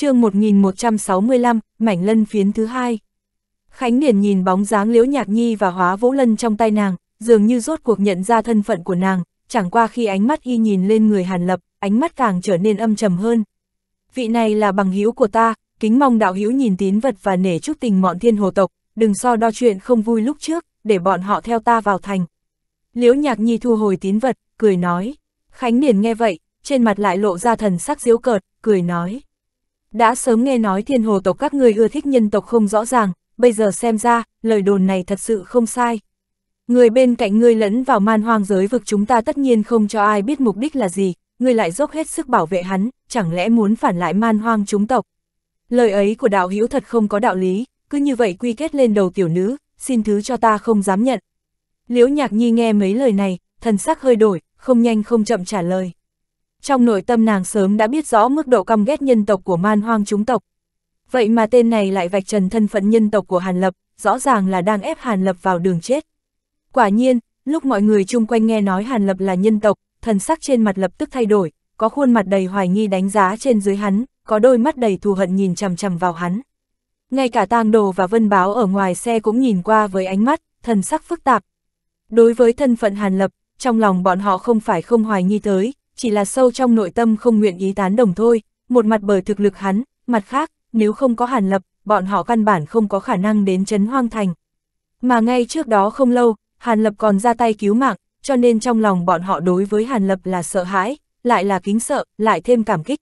chương 1165, mảnh lân phiến thứ hai. Khánh Điển nhìn bóng dáng Liễu Nhạc Nhi và hóa vũ lân trong tay nàng, dường như rốt cuộc nhận ra thân phận của nàng, chẳng qua khi ánh mắt y nhìn lên người Hàn Lập, ánh mắt càng trở nên âm trầm hơn. Vị này là bằng hữu của ta, kính mong đạo hữu nhìn tín vật và nể chúc tình mọn thiên hồ tộc, đừng so đo chuyện không vui lúc trước, để bọn họ theo ta vào thành. Liễu Nhạc Nhi thu hồi tín vật, cười nói. Khánh Điển nghe vậy, trên mặt lại lộ ra thần sắc diễu cợt, cười nói. Đã sớm nghe nói thiên hồ tộc các người ưa thích nhân tộc không rõ ràng, bây giờ xem ra, lời đồn này thật sự không sai. Người bên cạnh ngươi lẫn vào man hoang giới vực chúng ta tất nhiên không cho ai biết mục đích là gì, ngươi lại dốc hết sức bảo vệ hắn, chẳng lẽ muốn phản lại man hoang chúng tộc. Lời ấy của đạo hữu thật không có đạo lý, cứ như vậy quy kết lên đầu tiểu nữ, xin thứ cho ta không dám nhận. Liễu Nhạc Nhi nghe mấy lời này, thần sắc hơi đổi, không nhanh không chậm trả lời trong nội tâm nàng sớm đã biết rõ mức độ căm ghét nhân tộc của man hoang chúng tộc. Vậy mà tên này lại vạch trần thân phận nhân tộc của Hàn Lập, rõ ràng là đang ép Hàn Lập vào đường chết. Quả nhiên, lúc mọi người chung quanh nghe nói Hàn Lập là nhân tộc, thần sắc trên mặt lập tức thay đổi, có khuôn mặt đầy hoài nghi đánh giá trên dưới hắn, có đôi mắt đầy thù hận nhìn chằm chằm vào hắn. Ngay cả tang đồ và vân báo ở ngoài xe cũng nhìn qua với ánh mắt, thần sắc phức tạp. Đối với thân phận Hàn Lập, trong lòng bọn họ không phải không hoài nghi tới, chỉ là sâu trong nội tâm không nguyện ý tán đồng thôi, một mặt bởi thực lực hắn, mặt khác, nếu không có hàn lập, bọn họ căn bản không có khả năng đến chấn hoang thành. Mà ngay trước đó không lâu, hàn lập còn ra tay cứu mạng, cho nên trong lòng bọn họ đối với hàn lập là sợ hãi, lại là kính sợ, lại thêm cảm kích.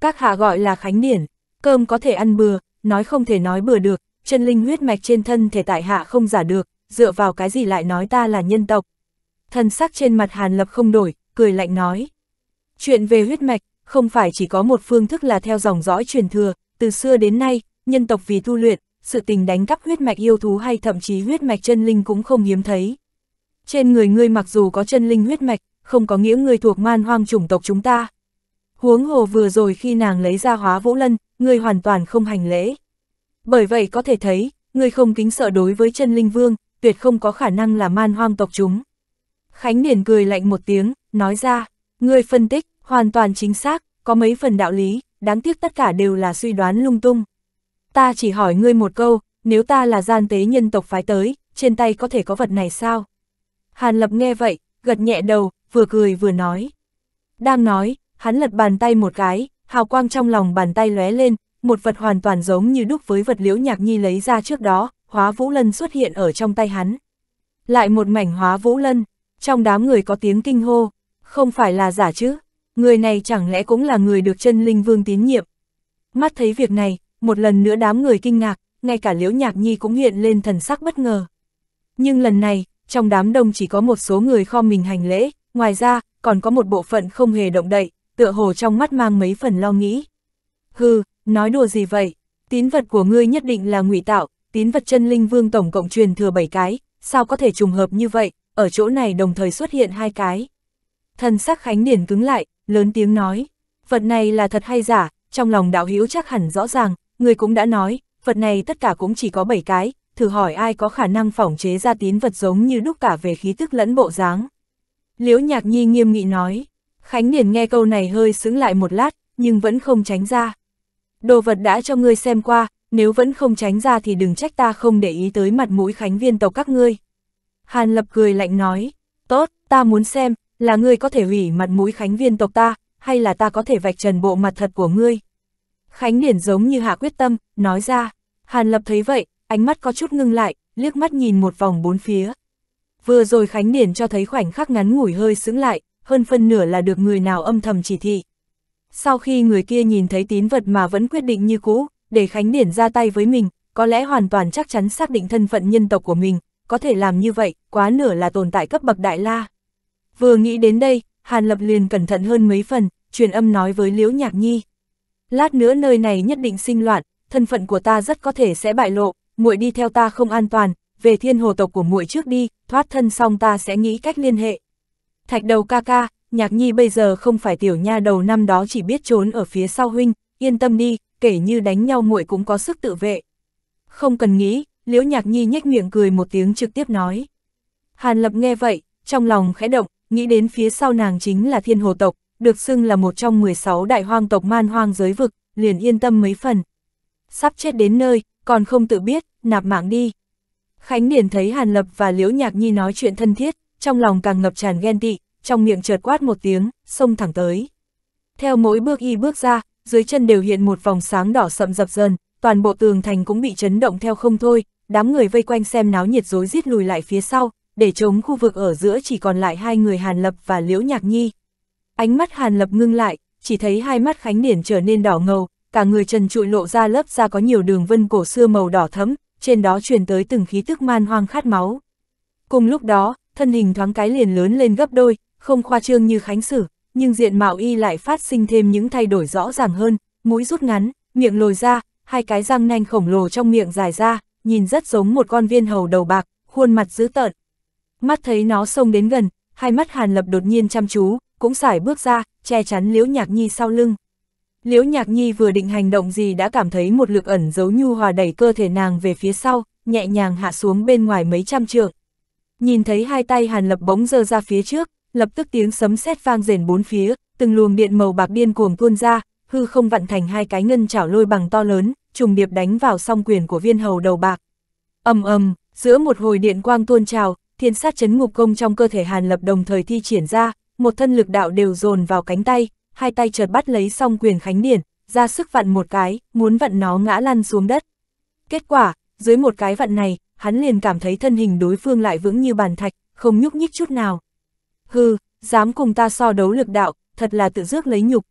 Các hạ gọi là khánh điển, cơm có thể ăn bừa, nói không thể nói bừa được, chân linh huyết mạch trên thân thể tại hạ không giả được, dựa vào cái gì lại nói ta là nhân tộc. Thần sắc trên mặt Hàn Lập không đổi, cười lạnh nói. Chuyện về huyết mạch, không phải chỉ có một phương thức là theo dòng dõi truyền thừa, từ xưa đến nay, nhân tộc vì tu luyện, sự tình đánh cắp huyết mạch yêu thú hay thậm chí huyết mạch chân linh cũng không hiếm thấy. Trên người ngươi mặc dù có chân linh huyết mạch, không có nghĩa ngươi thuộc man hoang chủng tộc chúng ta. Huống hồ vừa rồi khi nàng lấy ra hóa vũ lân, ngươi hoàn toàn không hành lễ. Bởi vậy có thể thấy, ngươi không kính sợ đối với chân linh vương, tuyệt không có khả năng là man hoang tộc chúng. Khánh Điền cười lạnh một tiếng, nói ra. Người phân tích, hoàn toàn chính xác, có mấy phần đạo lý, đáng tiếc tất cả đều là suy đoán lung tung. Ta chỉ hỏi ngươi một câu, nếu ta là gian tế nhân tộc phái tới, trên tay có thể có vật này sao? Hàn Lập nghe vậy, gật nhẹ đầu, vừa cười vừa nói. Đang nói, hắn lật bàn tay một cái, hào quang trong lòng bàn tay lóe lên, một vật hoàn toàn giống như đúc với vật liễu nhạc nhi lấy ra trước đó, hóa vũ lân xuất hiện ở trong tay hắn. Lại một mảnh hóa vũ lân, trong đám người có tiếng kinh hô. Không phải là giả chứ, người này chẳng lẽ cũng là người được chân linh vương tín nhiệm. Mắt thấy việc này, một lần nữa đám người kinh ngạc, ngay cả Liễu Nhạc Nhi cũng hiện lên thần sắc bất ngờ. Nhưng lần này, trong đám đông chỉ có một số người kho mình hành lễ, ngoài ra, còn có một bộ phận không hề động đậy, tựa hồ trong mắt mang mấy phần lo nghĩ. Hừ, nói đùa gì vậy, tín vật của ngươi nhất định là ngụy tạo, tín vật chân linh vương tổng cộng truyền thừa 7 cái, sao có thể trùng hợp như vậy, ở chỗ này đồng thời xuất hiện hai cái. Thần sắc Khánh Điển cứng lại, lớn tiếng nói, vật này là thật hay giả, trong lòng đạo hữu chắc hẳn rõ ràng, người cũng đã nói, vật này tất cả cũng chỉ có 7 cái, thử hỏi ai có khả năng phỏng chế ra tín vật giống như đúc cả về khí tức lẫn bộ dáng. Liễu Nhạc Nhi nghiêm nghị nói, Khánh Điển nghe câu này hơi sững lại một lát, nhưng vẫn không tránh ra. Đồ vật đã cho ngươi xem qua, nếu vẫn không tránh ra thì đừng trách ta không để ý tới mặt mũi Khánh viên tộc các ngươi. Hàn Lập cười lạnh nói, tốt, ta muốn xem, là ngươi có thể hủy mặt mũi Khánh viên tộc ta, hay là ta có thể vạch trần bộ mặt thật của ngươi. Khánh Điển giống như hạ quyết tâm, nói ra, Hàn Lập thấy vậy, ánh mắt có chút ngưng lại, liếc mắt nhìn một vòng bốn phía. Vừa rồi Khánh Điển cho thấy khoảnh khắc ngắn ngủi hơi sững lại, hơn phân nửa là được người nào âm thầm chỉ thị. Sau khi người kia nhìn thấy tín vật mà vẫn quyết định như cũ, để Khánh Điển ra tay với mình, có lẽ hoàn toàn chắc chắn xác định thân phận nhân tộc của mình, có thể làm như vậy, quá nửa là tồn tại cấp bậc đại la. Vừa nghĩ đến đây, Hàn Lập liền cẩn thận hơn mấy phần, truyền âm nói với Liễu Nhạc Nhi. Lát nữa nơi này nhất định sinh loạn, thân phận của ta rất có thể sẽ bại lộ, muội đi theo ta không an toàn, về thiên hồ tộc của muội trước đi, thoát thân xong ta sẽ nghĩ cách liên hệ. Thạch đầu ca ca, Nhạc Nhi bây giờ không phải tiểu nha đầu năm đó chỉ biết trốn ở phía sau huynh, yên tâm đi, kể như đánh nhau muội cũng có sức tự vệ. Không cần nghĩ, Liễu Nhạc Nhi nhếch miệng cười một tiếng trực tiếp nói. Hàn Lập nghe vậy, trong lòng khẽ động, nghĩ đến phía sau nàng chính là thiên hồ tộc, được xưng là một trong 16 đại hoang tộc man hoang giới vực, liền yên tâm mấy phần. Sắp chết đến nơi, còn không tự biết, nạp mạng đi. Khánh Điền thấy Hàn Lập và Liễu Nhạc Nhi nói chuyện thân thiết, trong lòng càng ngập tràn ghen tị, trong miệng chợt quát một tiếng, xông thẳng tới. Theo mỗi bước y bước ra, dưới chân đều hiện một vòng sáng đỏ sậm dập dần, toàn bộ tường thành cũng bị chấn động theo không thôi, đám người vây quanh xem náo nhiệt rối rít lùi lại phía sau, để chống khu vực ở giữa chỉ còn lại hai người Hàn Lập và Liễu Nhạc Nhi. Ánh mắt Hàn Lập ngưng lại, chỉ thấy hai mắt Khánh Điển trở nên đỏ ngầu, cả người trần trụi lộ ra lớp da có nhiều đường vân cổ xưa màu đỏ thấm, trên đó truyền tới từng khí tức man hoang khát máu. Cùng lúc đó, thân hình thoáng cái liền lớn lên gấp đôi, không khoa trương như Khánh Sử, nhưng diện mạo y lại phát sinh thêm những thay đổi rõ ràng hơn, mũi rút ngắn, miệng lồi ra, hai cái răng nanh khổng lồ trong miệng dài ra, nhìn rất giống một con viên hầu đầu bạc, khuôn mặt dữ tợn, mắt thấy nó xông đến gần, hai mắt Hàn Lập đột nhiên chăm chú, cũng xải bước ra, che chắn Liễu Nhạc Nhi sau lưng. Liễu Nhạc Nhi vừa định hành động gì đã cảm thấy một lực ẩn giấu nhu hòa đẩy cơ thể nàng về phía sau, nhẹ nhàng hạ xuống bên ngoài mấy trăm trượng. Nhìn thấy hai tay Hàn Lập bỗng dơ ra phía trước, lập tức tiếng sấm sét vang rền bốn phía, từng luồng điện màu bạc điên cuồng tuôn ra, hư không vặn thành hai cái ngân chảo lôi bằng to lớn, trùng điệp đánh vào song quyền của viên hầu đầu bạc. Ầm ầm, giữa một hồi điện quang tuôn trào, thiên sát chấn ngục công trong cơ thể Hàn Lập đồng thời thi triển ra, một thân lực đạo đều dồn vào cánh tay, hai tay chợt bắt lấy song quyền khánh điển, ra sức vặn một cái, muốn vặn nó ngã lăn xuống đất. Kết quả, dưới một cái vặn này, hắn liền cảm thấy thân hình đối phương lại vững như bàn thạch, không nhúc nhích chút nào. Hừ, dám cùng ta so đấu lực đạo, thật là tự dước lấy nhục.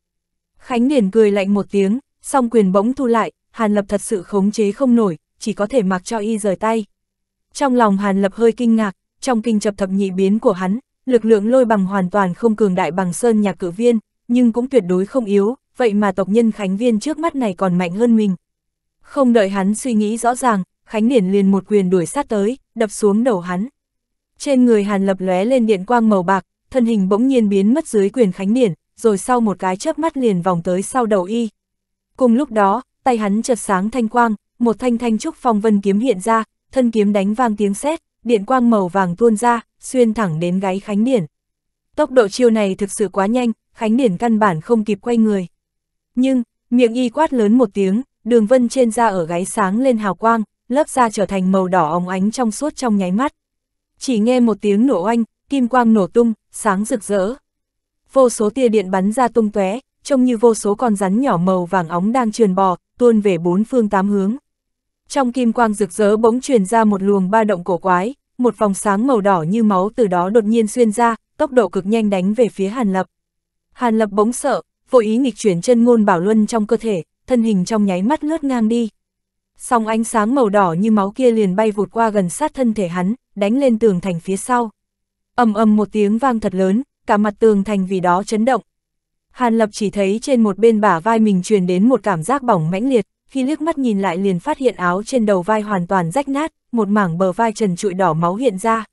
Khánh Điền cười lạnh một tiếng, song quyền bỗng thu lại, Hàn Lập thật sự khống chế không nổi, chỉ có thể mặc cho y rời tay. Trong lòng Hàn Lập hơi kinh ngạc, trong kinh chập thập nhị biến của hắn, lực lượng lôi bằng hoàn toàn không cường đại bằng sơn nhạc cử viên, nhưng cũng tuyệt đối không yếu, vậy mà tộc nhân Khánh Viên trước mắt này còn mạnh hơn mình. Không đợi hắn suy nghĩ rõ ràng, Khánh Điển liền một quyền đuổi sát tới, đập xuống đầu hắn. Trên người Hàn Lập lóe lên điện quang màu bạc, thân hình bỗng nhiên biến mất dưới quyền Khánh Điển, rồi sau một cái chớp mắt liền vòng tới sau đầu y. Cùng lúc đó, tay hắn chợt sáng thanh quang, một thanh thanh trúc phong vân kiếm hiện ra, thân kiếm đánh vang tiếng sét, điện quang màu vàng tuôn ra, xuyên thẳng đến gáy Khánh Điển. Tốc độ chiêu này thực sự quá nhanh, Khánh Điển căn bản không kịp quay người. Nhưng, miệng y quát lớn một tiếng, đường vân trên da ở gáy sáng lên hào quang, lớp da trở thành màu đỏ óng ánh trong suốt trong nháy mắt. Chỉ nghe một tiếng nổ oanh, kim quang nổ tung, sáng rực rỡ. Vô số tia điện bắn ra tung tóe, trông như vô số con rắn nhỏ màu vàng óng đang trườn bò, tuôn về bốn phương tám hướng trong kim quang rực rỡ bỗng truyền ra một luồng ba động cổ quái, một vòng sáng màu đỏ như máu từ đó đột nhiên xuyên ra, tốc độ cực nhanh đánh về phía Hàn Lập. Hàn Lập bỗng sợ, vội ý nghịch chuyển chân ngôn bảo luân trong cơ thể, thân hình trong nháy mắt lướt ngang đi. Song ánh sáng màu đỏ như máu kia liền bay vụt qua gần sát thân thể hắn, đánh lên tường thành phía sau. Ầm ầm một tiếng vang thật lớn, cả mặt tường thành vì đó chấn động. Hàn Lập chỉ thấy trên một bên bả vai mình truyền đến một cảm giác bỏng mãnh liệt, khi liếc mắt nhìn lại liền phát hiện áo trên đầu vai hoàn toàn rách nát, một mảng bờ vai trần trụi đỏ máu hiện ra.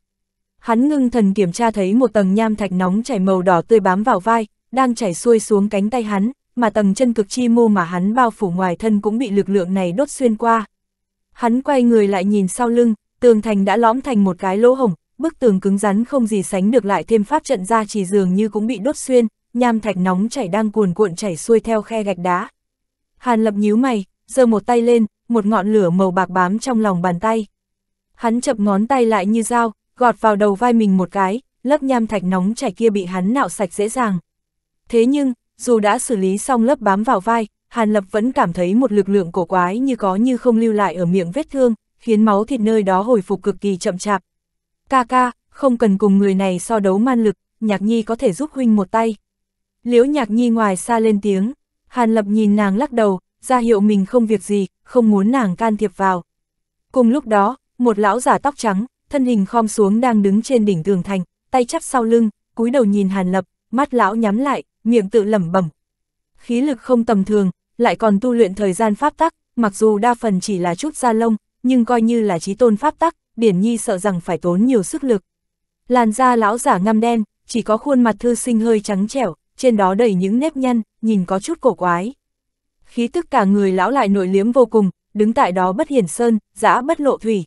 Hắn ngưng thần kiểm tra thấy một tầng nham thạch nóng chảy màu đỏ tươi bám vào vai, đang chảy xuôi xuống cánh tay hắn, mà tầng chân cực chi mô mà hắn bao phủ ngoài thân cũng bị lực lượng này đốt xuyên qua. Hắn quay người lại nhìn sau lưng, tường thành đã lõm thành một cái lỗ hổng, bức tường cứng rắn không gì sánh được lại thêm pháp trận ra chỉ dường như cũng bị đốt xuyên, nham thạch nóng chảy đang cuồn cuộn chảy xuôi theo khe gạch đá. Hàn Lập nhíu mày, giơ một tay lên, một ngọn lửa màu bạc bám trong lòng bàn tay. Hắn chập ngón tay lại như dao, gọt vào đầu vai mình một cái, lớp nham thạch nóng chảy kia bị hắn nạo sạch dễ dàng. Thế nhưng, dù đã xử lý xong lớp bám vào vai, Hàn Lập vẫn cảm thấy một lực lượng cổ quái như có như không lưu lại ở miệng vết thương, khiến máu thịt nơi đó hồi phục cực kỳ chậm chạp. Ca ca, không cần cùng người này so đấu man lực, Nhạc Nhi có thể giúp huynh một tay. Liễu Nhạc Nhi ngoài xa lên tiếng, Hàn Lập nhìn nàng lắc đầu, ra hiệu mình không việc gì, không muốn nàng can thiệp vào. Cùng lúc đó, một lão giả tóc trắng, thân hình khom xuống đang đứng trên đỉnh tường thành, tay chắp sau lưng, cúi đầu nhìn Hàn Lập, mắt lão nhắm lại, miệng tự lẩm bẩm. Khí lực không tầm thường, lại còn tu luyện thời gian pháp tắc, mặc dù đa phần chỉ là chút da lông, nhưng coi như là trí tôn pháp tắc, Điển Nhi sợ rằng phải tốn nhiều sức lực. Làn da lão giả ngăm đen, chỉ có khuôn mặt thư sinh hơi trắng trẻo, trên đó đầy những nếp nhăn, nhìn có chút cổ quái khí tức cả người lão lại nội liếm vô cùng, đứng tại đó bất hiển sơn, dã bất lộ thủy.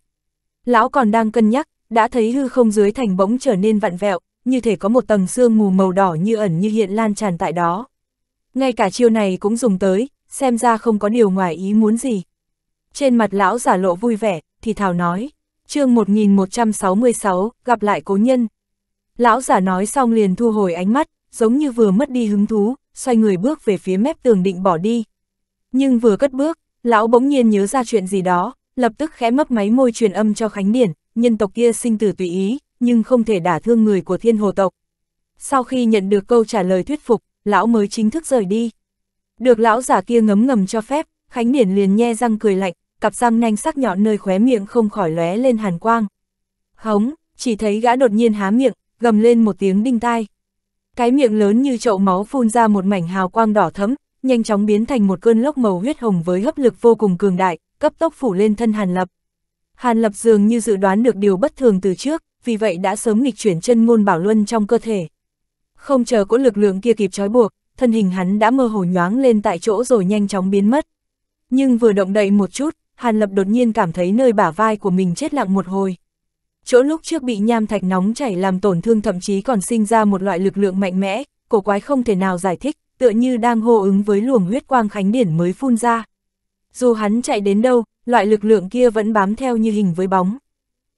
Lão còn đang cân nhắc, đã thấy hư không dưới thành bỗng trở nên vặn vẹo, như thể có một tầng sương mù màu đỏ như ẩn như hiện lan tràn tại đó. Ngay cả chiêu này cũng dùng tới, xem ra không có điều ngoài ý muốn gì. Trên mặt lão giả lộ vui vẻ, thì thảo nói, chương 1166, gặp lại cố nhân. Lão giả nói xong liền thu hồi ánh mắt, giống như vừa mất đi hứng thú, xoay người bước về phía mép tường định bỏ đi. Nhưng vừa cất bước, lão bỗng nhiên nhớ ra chuyện gì đó, lập tức khẽ mấp máy môi truyền âm cho Khánh Điển, nhân tộc kia sinh tử tùy ý, nhưng không thể đả thương người của thiên hồ tộc. Sau khi nhận được câu trả lời thuyết phục, lão mới chính thức rời đi. Được lão giả kia ngấm ngầm cho phép, Khánh Điển liền nhe răng cười lạnh, cặp răng nanh sắc nhọn nơi khóe miệng không khỏi lóe lên hàn quang. Hống, chỉ thấy gã đột nhiên há miệng, gầm lên một tiếng đinh tai. Cái miệng lớn như chậu máu phun ra một mảnh hào quang đỏ thẫm, nhanh chóng biến thành một cơn lốc màu huyết hồng với hấp lực vô cùng cường đại, cấp tốc phủ lên thân Hàn Lập. Hàn Lập dường như dự đoán được điều bất thường từ trước, vì vậy đã sớm nghịch chuyển chân ngôn bảo luân trong cơ thể. Không chờ có lực lượng kia kịp trói buộc, thân hình hắn đã mơ hồ nhoáng lên tại chỗ rồi nhanh chóng biến mất. Nhưng vừa động đậy một chút, Hàn Lập đột nhiên cảm thấy nơi bả vai của mình chết lặng một hồi. Chỗ lúc trước bị nham thạch nóng chảy làm tổn thương thậm chí còn sinh ra một loại lực lượng mạnh mẽ, cổ quái không thể nào giải thích, tựa như đang hô ứng với luồng huyết quang khánh điển mới phun ra. Dù hắn chạy đến đâu, loại lực lượng kia vẫn bám theo như hình với bóng.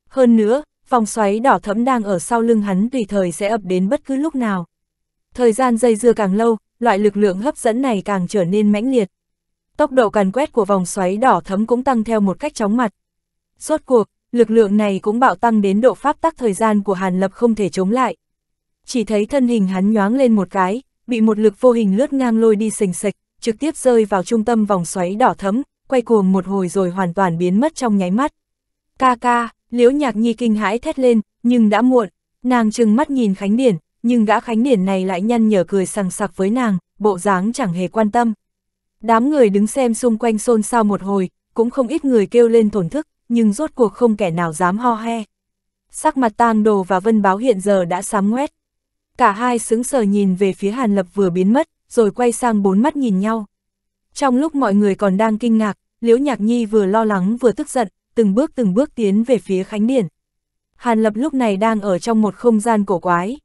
Hơn nữa, vòng xoáy đỏ thẫm đang ở sau lưng hắn tùy thời sẽ ập đến bất cứ lúc nào. Thời gian dây dưa càng lâu, loại lực lượng hấp dẫn này càng trở nên mãnh liệt. Tốc độ càn quét của vòng xoáy đỏ thấm cũng tăng theo một cách chóng mặt. Rốt cuộc, lực lượng này cũng bạo tăng đến độ pháp tắc thời gian của Hàn Lập không thể chống lại. Chỉ thấy thân hình hắn nhoáng lên một cái, bị một lực vô hình lướt ngang lôi đi sình sịch, trực tiếp rơi vào trung tâm vòng xoáy đỏ thấm, quay cuồng một hồi rồi hoàn toàn biến mất trong nháy mắt. Ca ca, liễu nhạc nhi kinh hãi thét lên, nhưng đã muộn, nàng trừng mắt nhìn Khánh Điển, nhưng gã Khánh Điển này lại nhăn nhở cười sằng sặc với nàng, bộ dáng chẳng hề quan tâm. Đám người đứng xem xung quanh xôn xao một hồi, cũng không ít người kêu lên thổn thức, nhưng rốt cuộc không kẻ nào dám ho he. Sắc mặt tang đồ và vân báo hiện giờ đã sám ngoét. Cả hai sững sờ nhìn về phía Hàn Lập vừa biến mất, rồi quay sang bốn mắt nhìn nhau. Trong lúc mọi người còn đang kinh ngạc, Liễu Nhạc Nhi vừa lo lắng vừa tức giận, từng bước từng bước tiến về phía Khánh Điển. Hàn Lập lúc này đang ở trong một không gian cổ quái.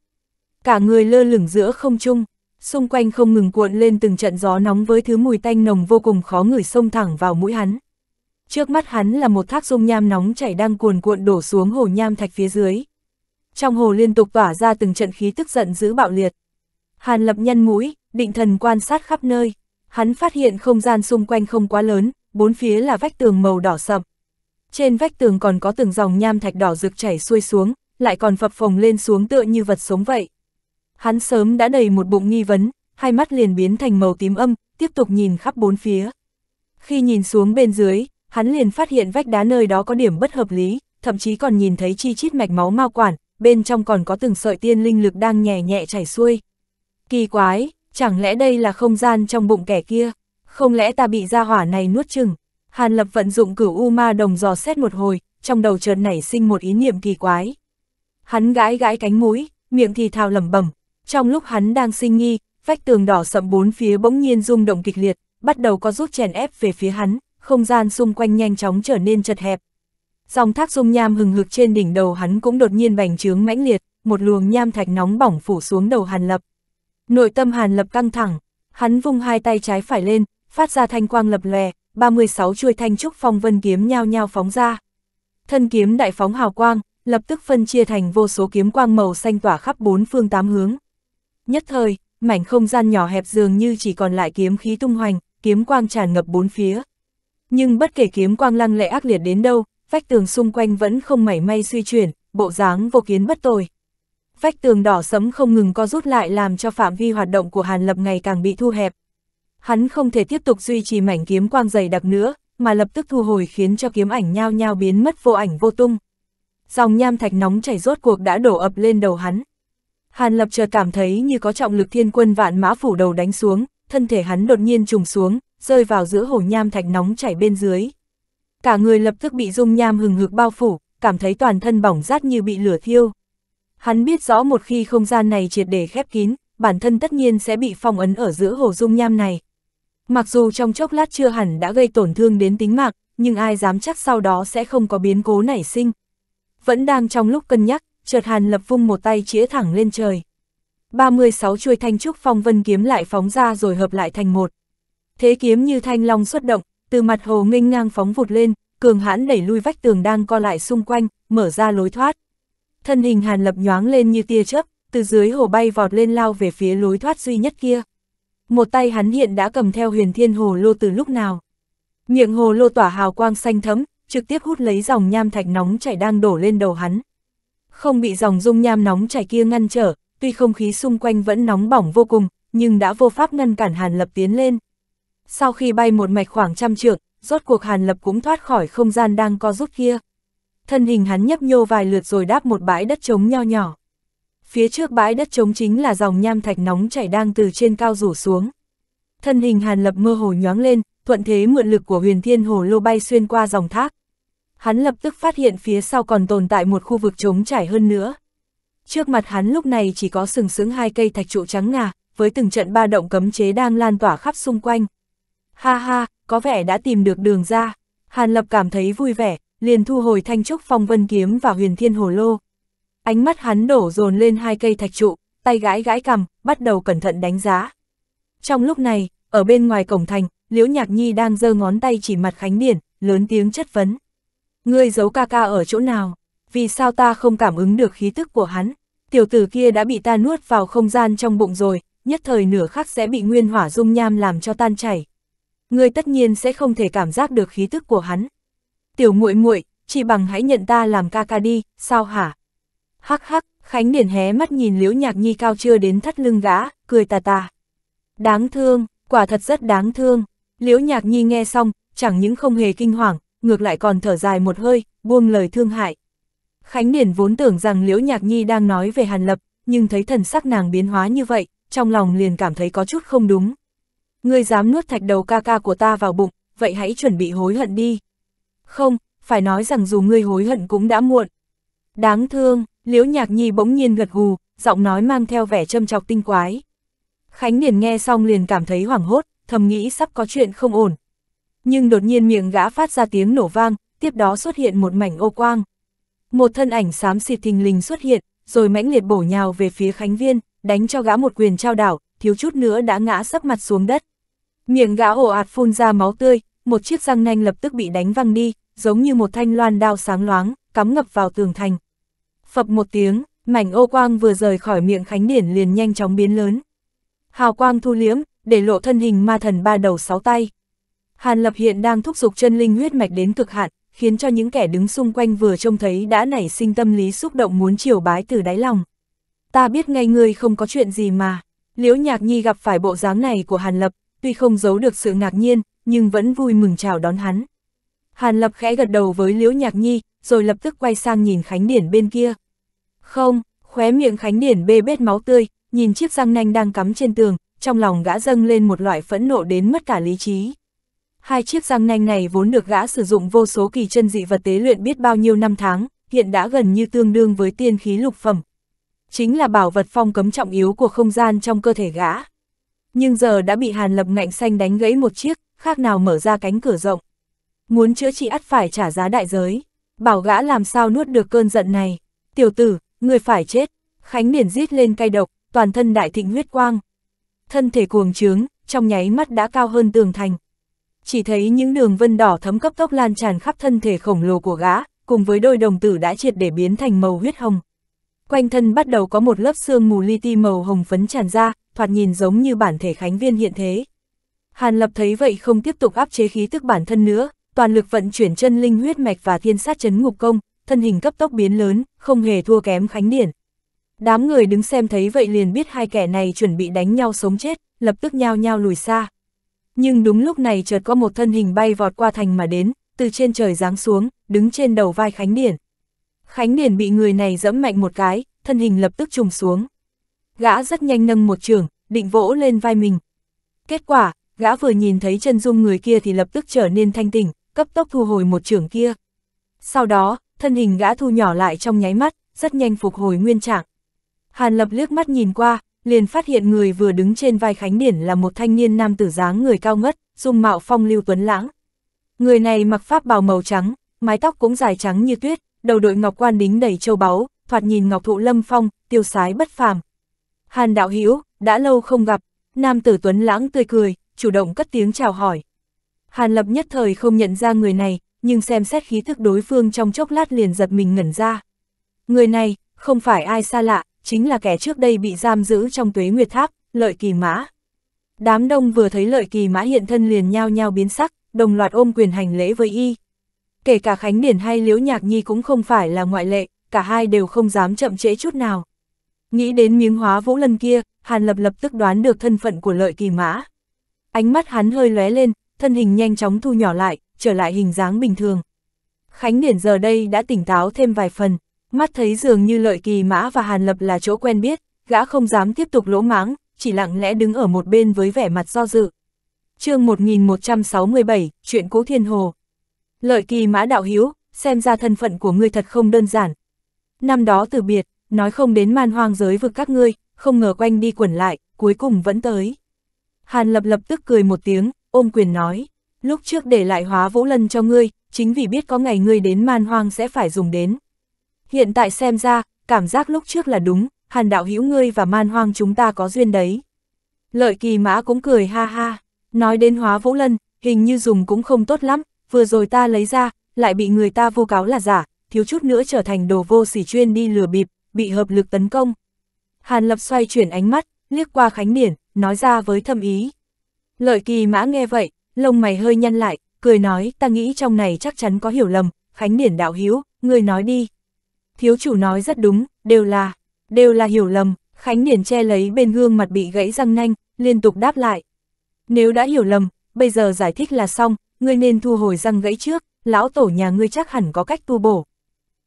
Cả người lơ lửng giữa không trung, xung quanh không ngừng cuộn lên từng trận gió nóng với thứ mùi tanh nồng vô cùng khó ngửi xông thẳng vào mũi hắn. Trước mắt hắn là một thác dung nham nóng chảy đang cuồn cuộn đổ xuống hồ nham thạch phía dưới trong hồ liên tục tỏa ra từng trận khí tức giận dữ bạo liệt. Hàn lập nhân mũi, định thần quan sát khắp nơi, hắn phát hiện không gian xung quanh không quá lớn, bốn phía là vách tường màu đỏ sậm. Trên vách tường còn có từng dòng nham thạch đỏ rực chảy xuôi xuống, lại còn phập phồng lên xuống tựa như vật sống vậy. Hắn sớm đã đầy một bụng nghi vấn, hai mắt liền biến thành màu tím âm, tiếp tục nhìn khắp bốn phía. Khi nhìn xuống bên dưới, hắn liền phát hiện vách đá nơi đó có điểm bất hợp lý, thậm chí còn nhìn thấy chi chít mạch máu mao quản, bên trong còn có từng sợi tiên linh lực đang nhẹ nhẹ chảy xuôi. Kỳ quái, chẳng lẽ đây là không gian trong bụng kẻ kia? Không lẽ ta bị gia hỏa này nuốt chừng? Hàn Lập vận dụng cửu U Ma Đồng dò xét một hồi, trong đầu chợt nảy sinh một ý niệm kỳ quái. Hắn gãi gãi cánh mũi, miệng thì thào lẩm bẩm. Trong lúc hắn đang sinh nghi, vách tường đỏ sậm bốn phía bỗng nhiên rung động kịch liệt, bắt đầu có rút chèn ép về phía hắn, không gian xung quanh nhanh chóng trở nên chật hẹp, Dòng thác dung nham hừng hực trên đỉnh đầu hắn cũng đột nhiên bành trướng mãnh liệt, một luồng nham thạch nóng bỏng phủ xuống đầu Hàn Lập. Nội tâm Hàn Lập căng thẳng, hắn vung hai tay trái phải lên, phát ra thanh quang lập lòe, 36 chuôi thanh trúc phong vân kiếm nhao nhao phóng ra. Thân kiếm đại phóng hào quang, lập tức phân chia thành vô số kiếm quang màu xanh tỏa khắp bốn phương tám hướng. Nhất thời, mảnh không gian nhỏ hẹp dường như chỉ còn lại kiếm khí tung hoành, kiếm quang tràn ngập bốn phía. Nhưng bất kể kiếm quang lăng lệ ác liệt đến đâu, vách tường xung quanh vẫn không mảy may suy chuyển, bộ dáng vô kiến bất tồi. Vách tường đỏ sẫm không ngừng co rút lại làm cho phạm vi hoạt động của Hàn Lập ngày càng bị thu hẹp. Hắn không thể tiếp tục duy trì mảnh kiếm quang dày đặc nữa, mà lập tức thu hồi khiến cho kiếm ảnh nhao nhao biến mất vô ảnh vô tung. Dòng nham thạch nóng chảy rốt cuộc đã đổ ập lên đầu hắn. Hàn Lập chợt cảm thấy như có trọng lực thiên quân vạn mã phủ đầu đánh xuống, thân thể hắn đột nhiên trùng xuống, rơi vào giữa hồ nham thạch nóng chảy bên dưới cả người lập tức bị dung nham hừng hực bao phủ, cảm thấy toàn thân bỏng rát như bị lửa thiêu. Hắn biết rõ một khi không gian này triệt để khép kín, bản thân tất nhiên sẽ bị phong ấn ở giữa hồ dung nham này. Mặc dù trong chốc lát chưa hẳn đã gây tổn thương đến tính mạng, nhưng ai dám chắc sau đó sẽ không có biến cố nảy sinh. Vẫn đang trong lúc cân nhắc, chợt Hàn Lập vung một tay chĩa thẳng lên trời. 36 chuôi thanh trúc phong vân kiếm lại phóng ra rồi hợp lại thành một. Thế kiếm như thanh long xuất động, từ mặt hồ nghênh ngang phóng vụt lên, cường hãn đẩy lui vách tường đang co lại xung quanh, mở ra lối thoát. Thân hình Hàn Lập nhoáng lên như tia chớp, từ dưới hồ bay vọt lên lao về phía lối thoát duy nhất kia. Một tay hắn hiện đã cầm theo huyền thiên hồ lô từ lúc nào. Miệng hồ lô tỏa hào quang xanh thấm, trực tiếp hút lấy dòng nham thạch nóng chảy đang đổ lên đầu hắn. Không bị dòng dung nham nóng chảy kia ngăn trở, tuy không khí xung quanh vẫn nóng bỏng vô cùng, nhưng đã vô pháp ngăn cản Hàn Lập tiến lên sau khi bay một mạch khoảng trăm trượng, rốt cuộc Hàn Lập cũng thoát khỏi không gian đang co rút kia. Thân hình hắn nhấp nhô vài lượt rồi đáp một bãi đất trống nho nhỏ. Phía trước bãi đất trống chính là dòng nham thạch nóng chảy đang từ trên cao rủ xuống. Thân hình Hàn Lập mơ hồ nhoáng lên, thuận thế mượn lực của huyền thiên hồ lô bay xuyên qua dòng thác. Hắn lập tức phát hiện phía sau còn tồn tại một khu vực trống trải hơn nữa. Trước mặt hắn lúc này chỉ có sừng sững hai cây thạch trụ trắng ngà, với từng trận ba động cấm chế đang lan tỏa khắp xung quanh, Ha ha, có vẻ đã tìm được đường ra. Hàn Lập cảm thấy vui vẻ, liền thu hồi thanh trúc phong vân kiếm và huyền thiên hồ lô. Ánh mắt hắn đổ dồn lên hai cây thạch trụ, tay gãi gãi cầm, bắt đầu cẩn thận đánh giá. Trong lúc này, ở bên ngoài cổng thành, Liễu Nhạc Nhi đang giơ ngón tay chỉ mặt Khánh Điển, lớn tiếng chất vấn. Ngươi giấu ca ca ở chỗ nào? Vì sao ta không cảm ứng được khí tức của hắn? Tiểu tử kia đã bị ta nuốt vào không gian trong bụng rồi, nhất thời nửa khắc sẽ bị nguyên hỏa dung nham làm cho tan chảy ngươi tất nhiên sẽ không thể cảm giác được khí tức của hắn. Tiểu muội muội, chỉ bằng hãy nhận ta làm ca ca đi, sao hả? Hắc hắc, Khánh Điển hé mắt nhìn Liễu Nhạc Nhi cao chưa đến thắt lưng gã, cười tà tà. Đáng thương, quả thật rất đáng thương. Liễu Nhạc Nhi nghe xong, chẳng những không hề kinh hoàng, ngược lại còn thở dài một hơi, buông lời thương hại. Khánh Điển vốn tưởng rằng Liễu Nhạc Nhi đang nói về Hàn Lập, nhưng thấy thần sắc nàng biến hóa như vậy, trong lòng liền cảm thấy có chút không đúng ngươi dám nuốt thạch đầu ca ca của ta vào bụng, vậy hãy chuẩn bị hối hận đi. Không, phải nói rằng dù ngươi hối hận cũng đã muộn. Đáng thương, Liễu Nhạc Nhi bỗng nhiên gật gù, giọng nói mang theo vẻ châm chọc tinh quái. Khánh Điền nghe xong liền cảm thấy hoảng hốt, thầm nghĩ sắp có chuyện không ổn. Nhưng đột nhiên miệng gã phát ra tiếng nổ vang, tiếp đó xuất hiện một mảnh ô quang. Một thân ảnh xám xịt thình lình xuất hiện, rồi mãnh liệt bổ nhào về phía Khánh Viên, đánh cho gã một quyền trao đảo, thiếu chút nữa đã ngã sấp mặt xuống đất. Miệng gã ồ ạt phun ra máu tươi, một chiếc răng nanh lập tức bị đánh văng đi, giống như một thanh loan đao sáng loáng, cắm ngập vào tường thành. Phập một tiếng, mảnh ô quang vừa rời khỏi miệng Khánh Điển liền nhanh chóng biến lớn. Hào quang thu liếm để lộ thân hình ma thần ba đầu sáu tay. Hàn Lập hiện đang thúc giục chân linh huyết mạch đến cực hạn, khiến cho những kẻ đứng xung quanh vừa trông thấy đã nảy sinh tâm lý xúc động muốn chiều bái từ đáy lòng. Ta biết ngay ngươi không có chuyện gì mà. Liễu Nhạc Nhi gặp phải bộ dáng này của Hàn Lập, tuy không giấu được sự ngạc nhiên, nhưng vẫn vui mừng chào đón hắn. Hàn Lập khẽ gật đầu với Liễu Nhạc Nhi, rồi lập tức quay sang nhìn Khánh Điển bên kia. Không, khóe miệng Khánh Điển bê bết máu tươi, nhìn chiếc răng nanh đang cắm trên tường, trong lòng gã dâng lên một loại phẫn nộ đến mất cả lý trí. Hai chiếc răng nanh này vốn được gã sử dụng vô số kỳ chân dị vật tế luyện biết bao nhiêu năm tháng, hiện đã gần như tương đương với tiên khí lục phẩm. Chính là bảo vật phong cấm trọng yếu của không gian trong cơ thể gã nhưng giờ đã bị Hàn Lập ngạnh xanh đánh gãy một chiếc, khác nào mở ra cánh cửa rộng. Muốn chữa trị ắt phải trả giá đại giới, bảo gã làm sao nuốt được cơn giận này. Tiểu tử, người phải chết, Khánh Điển giết lên cay độc, toàn thân đại thịnh huyết quang. Thân thể cuồng trướng, trong nháy mắt đã cao hơn tường thành. Chỉ thấy những đường vân đỏ thấm cấp tốc lan tràn khắp thân thể khổng lồ của gã, cùng với đôi đồng tử đã triệt để biến thành màu huyết hồng. Quanh thân bắt đầu có một lớp xương mù li ti màu hồng phấn tràn ra, thoạt nhìn giống như bản thể Khánh Viên hiện thế. Hàn Lập thấy vậy không tiếp tục áp chế khí tức bản thân nữa, toàn lực vận chuyển chân linh huyết mạch và thiên sát chấn ngục công, thân hình cấp tốc biến lớn, không hề thua kém Khánh Điển. Đám người đứng xem thấy vậy liền biết hai kẻ này chuẩn bị đánh nhau sống chết, lập tức nhao nhao lùi xa. Nhưng đúng lúc này chợt có một thân hình bay vọt qua thành mà đến, từ trên trời giáng xuống, đứng trên đầu vai Khánh Điển. Khánh Điển bị người này dẫm mạnh một cái, thân hình lập tức trùng xuống gã rất nhanh nâng một trường, định vỗ lên vai mình. Kết quả, gã vừa nhìn thấy chân dung người kia thì lập tức trở nên thanh tỉnh, cấp tốc thu hồi một trường kia. Sau đó, thân hình gã thu nhỏ lại trong nháy mắt, rất nhanh phục hồi nguyên trạng. Hàn Lập liếc mắt nhìn qua, liền phát hiện người vừa đứng trên vai Khánh Điển là một thanh niên nam tử dáng người cao ngất, dung mạo phong lưu tuấn lãng. Người này mặc pháp bào màu trắng, mái tóc cũng dài trắng như tuyết, đầu đội ngọc quan đính đầy châu báu, thoạt nhìn ngọc thụ lâm phong, tiêu sái bất phàm. Hàn đạo Hiếu đã lâu không gặp, nam tử tuấn lãng tươi cười, chủ động cất tiếng chào hỏi. Hàn lập nhất thời không nhận ra người này, nhưng xem xét khí thức đối phương trong chốc lát liền giật mình ngẩn ra. Người này, không phải ai xa lạ, chính là kẻ trước đây bị giam giữ trong tuế nguyệt tháp, lợi kỳ mã. Đám đông vừa thấy lợi kỳ mã hiện thân liền nhao nhao biến sắc, đồng loạt ôm quyền hành lễ với y. Kể cả Khánh Điển hay Liễu Nhạc Nhi cũng không phải là ngoại lệ, cả hai đều không dám chậm trễ chút nào. Nghĩ đến miếng hóa vũ lần kia, Hàn Lập lập tức đoán được thân phận của lợi kỳ mã. Ánh mắt hắn hơi lóe lên, thân hình nhanh chóng thu nhỏ lại, trở lại hình dáng bình thường. Khánh Điển giờ đây đã tỉnh táo thêm vài phần, mắt thấy dường như lợi kỳ mã và Hàn Lập là chỗ quen biết, gã không dám tiếp tục lỗ mãng, chỉ lặng lẽ đứng ở một bên với vẻ mặt do dự. chương 1167, chuyện Cố thiên hồ. Lợi kỳ mã đạo hiếu, xem ra thân phận của ngươi thật không đơn giản. Năm đó từ biệt, nói không đến man hoang giới vực các ngươi, không ngờ quanh đi quẩn lại, cuối cùng vẫn tới. Hàn lập lập tức cười một tiếng, ôm quyền nói, lúc trước để lại hóa vũ lân cho ngươi, chính vì biết có ngày ngươi đến man hoang sẽ phải dùng đến. Hiện tại xem ra, cảm giác lúc trước là đúng, hàn đạo hữu ngươi và man hoang chúng ta có duyên đấy. Lợi kỳ mã cũng cười ha ha, nói đến hóa vũ lân, hình như dùng cũng không tốt lắm, vừa rồi ta lấy ra, lại bị người ta vô cáo là giả, thiếu chút nữa trở thành đồ vô sỉ chuyên đi lừa bịp, bị hợp lực tấn công. Hàn Lập xoay chuyển ánh mắt, liếc qua Khánh Điển, nói ra với thâm ý. Lợi kỳ mã nghe vậy, lông mày hơi nhăn lại, cười nói ta nghĩ trong này chắc chắn có hiểu lầm, Khánh Điển đạo hiếu, người nói đi. Thiếu chủ nói rất đúng, đều là, đều là hiểu lầm, Khánh Điển che lấy bên gương mặt bị gãy răng nanh, liên tục đáp lại. Nếu đã hiểu lầm, bây giờ giải thích là xong, ngươi nên thu hồi răng gãy trước, lão tổ nhà ngươi chắc hẳn có cách tu bổ.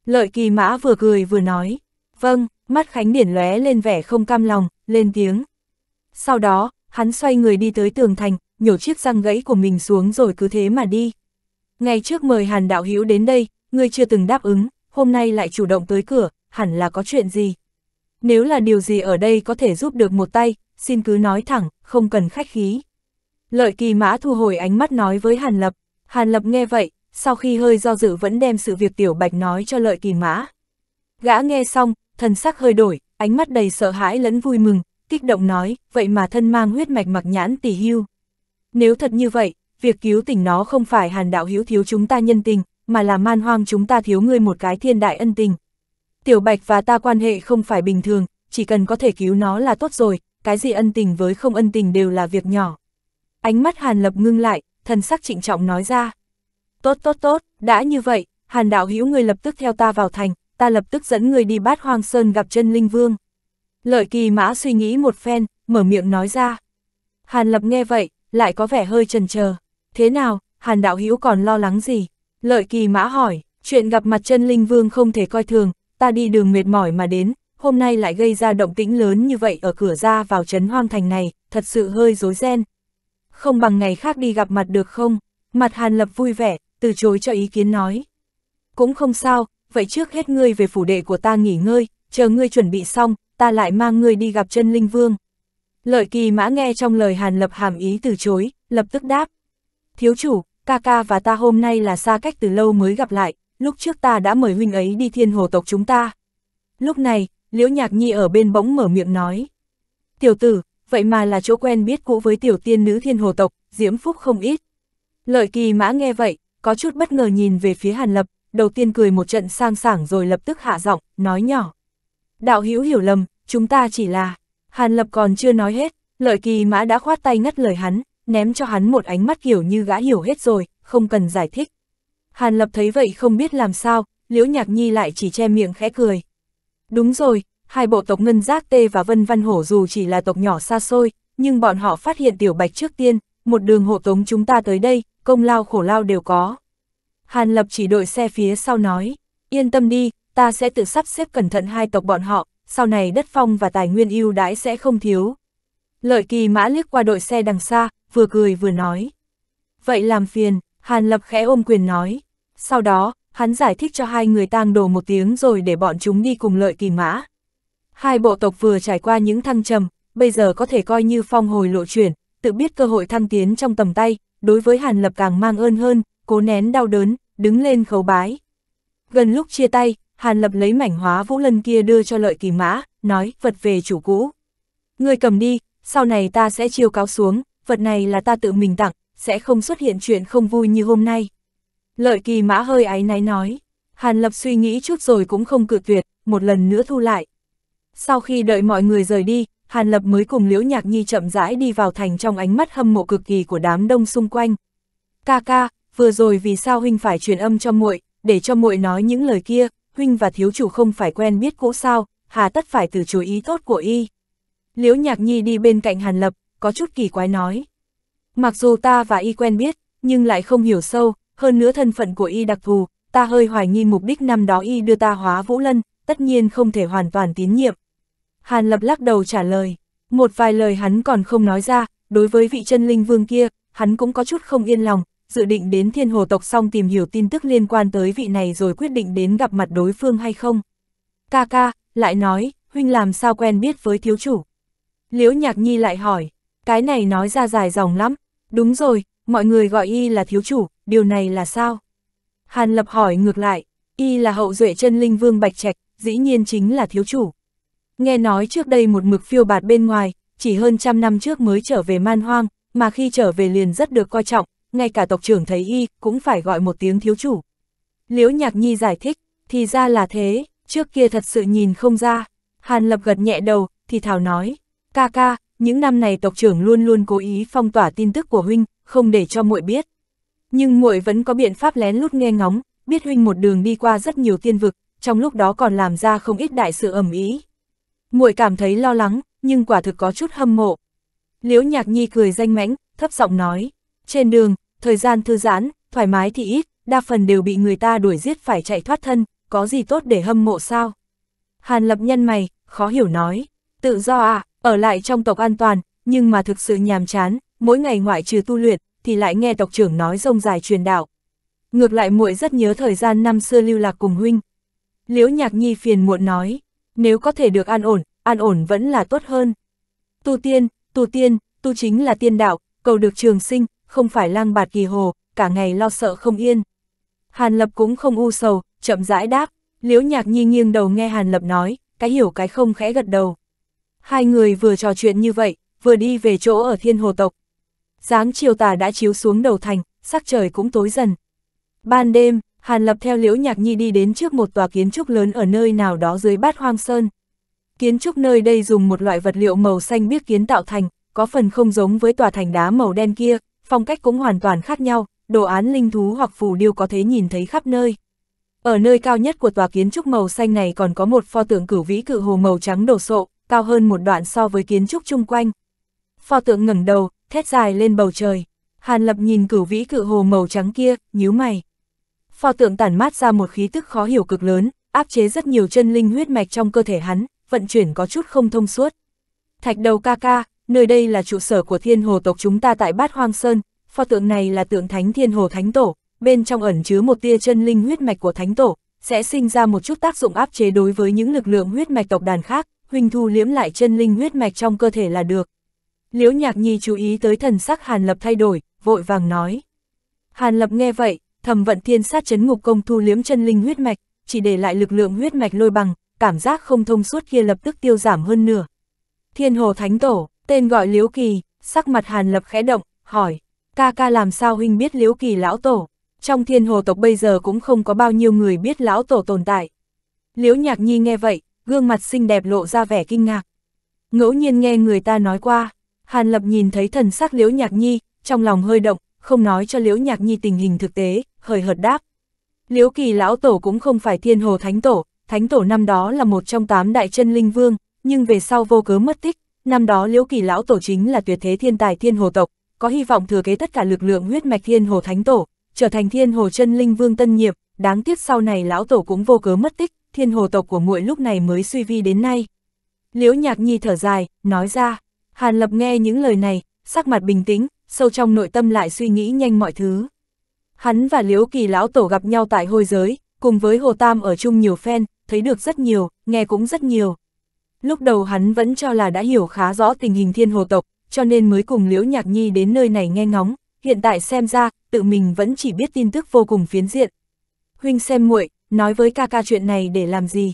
Lợi kỳ mã vừa cười vừa nói. Vâng, mắt Khánh Điển lóe lên vẻ không cam lòng, lên tiếng. Sau đó, hắn xoay người đi tới tường thành, nhổ chiếc răng gãy của mình xuống rồi cứ thế mà đi. Ngày trước mời Hàn Đạo Hữu đến đây, ngươi chưa từng đáp ứng, hôm nay lại chủ động tới cửa, hẳn là có chuyện gì. Nếu là điều gì ở đây có thể giúp được một tay, xin cứ nói thẳng, không cần khách khí. Lợi kỳ mã thu hồi ánh mắt nói với Hàn Lập. Hàn Lập nghe vậy, sau khi hơi do dự vẫn đem sự việc tiểu bạch nói cho lợi kỳ mã. Gã nghe xong, thân sắc hơi đổi, ánh mắt đầy sợ hãi lẫn vui mừng, kích động nói, vậy mà thân mang huyết mạch mặc nhãn tỷ hưu. Nếu thật như vậy, việc cứu tỉnh nó không phải hàn đạo hữu thiếu chúng ta nhân tình, mà là man hoang chúng ta thiếu ngươi một cái thiên đại ân tình. Tiểu Bạch và ta quan hệ không phải bình thường, chỉ cần có thể cứu nó là tốt rồi, cái gì ân tình với không ân tình đều là việc nhỏ. Ánh mắt Hàn Lập ngưng lại, thân sắc trịnh trọng nói ra. Tốt tốt tốt, đã như vậy, Hàn đạo hữu ngươi lập tức theo ta vào thành, ta lập tức dẫn người đi bát hoang sơn gặp chân linh vương. Lợi kỳ mã suy nghĩ một phen, mở miệng nói ra. Hàn lập nghe vậy, lại có vẻ hơi trần chờ Thế nào, hàn đạo hữu còn lo lắng gì? Lợi kỳ mã hỏi, chuyện gặp mặt chân linh vương không thể coi thường, ta đi đường mệt mỏi mà đến, hôm nay lại gây ra động tĩnh lớn như vậy ở cửa ra vào trấn hoang thành này, thật sự hơi rối ren. Không bằng ngày khác đi gặp mặt được không? Mặt hàn lập vui vẻ, từ chối cho ý kiến nói. Cũng không sao, vậy trước hết ngươi về phủ đệ của ta nghỉ ngơi, chờ ngươi chuẩn bị xong, ta lại mang ngươi đi gặp chân linh vương. Lợi kỳ mã nghe trong lời hàn lập hàm ý từ chối, lập tức đáp. Thiếu chủ, ca ca và ta hôm nay là xa cách từ lâu mới gặp lại, lúc trước ta đã mời huynh ấy đi thiên hồ tộc chúng ta. Lúc này, liễu nhạc nhi ở bên bỗng mở miệng nói. Tiểu tử, vậy mà là chỗ quen biết cũ với tiểu tiên nữ thiên hồ tộc, diễm phúc không ít. Lợi kỳ mã nghe vậy, có chút bất ngờ nhìn về phía hàn lập, đầu tiên cười một trận sang sảng rồi lập tức hạ giọng, nói nhỏ. Đạo hữu hiểu lầm, chúng ta chỉ là... Hàn Lập còn chưa nói hết, lợi kỳ mã đã khoát tay ngắt lời hắn, ném cho hắn một ánh mắt kiểu như gã hiểu hết rồi, không cần giải thích. Hàn Lập thấy vậy không biết làm sao, Liễu Nhạc Nhi lại chỉ che miệng khẽ cười. Đúng rồi, hai bộ tộc Ngân Giác Tê và Vân Văn Hổ dù chỉ là tộc nhỏ xa xôi, nhưng bọn họ phát hiện Tiểu Bạch trước tiên, một đường hộ tống chúng ta tới đây, công lao khổ lao đều có. Hàn Lập chỉ đội xe phía sau nói, yên tâm đi, ta sẽ tự sắp xếp cẩn thận hai tộc bọn họ, sau này đất phong và tài nguyên ưu đãi sẽ không thiếu. Lợi kỳ mã liếc qua đội xe đằng xa, vừa cười vừa nói. Vậy làm phiền, Hàn Lập khẽ ôm quyền nói. Sau đó, hắn giải thích cho hai người tang đồ một tiếng rồi để bọn chúng đi cùng lợi kỳ mã. Hai bộ tộc vừa trải qua những thăng trầm, bây giờ có thể coi như phong hồi lộ chuyển, tự biết cơ hội thăng tiến trong tầm tay, đối với Hàn Lập càng mang ơn hơn, cố nén đau đớn, đứng lên khấu bái. Gần lúc chia tay, Hàn Lập lấy mảnh hóa vũ lân kia đưa cho lợi kỳ mã, nói, vật về chủ cũ. Người cầm đi, sau này ta sẽ chiêu cáo xuống, vật này là ta tự mình tặng, sẽ không xuất hiện chuyện không vui như hôm nay. Lợi kỳ mã hơi áy náy nói, Hàn Lập suy nghĩ chút rồi cũng không cự tuyệt, một lần nữa thu lại. Sau khi đợi mọi người rời đi, Hàn Lập mới cùng Liễu Nhạc Nhi chậm rãi đi vào thành trong ánh mắt hâm mộ cực kỳ của đám đông xung quanh. Ca ca, vừa rồi vì sao huynh phải truyền âm cho muội, để cho muội nói những lời kia, huynh và thiếu chủ không phải quen biết cũ sao, hà tất phải từ chối ý tốt của y. Liễu Nhạc Nhi đi bên cạnh Hàn Lập, có chút kỳ quái nói. Mặc dù ta và y quen biết, nhưng lại không hiểu sâu, hơn nữa thân phận của y đặc thù, ta hơi hoài nghi mục đích năm đó y đưa ta hóa vũ lân, tất nhiên không thể hoàn toàn tín nhiệm. Hàn Lập lắc đầu trả lời, một vài lời hắn còn không nói ra, đối với vị chân linh vương kia, hắn cũng có chút không yên lòng, dự định đến thiên hồ tộc xong tìm hiểu tin tức liên quan tới vị này rồi quyết định đến gặp mặt đối phương hay không. Ca ca, lại nói, huynh làm sao quen biết với thiếu chủ. Liễu Nhạc Nhi lại hỏi, cái này nói ra dài dòng lắm, đúng rồi, mọi người gọi y là thiếu chủ, điều này là sao? Hàn Lập hỏi ngược lại, y là hậu duệ chân linh vương Bạch Trạch, dĩ nhiên chính là thiếu chủ. Nghe nói trước đây một mực phiêu bạt bên ngoài, chỉ hơn trăm năm trước mới trở về man hoang, mà khi trở về liền rất được coi trọng, ngay cả tộc trưởng thấy y cũng phải gọi một tiếng thiếu chủ. Liễu Nhạc Nhi giải thích, thì ra là thế, trước kia thật sự nhìn không ra. Hàn Lập gật nhẹ đầu, thì Thảo nói, ca ca, những năm này tộc trưởng luôn luôn cố ý phong tỏa tin tức của huynh, không để cho muội biết. Nhưng muội vẫn có biện pháp lén lút nghe ngóng, biết huynh một đường đi qua rất nhiều tiên vực, trong lúc đó còn làm ra không ít đại sự ầm ý. Muội cảm thấy lo lắng, nhưng quả thực có chút hâm mộ. Liễu Nhạc Nhi cười danh mãnh, thấp giọng nói, trên đường, thời gian thư giãn, thoải mái thì ít, đa phần đều bị người ta đuổi giết phải chạy thoát thân, có gì tốt để hâm mộ sao? Hàn lập nhân mày, khó hiểu nói, tự do à, ở lại trong tộc an toàn, nhưng mà thực sự nhàm chán, mỗi ngày ngoại trừ tu luyện, thì lại nghe tộc trưởng nói rông dài truyền đạo. Ngược lại muội rất nhớ thời gian năm xưa lưu lạc cùng huynh. Liễu nhạc nhi phiền muộn nói, nếu có thể được an ổn, an ổn vẫn là tốt hơn. Tu tiên, tu tiên, tu chính là tiên đạo, cầu được trường sinh, không phải lang bạt kỳ hồ, cả ngày lo sợ không yên. Hàn Lập cũng không u sầu, chậm rãi đáp, Liễu Nhạc Nhi nghiêng đầu nghe Hàn Lập nói, cái hiểu cái không khẽ gật đầu. Hai người vừa trò chuyện như vậy, vừa đi về chỗ ở thiên hồ tộc. Giáng chiều tà đã chiếu xuống đầu thành, sắc trời cũng tối dần. Ban đêm, Hàn Lập theo Liễu Nhạc Nhi đi đến trước một tòa kiến trúc lớn ở nơi nào đó dưới bát hoang sơn. Kiến trúc nơi đây dùng một loại vật liệu màu xanh biếc kiến tạo thành, có phần không giống với tòa thành đá màu đen kia, phong cách cũng hoàn toàn khác nhau, đồ án linh thú hoặc phù điêu có thể nhìn thấy khắp nơi. Ở nơi cao nhất của tòa kiến trúc màu xanh này còn có một pho tượng cửu vĩ cự hồ màu trắng đổ sộ, cao hơn một đoạn so với kiến trúc chung quanh. Pho tượng ngẩng đầu, thét dài lên bầu trời. Hàn Lập nhìn cửu vĩ cự hồ màu trắng kia, nhíu mày. Pho tượng tản mát ra một khí tức khó hiểu cực lớn, áp chế rất nhiều chân linh huyết mạch trong cơ thể hắn, vận chuyển có chút không thông suốt. Thạch đầu ca ca, nơi đây là trụ sở của thiên hồ tộc chúng ta tại Bát Hoang Sơn, pho tượng này là tượng thánh thiên hồ thánh tổ, bên trong ẩn chứa một tia chân linh huyết mạch của thánh tổ, sẽ sinh ra một chút tác dụng áp chế đối với những lực lượng huyết mạch tộc đàn khác, huynh thu liễm lại chân linh huyết mạch trong cơ thể là được. Liễu Nhạc Nhi chú ý tới thần sắc Hàn Lập thay đổi, vội vàng nói. Hàn Lập nghe vậy, thầm vận thiên sát chấn ngục công thu liếm chân linh huyết mạch, chỉ để lại lực lượng huyết mạch lôi bằng, cảm giác không thông suốt kia lập tức tiêu giảm hơn nửa. Thiên hồ thánh tổ, Tên gọi Liễu Kỳ, sắc mặt Hàn Lập khẽ động, hỏi, ca ca làm sao huynh biết Liễu Kỳ lão tổ? Trong thiên hồ tộc bây giờ cũng không có bao nhiêu người biết lão tổ tồn tại. Liễu Nhạc Nhi nghe vậy, gương mặt xinh đẹp lộ ra vẻ kinh ngạc. Ngẫu nhiên nghe người ta nói qua, Hàn Lập nhìn thấy thần sắc Liễu Nhạc Nhi, trong lòng hơi động, không nói cho Liễu Nhạc Nhi tình hình thực tế, hời hợt đáp. Liễu Kỳ lão tổ cũng không phải thiên hồ thánh tổ, thánh tổ năm đó là một trong tám đại chân linh vương, nhưng về sau vô cớ mất tích, Năm đó Liễu Kỳ lão tổ chính là tuyệt thế thiên tài thiên hồ tộc, có hy vọng thừa kế tất cả lực lượng huyết mạch thiên hồ thánh tổ, trở thành thiên hồ chân linh vương tân nhiệm, đáng tiếc sau này lão tổ cũng vô cớ mất tích, thiên hồ tộc của muội lúc này mới suy vi đến nay. Liễu Nhạc Nhi thở dài, nói ra, Hàn Lập nghe những lời này, sắc mặt bình tĩnh, sâu trong nội tâm lại suy nghĩ nhanh mọi thứ. Hắn và Liễu Kỳ lão tổ gặp nhau tại hôi giới, cùng với Hồ Tam ở chung nhiều phen, thấy được rất nhiều, nghe cũng rất nhiều. Lúc đầu hắn vẫn cho là đã hiểu khá rõ tình hình thiên hồ tộc, cho nên mới cùng Liễu Nhạc Nhi đến nơi này nghe ngóng, hiện tại xem ra, tự mình vẫn chỉ biết tin tức vô cùng phiến diện. Huynh xem muội, nói với ca ca chuyện này để làm gì?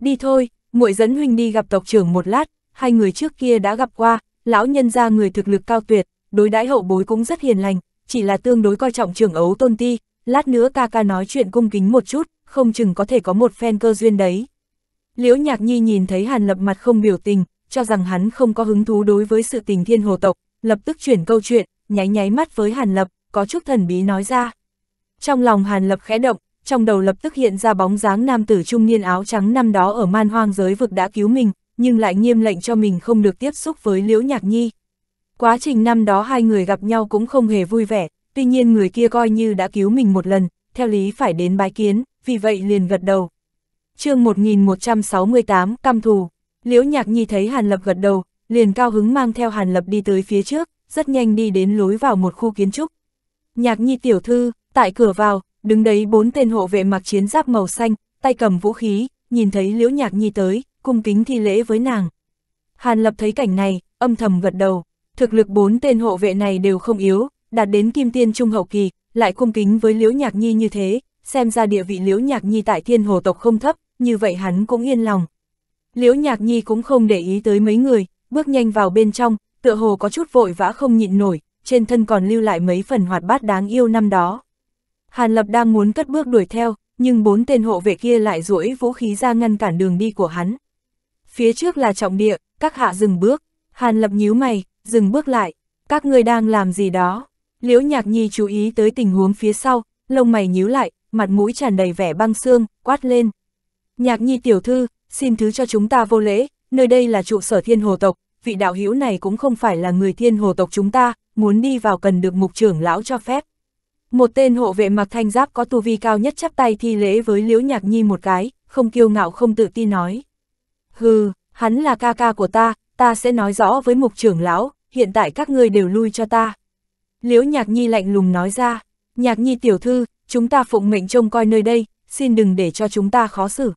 Đi thôi, muội dẫn huynh đi gặp tộc trưởng một lát, hai người trước kia đã gặp qua, lão nhân gia người thực lực cao tuyệt, đối đãi hậu bối cũng rất hiền lành, chỉ là tương đối coi trọng trưởng ấu tôn ti, lát nữa ca ca nói chuyện cung kính một chút, không chừng có thể có một phen cơ duyên đấy. Liễu Nhạc Nhi nhìn thấy Hàn Lập mặt không biểu tình, cho rằng hắn không có hứng thú đối với sự tình thiên hồ tộc, lập tức chuyển câu chuyện, nháy nháy mắt với Hàn Lập, có chút thần bí nói ra. Trong lòng Hàn Lập khẽ động, trong đầu lập tức hiện ra bóng dáng nam tử trung niên áo trắng năm đó ở man hoang giới vực đã cứu mình, nhưng lại nghiêm lệnh cho mình không được tiếp xúc với Liễu Nhạc Nhi. Quá trình năm đó hai người gặp nhau cũng không hề vui vẻ, tuy nhiên người kia coi như đã cứu mình một lần, theo lý phải đến bái kiến, vì vậy liền gật đầu, chương 1168, căm thù. Liễu Nhạc Nhi thấy Hàn Lập gật đầu, liền cao hứng mang theo Hàn Lập đi tới phía trước, rất nhanh đi đến lối vào một khu kiến trúc. Nhạc Nhi tiểu thư, tại cửa vào, đứng đấy bốn tên hộ vệ mặc chiến giáp màu xanh, tay cầm vũ khí, nhìn thấy Liễu Nhạc Nhi tới, cung kính thi lễ với nàng. Hàn Lập thấy cảnh này, âm thầm gật đầu, thực lực bốn tên hộ vệ này đều không yếu, đạt đến kim tiên trung hậu kỳ, lại cung kính với Liễu Nhạc Nhi như thế, xem ra địa vị Liễu Nhạc Nhi tại thiên hồ tộc không thấp, như vậy hắn cũng yên lòng. Liễu Nhạc Nhi cũng không để ý tới mấy người, bước nhanh vào bên trong, tựa hồ có chút vội vã không nhịn nổi, trên thân còn lưu lại mấy phần hoạt bát đáng yêu năm đó. Hàn Lập đang muốn cất bước đuổi theo, nhưng bốn tên hộ vệ kia lại duỗi vũ khí ra ngăn cản đường đi của hắn. Phía trước là trọng địa, các hạ dừng bước, Hàn Lập nhíu mày, dừng bước lại, các ngươi đang làm gì đó. Liễu Nhạc Nhi chú ý tới tình huống phía sau, lông mày nhíu lại, mặt mũi tràn đầy vẻ băng xương, quát lên, Nhạc nhi tiểu thư, xin thứ cho chúng ta vô lễ, nơi đây là trụ sở thiên hồ tộc, vị đạo hữu này cũng không phải là người thiên hồ tộc chúng ta, muốn đi vào cần được mục trưởng lão cho phép. Một tên hộ vệ mặc thanh giáp có tu vi cao nhất chắp tay thi lễ với Liễu Nhạc Nhi một cái, không kiêu ngạo không tự ti nói. Hừ, hắn là ca ca của ta, ta sẽ nói rõ với mục trưởng lão, hiện tại các ngươi đều lui cho ta. Liễu Nhạc Nhi lạnh lùng nói ra, Nhạc Nhi tiểu thư, chúng ta phụng mệnh trông coi nơi đây, xin đừng để cho chúng ta khó xử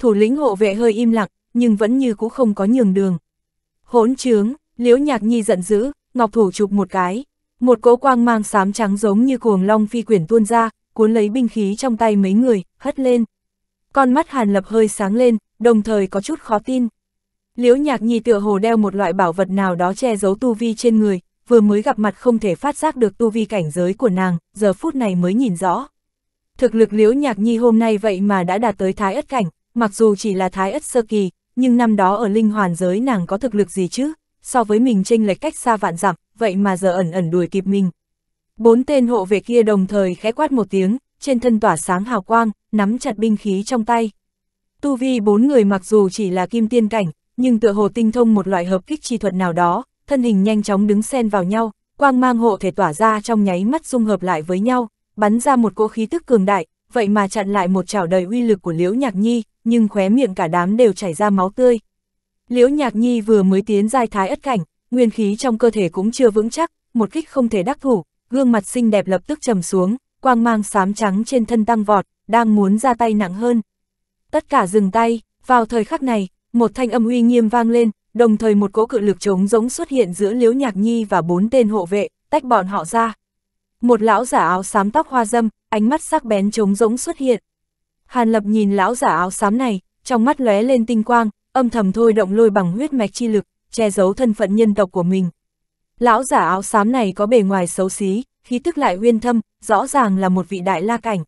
thủ lĩnh hộ vệ hơi im lặng, nhưng vẫn như cũ không có nhường đường. Hỗn trướng, liễu nhạc nhi giận dữ, ngọc thủ chụp một cái. Một cỗ quang mang xám trắng giống như cuồng long phi quyển tuôn ra, cuốn lấy binh khí trong tay mấy người, hất lên. Con mắt hàn lập hơi sáng lên, đồng thời có chút khó tin. Liễu nhạc nhi tựa hồ đeo một loại bảo vật nào đó che giấu tu vi trên người, vừa mới gặp mặt không thể phát giác được tu vi cảnh giới của nàng, giờ phút này mới nhìn rõ. Thực lực liễu nhạc nhi hôm nay vậy mà đã đạt tới thái ất cảnh, mặc dù chỉ là thái ất sơ kỳ, nhưng năm đó ở linh hoàn giới nàng có thực lực gì chứ, so với mình chênh lệch cách xa vạn dặm, vậy mà giờ ẩn ẩn đuổi kịp mình. Bốn tên hộ vệ kia đồng thời khẽ quát một tiếng, trên thân tỏa sáng hào quang, nắm chặt binh khí trong tay. Tu vi bốn người mặc dù chỉ là kim tiên cảnh, nhưng tựa hồ tinh thông một loại hợp kích chi thuật nào đó, thân hình nhanh chóng đứng xen vào nhau, quang mang hộ thể tỏa ra trong nháy mắt dung hợp lại với nhau, bắn ra một cỗ khí tức cường đại, vậy mà chặn lại một chảo đầy uy lực của Liễu Nhạc Nhi, nhưng khóe miệng cả đám đều chảy ra máu tươi. Liễu Nhạc Nhi vừa mới tiến giai thái ất cảnh, nguyên khí trong cơ thể cũng chưa vững chắc, một kích không thể đắc thủ, gương mặt xinh đẹp lập tức trầm xuống, quang mang xám trắng trên thân tăng vọt, đang muốn ra tay nặng hơn. Tất cả dừng tay, vào thời khắc này, một thanh âm uy nghiêm vang lên, đồng thời một cỗ cự lực trống giống xuất hiện giữa Liễu Nhạc Nhi và bốn tên hộ vệ, tách bọn họ ra, một lão giả áo xám tóc hoa dâm, ánh mắt sắc bén trống rỗng xuất hiện. Hàn Lập nhìn lão giả áo xám này, trong mắt lóe lên tinh quang, âm thầm thôi động lôi bằng huyết mạch chi lực, che giấu thân phận nhân tộc của mình. Lão giả áo xám này có bề ngoài xấu xí, khí tức lại uyên thâm, rõ ràng là một vị đại la cảnh.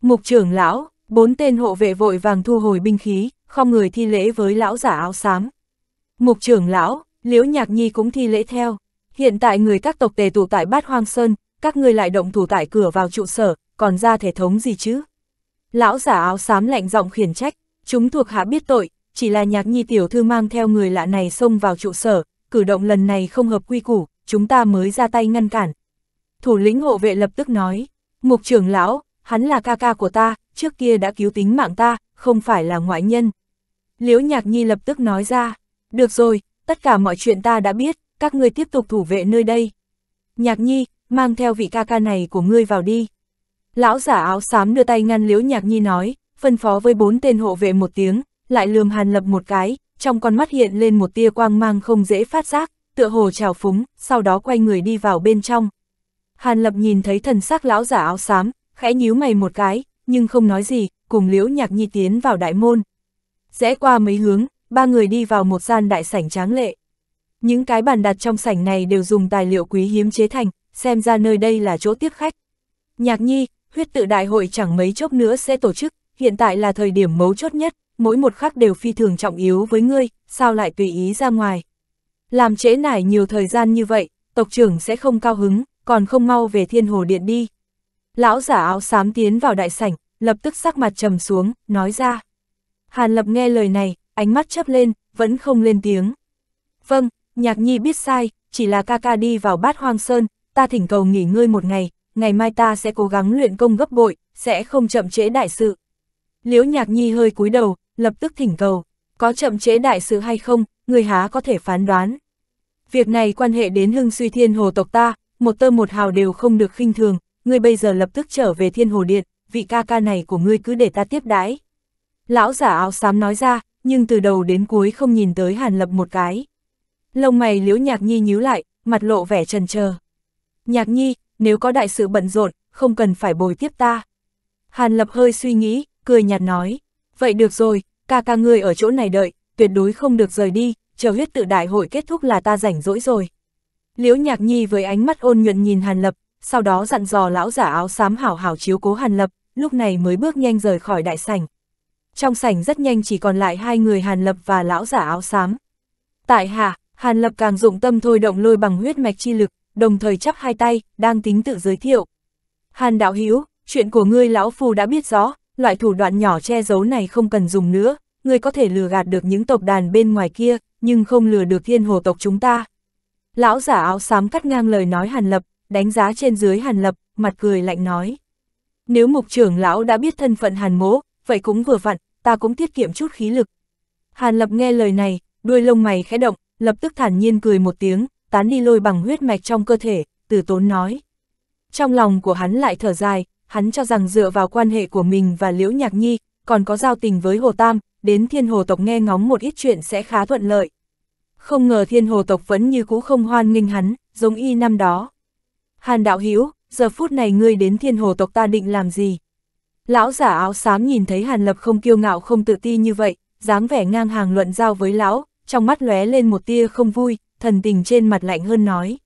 Mục trưởng lão, bốn tên hộ vệ vội vàng thu hồi binh khí, không người thi lễ với lão giả áo xám. Mục trưởng lão, Liễu Nhạc Nhi cũng thi lễ theo. Hiện tại người các tộc tề tụ tại Bát Hoang Sơn, các ngươi lại động thủ tại cửa vào trụ sở, còn ra thể thống gì chứ? Lão giả áo xám lạnh giọng khiển trách, chúng thuộc hạ biết tội, chỉ là nhạc nhi tiểu thư mang theo người lạ này xông vào trụ sở, cử động lần này không hợp quy củ, chúng ta mới ra tay ngăn cản. Thủ lĩnh hộ vệ lập tức nói, mục trưởng lão, hắn là ca ca của ta, trước kia đã cứu tính mạng ta, không phải là ngoại nhân. Liễu nhạc nhi lập tức nói ra, được rồi, tất cả mọi chuyện ta đã biết, các ngươi tiếp tục thủ vệ nơi đây. Nhạc nhi, mang theo vị ca ca này của ngươi vào đi. Lão giả áo xám đưa tay ngăn Liễu Nhạc Nhi nói, phân phó với bốn tên hộ vệ một tiếng, lại lườm Hàn Lập một cái, trong con mắt hiện lên một tia quang mang không dễ phát giác, tựa hồ trào phúng, sau đó quay người đi vào bên trong. Hàn Lập nhìn thấy thần sắc lão giả áo xám, khẽ nhíu mày một cái, nhưng không nói gì, cùng Liễu Nhạc Nhi tiến vào đại môn. Rẽ qua mấy hướng, ba người đi vào một gian đại sảnh tráng lệ. Những cái bàn đặt trong sảnh này đều dùng tài liệu quý hiếm chế thành, xem ra nơi đây là chỗ tiếp khách. Nhạc nhi, huyết tự đại hội chẳng mấy chốc nữa sẽ tổ chức, hiện tại là thời điểm mấu chốt nhất, mỗi một khắc đều phi thường trọng yếu với ngươi, sao lại tùy ý ra ngoài. Làm trễ nải nhiều thời gian như vậy, tộc trưởng sẽ không cao hứng, còn không mau về thiên hồ điện đi. Lão giả áo xám tiến vào đại sảnh, lập tức sắc mặt trầm xuống, nói ra. Hàn lập nghe lời này, ánh mắt chấp lên, vẫn không lên tiếng. Vâng, nhạc nhi biết sai, chỉ là ca ca đi vào bát hoang sơn, ta thỉnh cầu nghỉ ngơi một ngày, ngày mai ta sẽ cố gắng luyện công gấp bội, sẽ không chậm trễ đại sự. Liễu Nhạc Nhi hơi cúi đầu, lập tức thỉnh cầu, có chậm trễ đại sự hay không, người há có thể phán đoán. Việc này quan hệ đến hưng suy thiên hồ tộc ta, một tơ một hào đều không được khinh thường, ngươi bây giờ lập tức trở về thiên hồ điện, vị ca ca này của ngươi cứ để ta tiếp đãi. Lão giả áo xám nói ra, nhưng từ đầu đến cuối không nhìn tới Hàn Lập một cái. Lông mày liễu nhạc nhi nhíu lại, mặt lộ vẻ trần chờ Nhạc nhi, nếu có đại sự bận rộn, không cần phải bồi tiếp ta. Hàn Lập hơi suy nghĩ, cười nhạt nói. Vậy được rồi, ca ca ngươi ở chỗ này đợi, tuyệt đối không được rời đi, chờ huyết tự đại hội kết thúc là ta rảnh rỗi rồi. Liễu Nhạc Nhi với ánh mắt ôn nhuận nhìn Hàn Lập, sau đó dặn dò lão giả áo xám hảo hảo chiếu cố Hàn Lập, lúc này mới bước nhanh rời khỏi đại sảnh. Trong sảnh rất nhanh chỉ còn lại hai người Hàn Lập và lão giả áo xám. Tại hạ, Hàn Lập càng dụng tâm thôi động lôi bằng huyết mạch chi lực, đồng thời chắp hai tay, đang tính tự giới thiệu. Hàn đạo Hiếu, chuyện của ngươi lão phu đã biết rõ, loại thủ đoạn nhỏ che giấu này không cần dùng nữa, ngươi có thể lừa gạt được những tộc đàn bên ngoài kia, nhưng không lừa được thiên hồ tộc chúng ta. Lão giả áo xám cắt ngang lời nói Hàn Lập, đánh giá trên dưới Hàn Lập, mặt cười lạnh nói. Nếu mục trưởng lão đã biết thân phận Hàn mố, vậy cũng vừa vặn, ta cũng tiết kiệm chút khí lực. Hàn Lập nghe lời này, đuôi lông mày khẽ động, lập tức thản nhiên cười một tiếng, tán đi lôi bằng huyết mạch trong cơ thể, từ tốn nói. Trong lòng của hắn lại thở dài, hắn cho rằng dựa vào quan hệ của mình và Liễu Nhạc Nhi, còn có giao tình với Hồ Tam, đến thiên hồ tộc nghe ngóng một ít chuyện sẽ khá thuận lợi. Không ngờ thiên hồ tộc vẫn như cũ không hoan nghênh hắn, giống y năm đó. Hàn đạo Hiếu, giờ phút này ngươi đến thiên hồ tộc ta định làm gì? Lão giả áo xám nhìn thấy Hàn Lập không kiêu ngạo không tự ti như vậy, dáng vẻ ngang hàng luận giao với lão, trong mắt lóe lên một tia không vui, thần tình trên mặt lạnh hơn nói.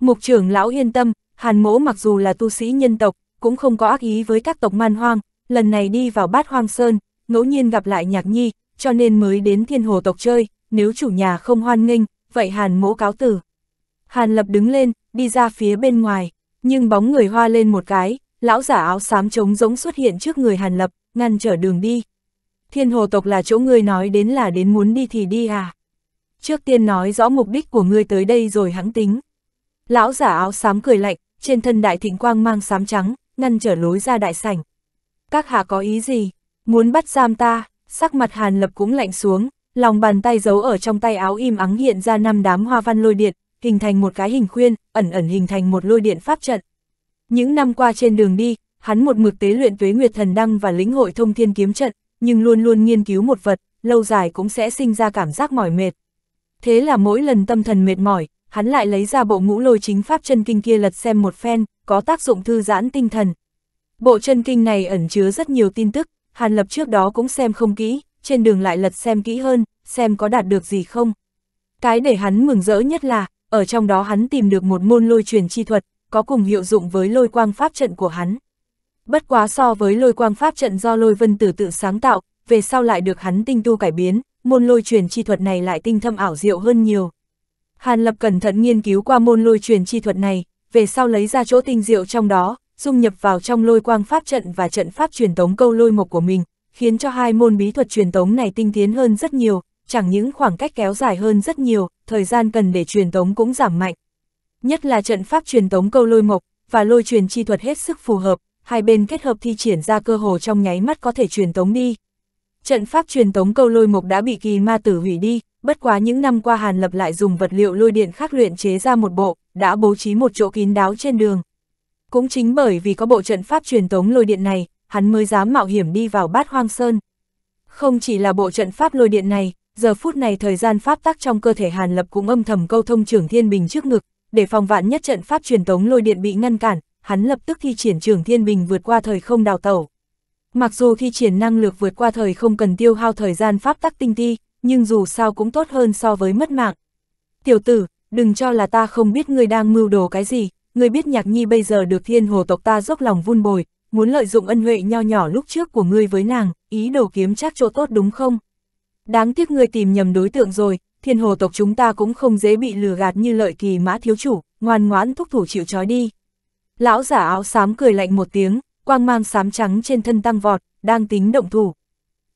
Mục trưởng lão yên tâm, hàn mỗ mặc dù là tu sĩ nhân tộc, cũng không có ác ý với các tộc man hoang, lần này đi vào bát hoang sơn, ngẫu nhiên gặp lại nhạc nhi, cho nên mới đến thiên hồ tộc chơi, nếu chủ nhà không hoan nghênh, vậy hàn mỗ cáo tử. Hàn lập đứng lên, đi ra phía bên ngoài, nhưng bóng người hoa lên một cái, lão giả áo xám trống rỗng xuất hiện trước người hàn lập, ngăn trở đường đi. Thiên hồ tộc là chỗ người nói đến là đến muốn đi thì đi à? trước tiên nói rõ mục đích của ngươi tới đây rồi hãng tính. Lão giả áo xám cười lạnh, trên thân đại thịnh quang mang xám trắng, ngăn trở lối ra đại sảnh. Các hạ có ý gì? Muốn bắt giam ta? Sắc mặt Hàn Lập cũng lạnh xuống, lòng bàn tay giấu ở trong tay áo im ắng hiện ra năm đám hoa văn lôi điện, hình thành một cái hình khuyên, ẩn ẩn hình thành một lôi điện pháp trận. Những năm qua trên đường đi, hắn một mực tế luyện tuế nguyệt thần đăng và lĩnh hội thông thiên kiếm trận, nhưng luôn luôn nghiên cứu một vật, lâu dài cũng sẽ sinh ra cảm giác mỏi mệt, thế là mỗi lần tâm thần mệt mỏi, hắn lại lấy ra bộ ngũ lôi chính pháp chân kinh kia lật xem một phen, có tác dụng thư giãn tinh thần. Bộ chân kinh này ẩn chứa rất nhiều tin tức, Hàn Lập trước đó cũng xem không kỹ, trên đường lại lật xem kỹ hơn, xem có đạt được gì không. Cái để hắn mừng rỡ nhất là, ở trong đó hắn tìm được một môn lôi truyền chi thuật, có cùng hiệu dụng với lôi quang pháp trận của hắn. Bất quá so với lôi quang pháp trận do lôi vân tử tự sáng tạo, về sau lại được hắn tinh tu cải biến, môn lôi truyền chi thuật này lại tinh thâm ảo diệu hơn nhiều. Hàn Lập cẩn thận nghiên cứu qua môn lôi truyền chi thuật này, về sau lấy ra chỗ tinh diệu trong đó, dung nhập vào trong lôi quang pháp trận và trận pháp truyền tống câu lôi mộc của mình, khiến cho hai môn bí thuật truyền tống này tinh tiến hơn rất nhiều, chẳng những khoảng cách kéo dài hơn rất nhiều, thời gian cần để truyền tống cũng giảm mạnh. Nhất là trận pháp truyền tống câu lôi mộc và lôi truyền chi thuật hết sức phù hợp, hai bên kết hợp thi triển ra cơ hồ trong nháy mắt có thể truyền tống đi, Trận pháp truyền tống câu lôi mục đã bị kỳ ma tử hủy đi, bất quá những năm qua Hàn Lập lại dùng vật liệu lôi điện khác luyện chế ra một bộ, đã bố trí một chỗ kín đáo trên đường. Cũng chính bởi vì có bộ trận pháp truyền tống lôi điện này, hắn mới dám mạo hiểm đi vào bát hoang sơn. Không chỉ là bộ trận pháp lôi điện này, giờ phút này thời gian pháp tắc trong cơ thể Hàn Lập cũng âm thầm câu thông trưởng thiên bình trước ngực, để phòng vạn nhất trận pháp truyền tống lôi điện bị ngăn cản, hắn lập tức thi triển trưởng thiên bình vượt qua thời không đào tẩu. Mặc dù thi triển năng lực vượt qua thời không cần tiêu hao thời gian pháp tắc tinh thi, nhưng dù sao cũng tốt hơn so với mất mạng. Tiểu tử, đừng cho là ta không biết ngươi đang mưu đồ cái gì, ngươi biết nhạc nhi bây giờ được thiên hồ tộc ta dốc lòng vun bồi, muốn lợi dụng ân huệ nho nhỏ lúc trước của ngươi với nàng, ý đồ kiếm chắc chỗ tốt đúng không? Đáng tiếc ngươi tìm nhầm đối tượng rồi, thiên hồ tộc chúng ta cũng không dễ bị lừa gạt như lợi kỳ mã thiếu chủ, ngoan ngoãn thúc thủ chịu trói đi. Lão giả áo xám cười lạnh một tiếng, quang mang xám trắng trên thân tăng vọt, đang tính động thủ.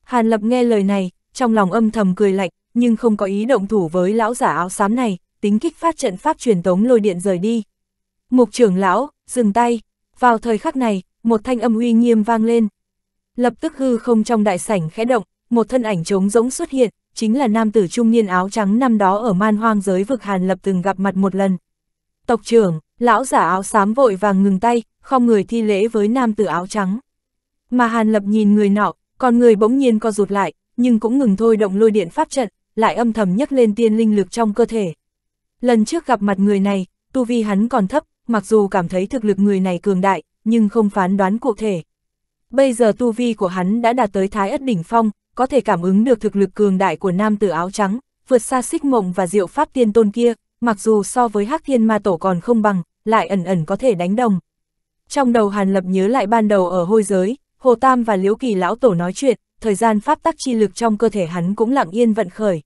Hàn Lập nghe lời này, trong lòng âm thầm cười lạnh, nhưng không có ý động thủ với lão giả áo xám này, tính kích phát trận pháp truyền tống lôi điện rời đi. Mục trưởng lão, dừng tay, vào thời khắc này, một thanh âm uy nghiêm vang lên. Lập tức hư không trong đại sảnh khẽ động, một thân ảnh trống rỗng xuất hiện, chính là nam tử trung niên áo trắng năm đó ở man hoang giới vực Hàn Lập từng gặp mặt một lần. Tộc trưởng, lão giả áo xám vội vàng ngừng tay, không người thi lễ với nam tử áo trắng. Mà Hàn Lập nhìn người nọ, còn người bỗng nhiên co rụt lại, nhưng cũng ngừng thôi động lôi điện pháp trận, lại âm thầm nhấc lên tiên linh lực trong cơ thể. Lần trước gặp mặt người này, tu vi hắn còn thấp, mặc dù cảm thấy thực lực người này cường đại, nhưng không phán đoán cụ thể. Bây giờ tu vi của hắn đã đạt tới thái ất đỉnh phong, có thể cảm ứng được thực lực cường đại của nam tử áo trắng, vượt xa xích mộng và diệu pháp tiên tôn kia, mặc dù so với hắc thiên ma tổ còn không bằng, lại ẩn ẩn có thể đánh đồng. Trong đầu Hàn Lập nhớ lại ban đầu ở hôi giới, Hồ Tam và Liễu Kỳ lão tổ nói chuyện, thời gian pháp tắc chi lực trong cơ thể hắn cũng lặng yên vận khởi.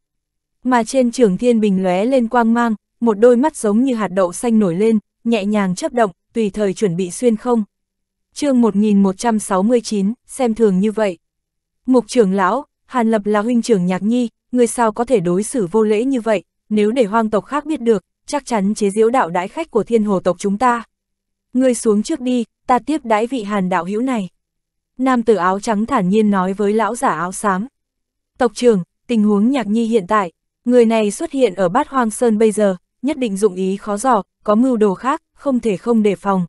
Mà trên trường thiên bình lóe lên quang mang, một đôi mắt giống như hạt đậu xanh nổi lên, nhẹ nhàng chấp động, tùy thời chuẩn bị xuyên không. chương 1169, xem thường như vậy. Mục trưởng lão, Hàn Lập là huynh trưởng nhạc nhi, người sao có thể đối xử vô lễ như vậy, nếu để hoang tộc khác biết được, chắc chắn chế diễu đạo đãi khách của thiên hồ tộc chúng ta ngươi xuống trước đi, ta tiếp đãi vị hàn đạo hữu này. Nam tử áo trắng thản nhiên nói với lão giả áo xám. Tộc trưởng, tình huống nhạc nhi hiện tại, người này xuất hiện ở bát hoang sơn bây giờ, nhất định dụng ý khó dò, có mưu đồ khác, không thể không đề phòng.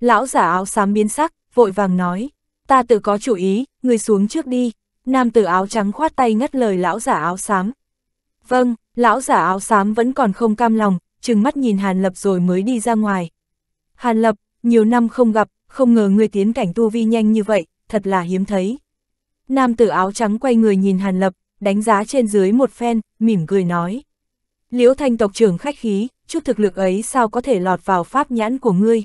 Lão giả áo xám biến sắc, vội vàng nói, ta tự có chủ ý, ngươi xuống trước đi. Nam tử áo trắng khoát tay ngắt lời lão giả áo xám. Vâng, lão giả áo xám vẫn còn không cam lòng, chừng mắt nhìn Hàn Lập rồi mới đi ra ngoài. Hàn Lập, nhiều năm không gặp, không ngờ ngươi tiến cảnh tu vi nhanh như vậy, thật là hiếm thấy. Nam tử áo trắng quay người nhìn Hàn Lập, đánh giá trên dưới một phen, mỉm cười nói. Liễu thanh tộc trưởng khách khí, chút thực lực ấy sao có thể lọt vào pháp nhãn của ngươi.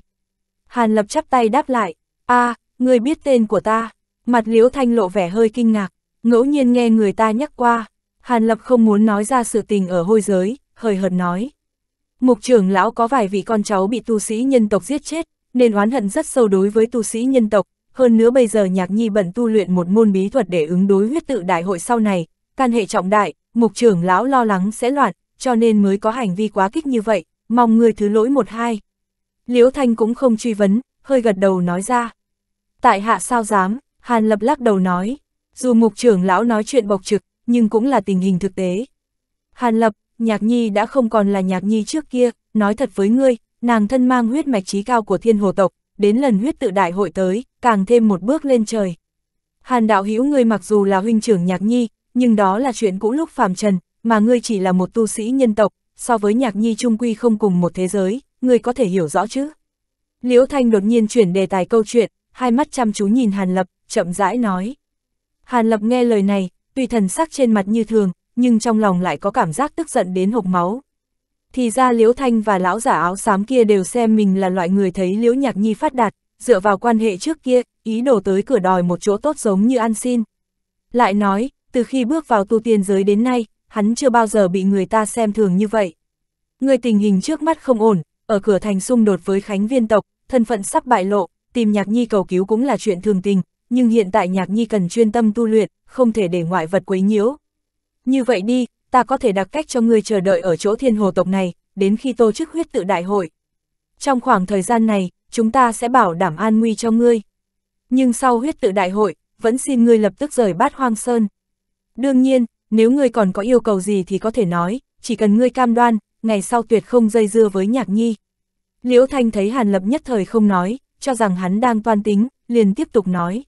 Hàn Lập chắp tay đáp lại, a à, ngươi biết tên của ta. Mặt Liễu thanh lộ vẻ hơi kinh ngạc, ngẫu nhiên nghe người ta nhắc qua. Hàn Lập không muốn nói ra sự tình ở hôi giới, hời hợt nói. Mục trưởng lão có vài vị con cháu bị tu sĩ nhân tộc giết chết, nên oán hận rất sâu đối với tu sĩ nhân tộc, hơn nữa bây giờ Nhạc Nhi bận tu luyện một môn bí thuật để ứng đối huyết tự đại hội sau này, can hệ trọng đại, mục trưởng lão lo lắng sẽ loạn, cho nên mới có hành vi quá kích như vậy, mong người thứ lỗi một hai. Liễu Thanh cũng không truy vấn, hơi gật đầu nói ra. Tại hạ sao dám, Hàn Lập lắc đầu nói, dù mục trưởng lão nói chuyện bộc trực, nhưng cũng là tình hình thực tế. Hàn Lập, Nhạc Nhi đã không còn là Nhạc Nhi trước kia, nói thật với ngươi, nàng thân mang huyết mạch trí cao của thiên hồ tộc, đến lần huyết tự đại hội tới, càng thêm một bước lên trời. Hàn đạo hữu ngươi mặc dù là huynh trưởng Nhạc Nhi, nhưng đó là chuyện cũ lúc phàm trần, mà ngươi chỉ là một tu sĩ nhân tộc, so với Nhạc Nhi trung quy không cùng một thế giới, ngươi có thể hiểu rõ chứ? Liễu Thanh đột nhiên chuyển đề tài câu chuyện, hai mắt chăm chú nhìn Hàn Lập, chậm rãi nói. Hàn Lập nghe lời này, tùy thần sắc trên mặt như thường, nhưng trong lòng lại có cảm giác tức giận đến hộc máu. Thì ra Liễu Thanh và lão giả áo xám kia đều xem mình là loại người thấy Liễu Nhạc Nhi phát đạt, dựa vào quan hệ trước kia, ý đồ tới cửa đòi một chỗ tốt giống như ăn xin. Lại nói, từ khi bước vào tu tiên giới đến nay, hắn chưa bao giờ bị người ta xem thường như vậy. Người tình hình trước mắt không ổn, ở cửa thành xung đột với Khánh Viên tộc, thân phận sắp bại lộ, tìm Nhạc Nhi cầu cứu cũng là chuyện thường tình, nhưng hiện tại Nhạc Nhi cần chuyên tâm tu luyện, không thể để ngoại vật quấy nhiễu như vậy đi, ta có thể đặt cách cho ngươi chờ đợi ở chỗ thiên hồ tộc này, đến khi tô chức huyết tự đại hội. Trong khoảng thời gian này, chúng ta sẽ bảo đảm an nguy cho ngươi. Nhưng sau huyết tự đại hội, vẫn xin ngươi lập tức rời bát hoang sơn. Đương nhiên, nếu ngươi còn có yêu cầu gì thì có thể nói, chỉ cần ngươi cam đoan, ngày sau tuyệt không dây dưa với nhạc nhi. Liễu Thanh thấy Hàn Lập nhất thời không nói, cho rằng hắn đang toan tính, liền tiếp tục nói.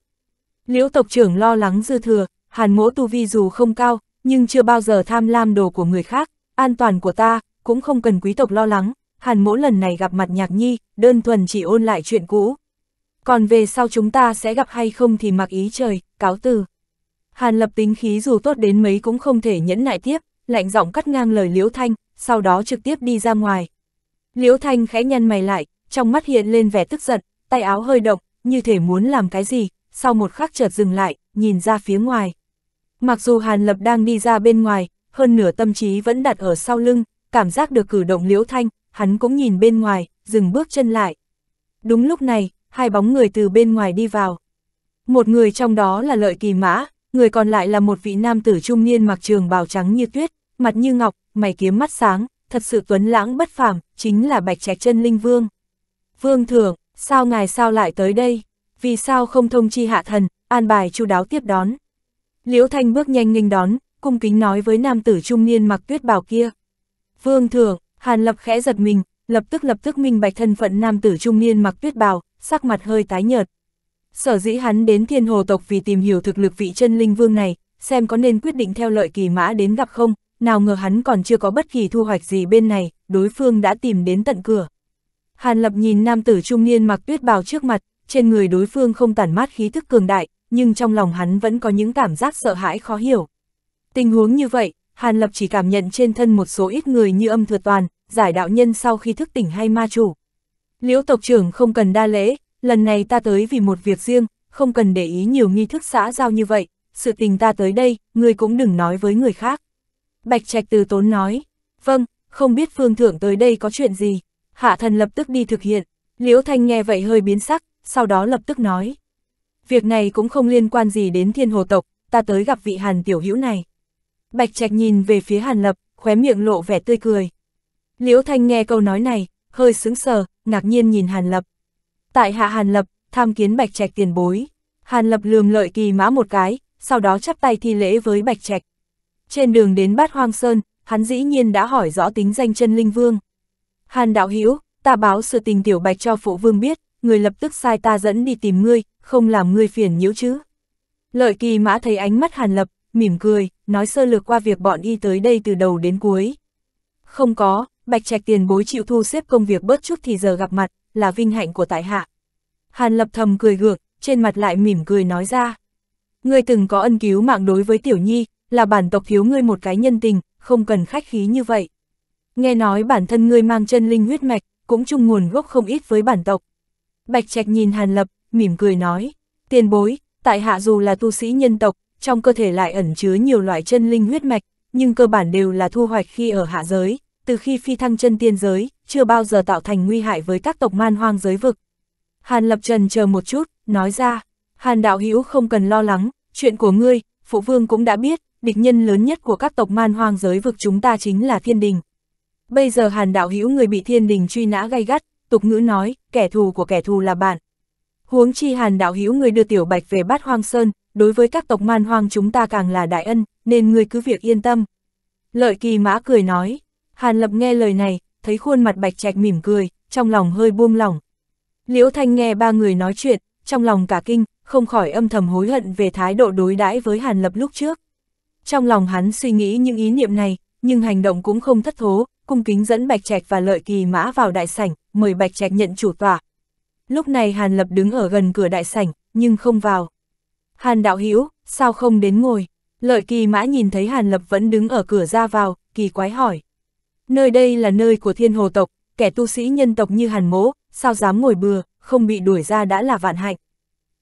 Liễu tộc trưởng lo lắng dư thừa, Hàn mỗ tu vi dù không cao, nhưng chưa bao giờ tham lam đồ của người khác, an toàn của ta, cũng không cần quý tộc lo lắng, hàn mỗ lần này gặp mặt nhạc nhi, đơn thuần chỉ ôn lại chuyện cũ. Còn về sau chúng ta sẽ gặp hay không thì mặc ý trời, cáo từ. Hàn lập tính khí dù tốt đến mấy cũng không thể nhẫn nại tiếp, lạnh giọng cắt ngang lời Liễu Thanh, sau đó trực tiếp đi ra ngoài. Liễu Thanh khẽ nhăn mày lại, trong mắt hiện lên vẻ tức giận, tay áo hơi động, như thể muốn làm cái gì, sau một khắc chợt dừng lại, nhìn ra phía ngoài. Mặc dù Hàn Lập đang đi ra bên ngoài, hơn nửa tâm trí vẫn đặt ở sau lưng, cảm giác được cử động liễu thanh, hắn cũng nhìn bên ngoài, dừng bước chân lại. Đúng lúc này, hai bóng người từ bên ngoài đi vào. Một người trong đó là lợi kỳ mã, người còn lại là một vị nam tử trung niên mặc trường bào trắng như tuyết, mặt như ngọc, mày kiếm mắt sáng, thật sự tuấn lãng bất phàm, chính là bạch trạch chân linh vương. Vương thượng, sao ngài sao lại tới đây? Vì sao không thông chi hạ thần, an bài chu đáo tiếp đón? Liễu Thanh bước nhanh nghênh đón, cung kính nói với nam tử trung niên mặc tuyết bào kia. Vương thượng, Hàn Lập khẽ giật mình, lập tức lập tức minh bạch thân phận nam tử trung niên mặc tuyết bào, sắc mặt hơi tái nhợt. Sở dĩ hắn đến thiên hồ tộc vì tìm hiểu thực lực vị chân linh vương này, xem có nên quyết định theo lợi kỳ mã đến gặp không, nào ngờ hắn còn chưa có bất kỳ thu hoạch gì bên này, đối phương đã tìm đến tận cửa. Hàn Lập nhìn nam tử trung niên mặc tuyết bào trước mặt, trên người đối phương không tản mát khí thức cường đại, nhưng trong lòng hắn vẫn có những cảm giác sợ hãi khó hiểu. Tình huống như vậy, Hàn Lập chỉ cảm nhận trên thân một số ít người như âm thừa toàn, giải đạo nhân sau khi thức tỉnh hay ma chủ. Liễu tộc trưởng không cần đa lễ, lần này ta tới vì một việc riêng, không cần để ý nhiều nghi thức xã giao như vậy, sự tình ta tới đây, người cũng đừng nói với người khác. Bạch Trạch từ tốn nói, vâng, không biết phương thượng tới đây có chuyện gì, hạ thần lập tức đi thực hiện, Liễu Thanh nghe vậy hơi biến sắc, sau đó lập tức nói việc này cũng không liên quan gì đến thiên hồ tộc, ta tới gặp vị hàn tiểu hữu này. Bạch Trạch nhìn về phía hàn lập, khóe miệng lộ vẻ tươi cười. Liễu Thanh nghe câu nói này, hơi sững sờ, ngạc nhiên nhìn hàn lập. Tại hạ hàn lập, tham kiến Bạch Trạch tiền bối. Hàn lập lườm lợi kỳ mã một cái, sau đó chắp tay thi lễ với Bạch Trạch. Trên đường đến bát hoang sơn, hắn dĩ nhiên đã hỏi rõ tính danh chân linh vương. Hàn đạo hữu ta báo sự tình tiểu bạch cho phụ vương biết, người lập tức sai ta dẫn đi tìm ngươi, không làm ngươi phiền nhiễu chứ. Lợi kỳ mã thấy ánh mắt hàn lập, mỉm cười, nói sơ lược qua việc bọn y tới đây từ đầu đến cuối. Không có, bạch trạch tiền bối chịu thu xếp công việc bớt chút thì giờ gặp mặt, là vinh hạnh của tại hạ. Hàn lập thầm cười gượng, trên mặt lại mỉm cười nói ra. Ngươi từng có ân cứu mạng đối với tiểu nhi, là bản tộc thiếu ngươi một cái nhân tình, không cần khách khí như vậy. Nghe nói bản thân ngươi mang chân linh huyết mạch, cũng chung nguồn gốc không ít với bản tộc. Bạch Trạch nhìn Hàn Lập, mỉm cười nói, tiền bối, tại hạ dù là tu sĩ nhân tộc, trong cơ thể lại ẩn chứa nhiều loại chân linh huyết mạch, nhưng cơ bản đều là thu hoạch khi ở hạ giới, từ khi phi thăng chân tiên giới, chưa bao giờ tạo thành nguy hại với các tộc man hoang giới vực. Hàn Lập Trần chờ một chút, nói ra, Hàn Đạo Hữu không cần lo lắng, chuyện của ngươi, Phụ Vương cũng đã biết, địch nhân lớn nhất của các tộc man hoang giới vực chúng ta chính là thiên đình. Bây giờ Hàn Đạo Hữu người bị thiên đình truy nã gay gắt, tục ngữ nói, kẻ thù của kẻ thù là bạn, Huống chi hàn đạo hữu người đưa tiểu bạch về bát hoang sơn, đối với các tộc man hoang chúng ta càng là đại ân, nên người cứ việc yên tâm. Lợi kỳ mã cười nói, hàn lập nghe lời này, thấy khuôn mặt bạch trạch mỉm cười, trong lòng hơi buông lỏng. Liễu thanh nghe ba người nói chuyện, trong lòng cả kinh, không khỏi âm thầm hối hận về thái độ đối đãi với hàn lập lúc trước. Trong lòng hắn suy nghĩ những ý niệm này, nhưng hành động cũng không thất thố, cung kính dẫn Bạch Trạch và Lợi Kỳ Mã vào đại sảnh, mời Bạch Trạch nhận chủ tọa, lúc này Hàn Lập đứng ở gần cửa đại sảnh, nhưng không vào. Hàn đạo hữu sao không đến ngồi? Lợi kỳ mã nhìn thấy Hàn Lập vẫn đứng ở cửa ra vào, kỳ quái hỏi. Nơi đây là nơi của thiên hồ tộc, kẻ tu sĩ nhân tộc như Hàn Mỗ sao dám ngồi bừa, không bị đuổi ra đã là vạn hạnh.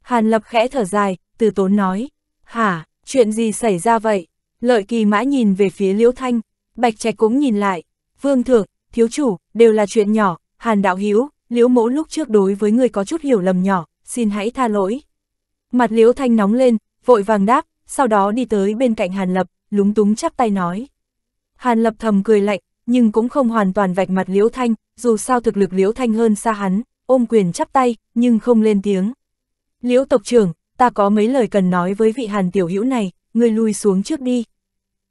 Hàn Lập khẽ thở dài, từ tốn nói. Hả, chuyện gì xảy ra vậy? Lợi kỳ mã nhìn về phía Liễu Thanh, Bạch Trạch cũng nhìn lại. Vương thượng, thiếu chủ, đều là chuyện nhỏ, Hàn đạo hữu liễu mẫu lúc trước đối với người có chút hiểu lầm nhỏ, xin hãy tha lỗi. Mặt liễu thanh nóng lên, vội vàng đáp, sau đó đi tới bên cạnh Hàn Lập, lúng túng chắp tay nói. Hàn Lập thầm cười lạnh, nhưng cũng không hoàn toàn vạch mặt liễu thanh, dù sao thực lực liễu thanh hơn xa hắn, ôm quyền chắp tay, nhưng không lên tiếng. Liễu tộc trưởng, ta có mấy lời cần nói với vị Hàn tiểu hữu này, ngươi lui xuống trước đi.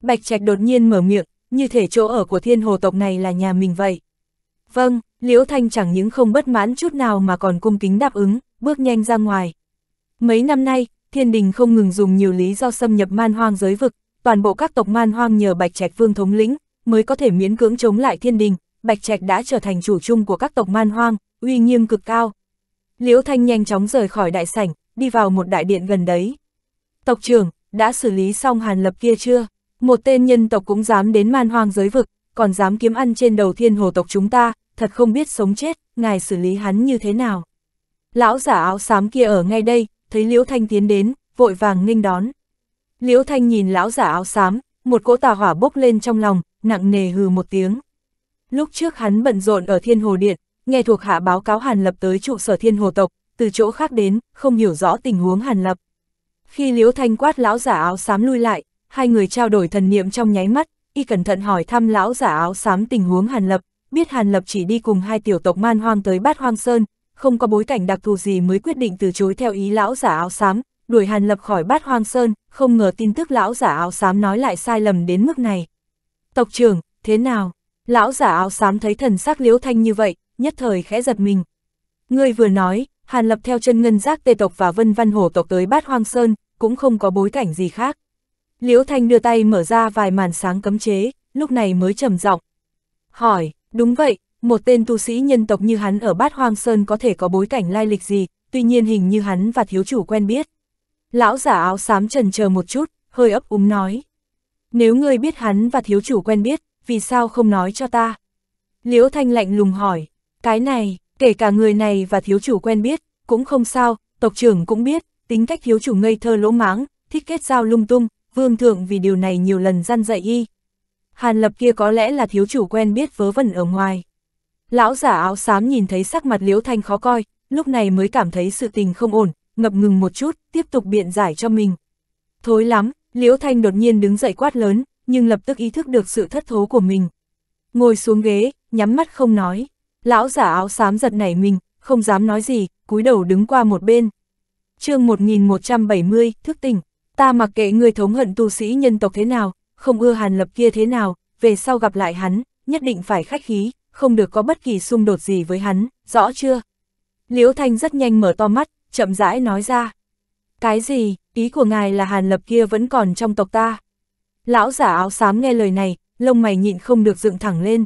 Bạch Trạch đột nhiên mở miệng, như thể chỗ ở của thiên hồ tộc này là nhà mình vậy. Vâng. Liễu Thanh chẳng những không bất mãn chút nào mà còn cung kính đáp ứng, bước nhanh ra ngoài. Mấy năm nay, thiên đình không ngừng dùng nhiều lý do xâm nhập man hoang giới vực, toàn bộ các tộc man hoang nhờ Bạch Trạch Vương thống lĩnh, mới có thể miễn cưỡng chống lại thiên đình, Bạch Trạch đã trở thành chủ chung của các tộc man hoang, uy nghiêm cực cao. Liễu Thanh nhanh chóng rời khỏi đại sảnh, đi vào một đại điện gần đấy. Tộc trưởng, đã xử lý xong hàn lập kia chưa? Một tên nhân tộc cũng dám đến man hoang giới vực, còn dám kiếm ăn trên đầu thiên hồ tộc chúng ta, thật không biết sống chết, ngài xử lý hắn như thế nào. Lão giả áo xám kia ở ngay đây, thấy Liễu Thanh tiến đến, vội vàng nghênh đón. Liễu Thanh nhìn lão giả áo xám, một cỗ tà hỏa bốc lên trong lòng, nặng nề hừ một tiếng. Lúc trước hắn bận rộn ở Thiên Hồ Điện, nghe thuộc hạ báo cáo Hàn Lập tới trụ sở Thiên Hồ Tộc, từ chỗ khác đến, không hiểu rõ tình huống Hàn Lập. Khi Liễu Thanh quát lão giả áo xám lui lại, hai người trao đổi thần niệm trong nháy mắt, y cẩn thận hỏi thăm lão giả áo xám tình huống Hàn Lập, biết Hàn Lập chỉ đi cùng hai tiểu tộc man hoang tới bát hoang sơn, không có bối cảnh đặc thù gì mới quyết định từ chối theo ý lão giả áo xám, đuổi Hàn Lập khỏi bát hoang sơn, không ngờ tin tức lão giả áo xám nói lại sai lầm đến mức này. Tộc trưởng, thế nào? Lão giả áo xám thấy thần sắc liễu thanh như vậy, nhất thời khẽ giật mình. Người vừa nói, Hàn Lập theo chân ngân giác tê tộc và vân văn hổ tộc tới bát hoang sơn, cũng không có bối cảnh gì khác. Liễu Thanh đưa tay mở ra vài màn sáng cấm chế, lúc này mới trầm giọng hỏi, Đúng vậy, một tên tu sĩ nhân tộc như hắn ở bát hoang sơn có thể có bối cảnh lai lịch gì, tuy nhiên hình như hắn và thiếu chủ quen biết. Lão giả áo xám trần chờ một chút, hơi ấp úng nói. Nếu ngươi biết hắn và thiếu chủ quen biết, vì sao không nói cho ta? Liễu Thanh lạnh lùng hỏi, cái này, kể cả người này và thiếu chủ quen biết, cũng không sao, tộc trưởng cũng biết, tính cách thiếu chủ ngây thơ lỗ mãng, thích kết giao lung tung, vương thượng vì điều này nhiều lần răn dạy y. Hàn Lập kia có lẽ là thiếu chủ quen biết vớ vẩn ở ngoài. Lão giả áo xám nhìn thấy sắc mặt Liễu Thanh khó coi, lúc này mới cảm thấy sự tình không ổn, ngập ngừng một chút, tiếp tục biện giải cho mình. Thối lắm, Liễu Thanh đột nhiên đứng dậy quát lớn, nhưng lập tức ý thức được sự thất thố của mình. Ngồi xuống ghế, nhắm mắt không nói. Lão giả áo xám giật nảy mình, không dám nói gì, cúi đầu đứng qua một bên. chương 1170, thức tỉnh. Ta mặc kệ người thống hận tu sĩ nhân tộc thế nào, không ưa Hàn Lập kia thế nào, về sau gặp lại hắn, nhất định phải khách khí, không được có bất kỳ xung đột gì với hắn, rõ chưa? Liễu Thanh rất nhanh mở to mắt, chậm rãi nói ra. Cái gì, ý của ngài là Hàn Lập kia vẫn còn trong tộc ta? Lão giả áo xám nghe lời này, lông mày nhịn không được dựng thẳng lên.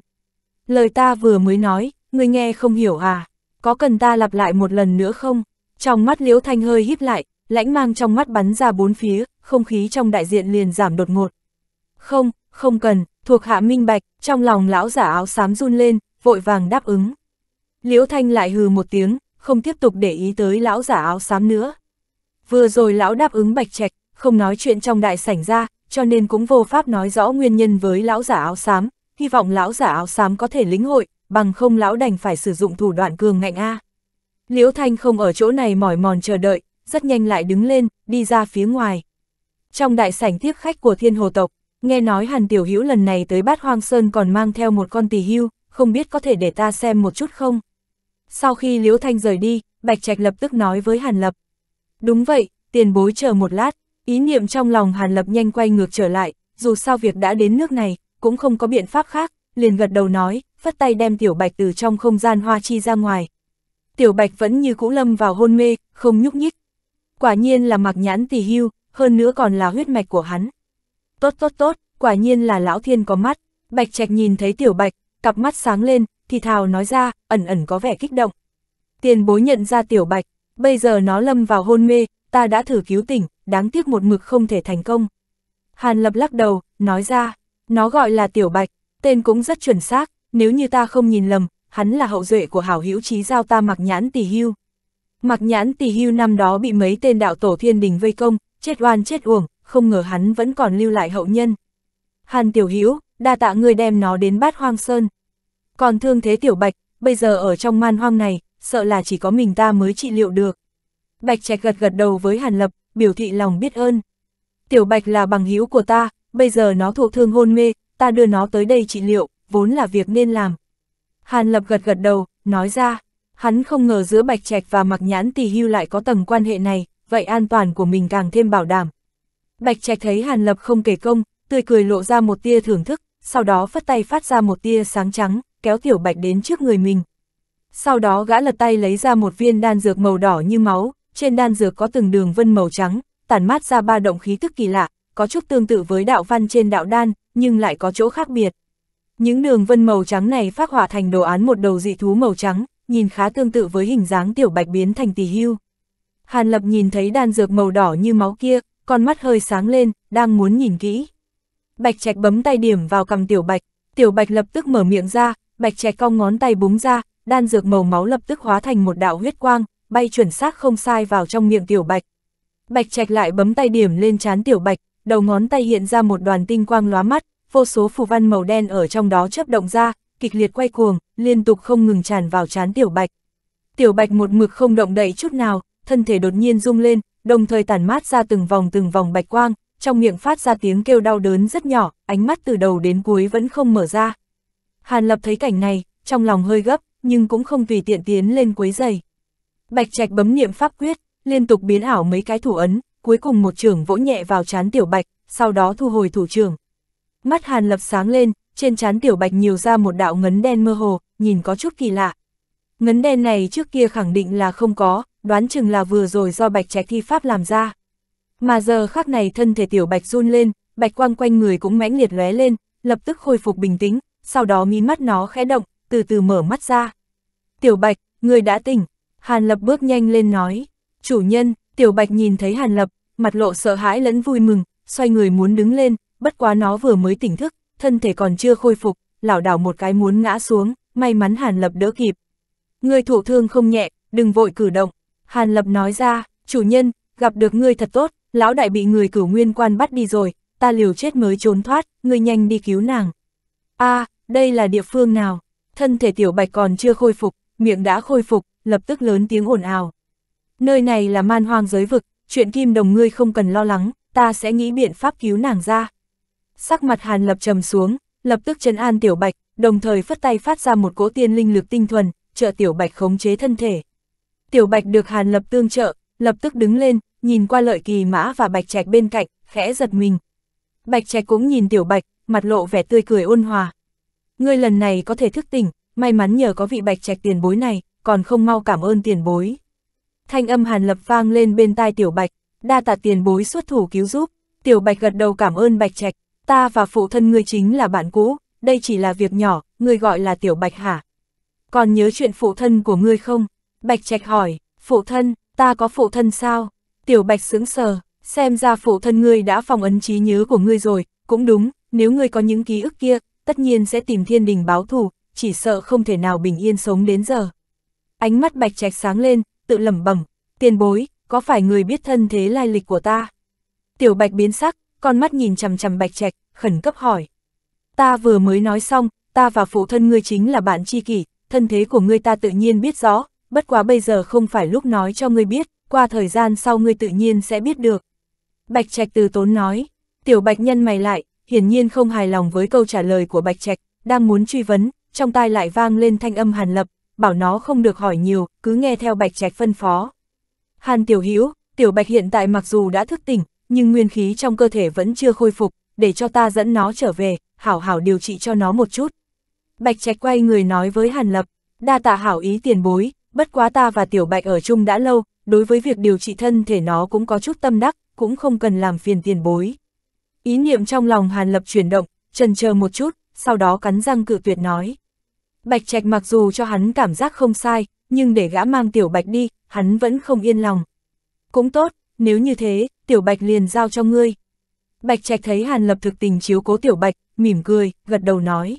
Lời ta vừa mới nói, người nghe không hiểu à? Có cần ta lặp lại một lần nữa không? Trong mắt Liễu Thanh hơi híp lại, lãnh mang trong mắt bắn ra bốn phía, không khí trong đại diện liền giảm đột ngột. Không, không cần, thuộc hạ minh bạch, trong lòng lão giả áo xám run lên, vội vàng đáp ứng. Liễu Thanh lại hừ một tiếng, không tiếp tục để ý tới lão giả áo xám nữa. Vừa rồi lão đáp ứng bạch trạch, không nói chuyện trong đại sảnh ra, cho nên cũng vô pháp nói rõ nguyên nhân với lão giả áo xám, hy vọng lão giả áo xám có thể lĩnh hội, bằng không lão đành phải sử dụng thủ đoạn cường ngạnh A. Liễu Thanh không ở chỗ này mỏi mòn chờ đợi, rất nhanh lại đứng lên, đi ra phía ngoài. Trong đại sảnh tiếp khách của thiên hồ tộc, Nghe nói Hàn Tiểu Hữu lần này tới bát hoang sơn còn mang theo một con tỳ hưu, không biết có thể để ta xem một chút không? Sau khi Liễu Thanh rời đi, Bạch Trạch lập tức nói với Hàn Lập. Đúng vậy, tiền bối chờ một lát, ý niệm trong lòng Hàn Lập nhanh quay ngược trở lại, dù sao việc đã đến nước này, cũng không có biện pháp khác, liền gật đầu nói, phất tay đem Tiểu Bạch từ trong không gian hoa chi ra ngoài. Tiểu Bạch vẫn như cũ lâm vào hôn mê, không nhúc nhích. Quả nhiên là mặc nhãn tỳ hưu, hơn nữa còn là huyết mạch của hắn. Tốt tốt tốt, quả nhiên là lão thiên có mắt. Bạch Trạch nhìn thấy tiểu bạch, cặp mắt sáng lên, thì thào nói ra, ẩn ẩn có vẻ kích động. Tiền bối nhận ra tiểu bạch, bây giờ nó lâm vào hôn mê, ta đã thử cứu tỉnh, đáng tiếc một mực không thể thành công. Hàn lập lắc đầu, nói ra, nó gọi là tiểu bạch, tên cũng rất chuẩn xác, nếu như ta không nhìn lầm, hắn là hậu duệ của hảo hữu trí giao ta mặc nhãn tỷ hưu. Mặc nhãn tỷ hưu năm đó bị mấy tên đạo tổ thiên đình vây công, chết oan chết uổng, không ngờ hắn vẫn còn lưu lại hậu nhân. Hàn Tiểu Hữu đa tạ người đem nó đến bát hoang sơn. Còn thương thế Tiểu Bạch, bây giờ ở trong man hoang này, sợ là chỉ có mình ta mới trị liệu được. Bạch Trạch gật gật đầu với Hàn Lập, biểu thị lòng biết ơn. Tiểu Bạch là bằng hữu của ta, bây giờ nó thụ thương hôn mê, ta đưa nó tới đây trị liệu, vốn là việc nên làm. Hàn Lập gật gật đầu, nói ra, hắn không ngờ giữa Bạch Trạch và Mặc Nhãn Tỳ Hưu lại có tầng quan hệ này, vậy an toàn của mình càng thêm bảo đảm. Bạch Trạch thấy Hàn Lập không kể công, tươi cười lộ ra một tia thưởng thức, sau đó phất tay phát ra một tia sáng trắng, kéo Tiểu Bạch đến trước người mình. Sau đó gã lật tay lấy ra một viên đan dược màu đỏ như máu, trên đan dược có từng đường vân màu trắng, tản mát ra ba động khí tức kỳ lạ, có chút tương tự với đạo văn trên đạo đan, nhưng lại có chỗ khác biệt. Những đường vân màu trắng này phát họa thành đồ án một đầu dị thú màu trắng, nhìn khá tương tự với hình dáng tiểu bạch biến thành tỳ hưu. Hàn Lập nhìn thấy đan dược màu đỏ như máu kia, con mắt hơi sáng lên, đang muốn nhìn kỹ. Bạch Trạch bấm tay điểm vào cầm Tiểu Bạch, Tiểu Bạch lập tức mở miệng ra, Bạch Trạch cong ngón tay búng ra, đan dược màu máu lập tức hóa thành một đạo huyết quang, bay chuẩn xác không sai vào trong miệng Tiểu Bạch. Bạch Trạch lại bấm tay điểm lên trán Tiểu Bạch, đầu ngón tay hiện ra một đoàn tinh quang lóa mắt, vô số phù văn màu đen ở trong đó chớp động ra, kịch liệt quay cuồng, liên tục không ngừng tràn vào trán Tiểu Bạch. Tiểu Bạch một mực không động đậy chút nào, thân thể đột nhiên rung lên, đồng thời tàn mát ra từng vòng từng vòng bạch quang, trong miệng phát ra tiếng kêu đau đớn rất nhỏ, ánh mắt từ đầu đến cuối vẫn không mở ra. Hàn Lập thấy cảnh này, trong lòng hơi gấp, nhưng cũng không tùy tiện tiến lên quấy giày. Bạch Trạch bấm niệm pháp quyết, liên tục biến ảo mấy cái thủ ấn, cuối cùng một trường vỗ nhẹ vào trán Tiểu Bạch, sau đó thu hồi thủ trường Mắt Hàn Lập sáng lên, trên trán Tiểu Bạch nhiều ra một đạo ngấn đen mơ hồ, nhìn có chút kỳ lạ. Ngấn đen này trước kia khẳng định là không có, đoán chừng là vừa rồi do bạch trạch thi pháp làm ra. Mà giờ khác này thân thể tiểu bạch run lên, bạch quang quanh người cũng mãnh liệt lóe lên, lập tức khôi phục bình tĩnh, sau đó mí mắt nó khẽ động, từ từ mở mắt ra. Tiểu bạch, người đã tỉnh, Hàn Lập bước nhanh lên nói, chủ nhân, tiểu bạch nhìn thấy Hàn Lập, mặt lộ sợ hãi lẫn vui mừng, xoay người muốn đứng lên, bất quá nó vừa mới tỉnh thức, thân thể còn chưa khôi phục, lảo đảo một cái muốn ngã xuống, may mắn Hàn Lập đỡ kịp. Người thụ thương không nhẹ, đừng vội cử động, Hàn Lập nói ra, chủ nhân, gặp được ngươi thật tốt, lão đại bị người cửu nguyên quan bắt đi rồi, ta liều chết mới trốn thoát, ngươi nhanh đi cứu nàng. a à, đây là địa phương nào? Thân thể tiểu bạch còn chưa khôi phục, miệng đã khôi phục, lập tức lớn tiếng ồn ào. Nơi này là man hoang giới vực, chuyện kim đồng ngươi không cần lo lắng, ta sẽ nghĩ biện pháp cứu nàng ra. Sắc mặt Hàn Lập trầm xuống, lập tức trấn an tiểu bạch, đồng thời phất tay phát ra một cỗ tiên linh lực tinh thuần, trợ tiểu bạch khống chế thân thể. Tiểu Bạch được Hàn Lập tương trợ, lập tức đứng lên, nhìn qua lợi kỳ mã và Bạch Trạch bên cạnh, khẽ giật mình. Bạch Trạch cũng nhìn Tiểu Bạch, mặt lộ vẻ tươi cười ôn hòa. Ngươi lần này có thể thức tỉnh, may mắn nhờ có vị Bạch Trạch tiền bối này, còn không mau cảm ơn tiền bối. Thanh âm Hàn Lập vang lên bên tai Tiểu Bạch, đa tạ tiền bối xuất thủ cứu giúp. Tiểu Bạch gật đầu cảm ơn Bạch Trạch, ta và phụ thân ngươi chính là bạn cũ, đây chỉ là việc nhỏ, ngươi gọi là Tiểu Bạch hả? Còn nhớ chuyện phụ thân của ngươi không? Bạch Trạch hỏi, phụ thân, ta có phụ thân sao? Tiểu Bạch sững sờ, xem ra phụ thân ngươi đã phòng ấn trí nhớ của ngươi rồi, cũng đúng, nếu ngươi có những ký ức kia, tất nhiên sẽ tìm thiên đình báo thù, chỉ sợ không thể nào bình yên sống đến giờ. Ánh mắt Bạch Trạch sáng lên, tự lẩm bẩm, tiền bối, có phải người biết thân thế lai lịch của ta? Tiểu Bạch biến sắc, con mắt nhìn chằm chằm Bạch Trạch, khẩn cấp hỏi. Ta vừa mới nói xong, ta và phụ thân ngươi chính là bạn tri kỷ, thân thế của ngươi ta tự nhiên biết rõ, bất quá bây giờ không phải lúc nói cho ngươi biết, qua thời gian sau ngươi tự nhiên sẽ biết được. Bạch Trạch từ tốn nói, tiểu bạch nhân mày lại, hiển nhiên không hài lòng với câu trả lời của Bạch Trạch, đang muốn truy vấn, trong tai lại vang lên thanh âm hàn lập, bảo nó không được hỏi nhiều, cứ nghe theo Bạch Trạch phân phó. Hàn tiểu Hữu tiểu bạch hiện tại mặc dù đã thức tỉnh, nhưng nguyên khí trong cơ thể vẫn chưa khôi phục, để cho ta dẫn nó trở về, hảo hảo điều trị cho nó một chút. Bạch Trạch quay người nói với Hàn Lập, đa tạ hảo ý tiền bối, bất quá ta và Tiểu Bạch ở chung đã lâu, đối với việc điều trị thân thể nó cũng có chút tâm đắc, cũng không cần làm phiền tiền bối. Ý niệm trong lòng Hàn Lập chuyển động, trần chờ một chút, sau đó cắn răng cự tuyệt nói. Bạch Trạch mặc dù cho hắn cảm giác không sai, nhưng để gã mang Tiểu Bạch đi, hắn vẫn không yên lòng. Cũng tốt, nếu như thế, Tiểu Bạch liền giao cho ngươi. Bạch Trạch thấy Hàn Lập thực tình chiếu cố Tiểu Bạch, mỉm cười, gật đầu nói.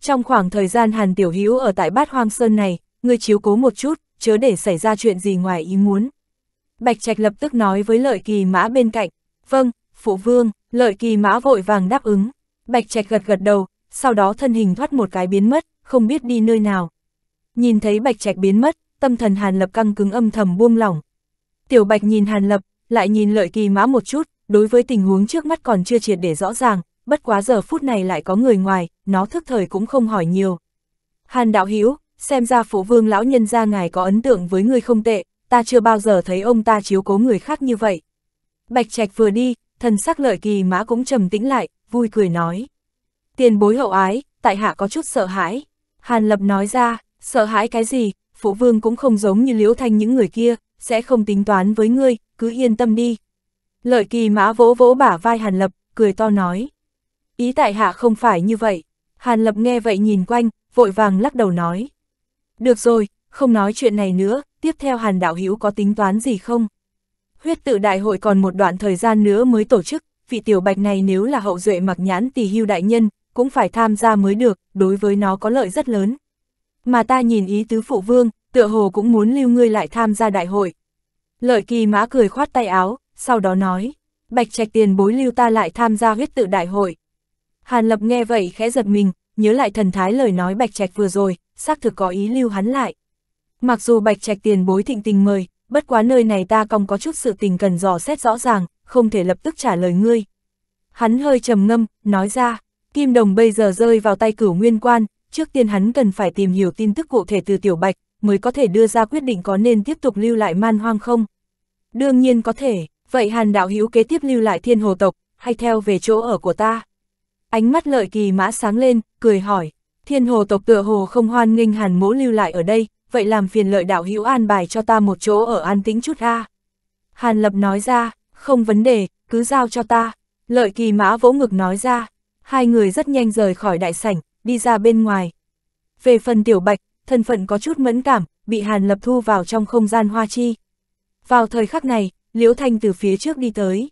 Trong khoảng thời gian Hàn Tiểu Hữu ở tại bát hoang sơn này, ngươi chiếu cố một chút, chớ để xảy ra chuyện gì ngoài ý muốn. Bạch Trạch lập tức nói với lợi kỳ mã bên cạnh, vâng, phụ vương, lợi kỳ mã vội vàng đáp ứng. Bạch Trạch gật gật đầu, sau đó thân hình thoát một cái biến mất, không biết đi nơi nào. Nhìn thấy Bạch Trạch biến mất, tâm thần Hàn Lập căng cứng âm thầm buông lỏng. Tiểu Bạch nhìn Hàn Lập, lại nhìn lợi kỳ mã một chút, đối với tình huống trước mắt còn chưa triệt để rõ ràng, bất quá giờ phút này lại có người ngoài, nó thức thời cũng không hỏi nhiều. Hàn Đạo Hữu xem ra phố vương lão nhân ra ngài có ấn tượng với người không tệ, ta chưa bao giờ thấy ông ta chiếu cố người khác như vậy. Bạch Trạch vừa đi, thần sắc lợi kỳ mã cũng trầm tĩnh lại, vui cười nói. Tiền bối hậu ái, tại hạ có chút sợ hãi. Hàn Lập nói ra, sợ hãi cái gì, phụ vương cũng không giống như liễu thanh những người kia, sẽ không tính toán với ngươi, cứ yên tâm đi. Lợi kỳ mã vỗ vỗ bả vai Hàn Lập, cười to nói. Ý tại hạ không phải như vậy. Hàn Lập nghe vậy nhìn quanh, vội vàng lắc đầu nói. Được rồi, không nói chuyện này nữa, tiếp theo Hàn Đạo Hữu có tính toán gì không? Huyết tự đại hội còn một đoạn thời gian nữa mới tổ chức, vị tiểu bạch này nếu là hậu duệ mặc nhãn tỷ hưu đại nhân, cũng phải tham gia mới được, đối với nó có lợi rất lớn. Mà ta nhìn ý tứ phụ vương, tựa hồ cũng muốn lưu ngươi lại tham gia đại hội. Lợi kỳ mã cười khoát tay áo, sau đó nói, bạch trạch tiền bối lưu ta lại tham gia huyết tự đại hội. Hàn lập nghe vậy khẽ giật mình, nhớ lại thần thái lời nói bạch trạch vừa rồi, xác thực có ý lưu hắn lại. Mặc dù bạch trạch tiền bối thịnh tình mời, bất quá nơi này ta còn có chút sự tình cần dò xét rõ ràng, không thể lập tức trả lời ngươi. Hắn hơi trầm ngâm, nói ra, kim đồng bây giờ rơi vào tay cửu nguyên quan, trước tiên hắn cần phải tìm hiểu tin tức cụ thể từ tiểu bạch, mới có thể đưa ra quyết định có nên tiếp tục lưu lại man hoang không. Đương nhiên có thể, vậy hàn đạo hữu kế tiếp lưu lại thiên hồ tộc, hay theo về chỗ ở của ta. Ánh mắt lợi kỳ mã sáng lên, cười hỏi. Thiên hồ tộc tựa hồ không hoan nghênh hàn mỗ lưu lại ở đây, vậy làm phiền lợi đạo hữu an bài cho ta một chỗ ở an tĩnh chút a. Hàn lập nói ra, không vấn đề, cứ giao cho ta. Lợi kỳ mã vỗ ngực nói ra, hai người rất nhanh rời khỏi đại sảnh, đi ra bên ngoài. Về phần tiểu bạch, thân phận có chút mẫn cảm, bị hàn lập thu vào trong không gian hoa chi. Vào thời khắc này, Liễu Thanh từ phía trước đi tới.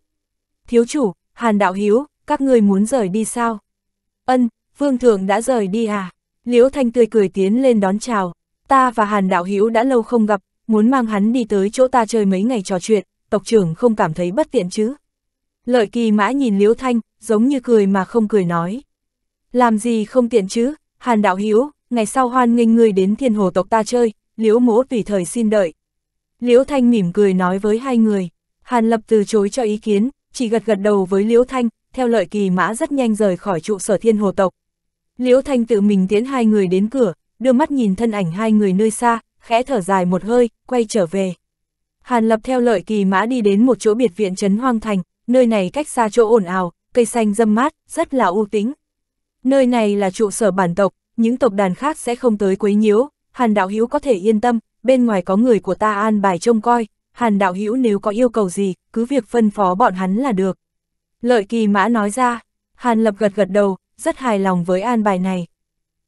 Thiếu chủ, hàn đạo hiếu, các ngươi muốn rời đi sao? Ân, Vương Thượng đã rời đi à? Liễu Thanh tươi cười tiến lên đón chào. Ta và Hàn Đạo Hữu đã lâu không gặp, muốn mang hắn đi tới chỗ ta chơi mấy ngày trò chuyện, tộc trưởng không cảm thấy bất tiện chứ. Lợi kỳ mã nhìn Liễu Thanh, giống như cười mà không cười nói. Làm gì không tiện chứ, Hàn Đạo Hữu ngày sau hoan nghênh ngươi đến thiên hồ tộc ta chơi, Liễu mỗ tùy thời xin đợi. Liễu Thanh mỉm cười nói với hai người, Hàn Lập từ chối cho ý kiến, chỉ gật gật đầu với Liễu Thanh, theo lợi kỳ mã rất nhanh rời khỏi trụ sở thiên hồ tộc, Liễu Thanh tự mình tiến hai người đến cửa, đưa mắt nhìn thân ảnh hai người nơi xa, khẽ thở dài một hơi, quay trở về. Hàn Lập theo lợi kỳ mã đi đến một chỗ biệt viện trấn hoang thành, nơi này cách xa chỗ ồn ào, cây xanh râm mát, rất là ưu tính. Nơi này là trụ sở bản tộc, những tộc đàn khác sẽ không tới quấy nhiễu, Hàn Đạo Hữu có thể yên tâm, bên ngoài có người của ta an bài trông coi, Hàn Đạo Hữu nếu có yêu cầu gì, cứ việc phân phó bọn hắn là được. Lợi kỳ mã nói ra, Hàn Lập gật gật đầu, rất hài lòng với an bài này.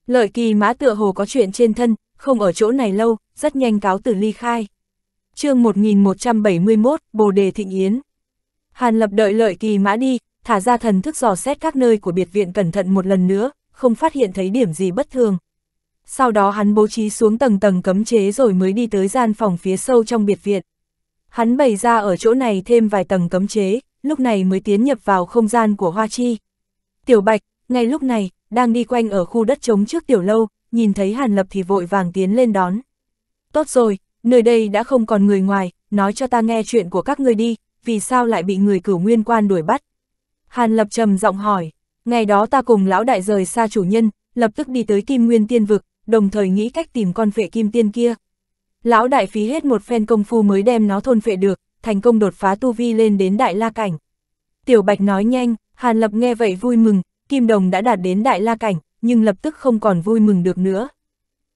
Lợi kỳ mã tựa hồ có chuyện trên thân, không ở chỗ này lâu, rất nhanh cáo từ ly khai. chương 1171, Bồ Đề Thịnh Yến. Hàn lập đợi lợi kỳ mã đi, thả ra thần thức dò xét các nơi của biệt viện cẩn thận một lần nữa, không phát hiện thấy điểm gì bất thường. Sau đó hắn bố trí xuống tầng tầng cấm chế rồi mới đi tới gian phòng phía sâu trong biệt viện. Hắn bày ra ở chỗ này thêm vài tầng cấm chế, lúc này mới tiến nhập vào không gian của Hoa Chi. Tiểu Bạch, ngay lúc này, đang đi quanh ở khu đất trống trước tiểu lâu, nhìn thấy Hàn Lập thì vội vàng tiến lên đón. Tốt rồi, nơi đây đã không còn người ngoài, nói cho ta nghe chuyện của các ngươi đi, vì sao lại bị người cửu nguyên quan đuổi bắt. Hàn Lập trầm giọng hỏi, ngày đó ta cùng lão đại rời xa chủ nhân, lập tức đi tới kim nguyên tiên vực, đồng thời nghĩ cách tìm con vệ kim tiên kia. Lão đại phí hết một phen công phu mới đem nó thôn phệ được, thành công đột phá tu vi lên đến đại la cảnh. Tiểu Bạch nói nhanh, Hàn Lập nghe vậy vui mừng, Kim Đồng đã đạt đến Đại La Cảnh, nhưng lập tức không còn vui mừng được nữa.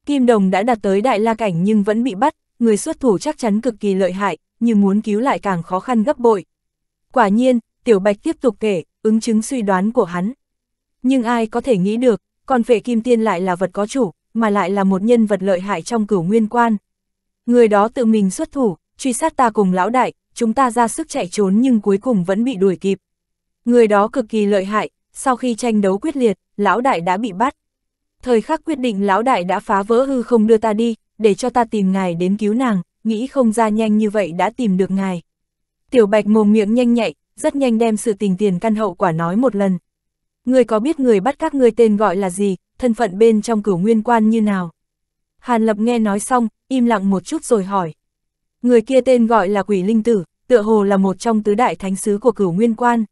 Kim Đồng đã đạt tới Đại La Cảnh nhưng vẫn bị bắt, người xuất thủ chắc chắn cực kỳ lợi hại, nhưng muốn cứu lại càng khó khăn gấp bội. Quả nhiên, Tiểu Bạch tiếp tục kể, ứng chứng suy đoán của hắn. Nhưng ai có thể nghĩ được, còn vệ Kim Tiên lại là vật có chủ, mà lại là một nhân vật lợi hại trong cửu nguyên quan. Người đó tự mình xuất thủ, truy sát ta cùng lão đại, chúng ta ra sức chạy trốn nhưng cuối cùng vẫn bị đuổi kịp. Người đó cực kỳ lợi hại, sau khi tranh đấu quyết liệt, lão đại đã bị bắt. Thời khắc quyết định lão đại đã phá vỡ hư không đưa ta đi, để cho ta tìm ngài đến cứu nàng, nghĩ không ra nhanh như vậy đã tìm được ngài. Tiểu Bạch mồm miệng nhanh nhạy, rất nhanh đem sự tình tiền căn hậu quả nói một lần. Người có biết người bắt các ngươi tên gọi là gì, thân phận bên trong cửu nguyên quan như nào? Hàn Lập nghe nói xong, im lặng một chút rồi hỏi. Người kia tên gọi là quỷ linh tử, tựa hồ là một trong tứ đại thánh sứ của cửu nguyên quan.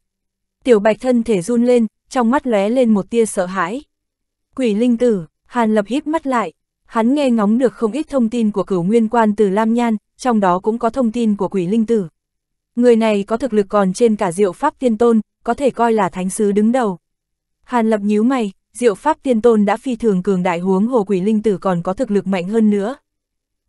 Tiểu bạch thân thể run lên, trong mắt lóe lên một tia sợ hãi. Quỷ linh tử, Hàn Lập híp mắt lại, hắn nghe ngóng được không ít thông tin của cửu nguyên quan từ Lam Nhan, trong đó cũng có thông tin của quỷ linh tử. Người này có thực lực còn trên cả diệu pháp tiên tôn, có thể coi là thánh sứ đứng đầu. Hàn Lập nhíu mày, diệu pháp tiên tôn đã phi thường cường đại huống hồ quỷ linh tử còn có thực lực mạnh hơn nữa.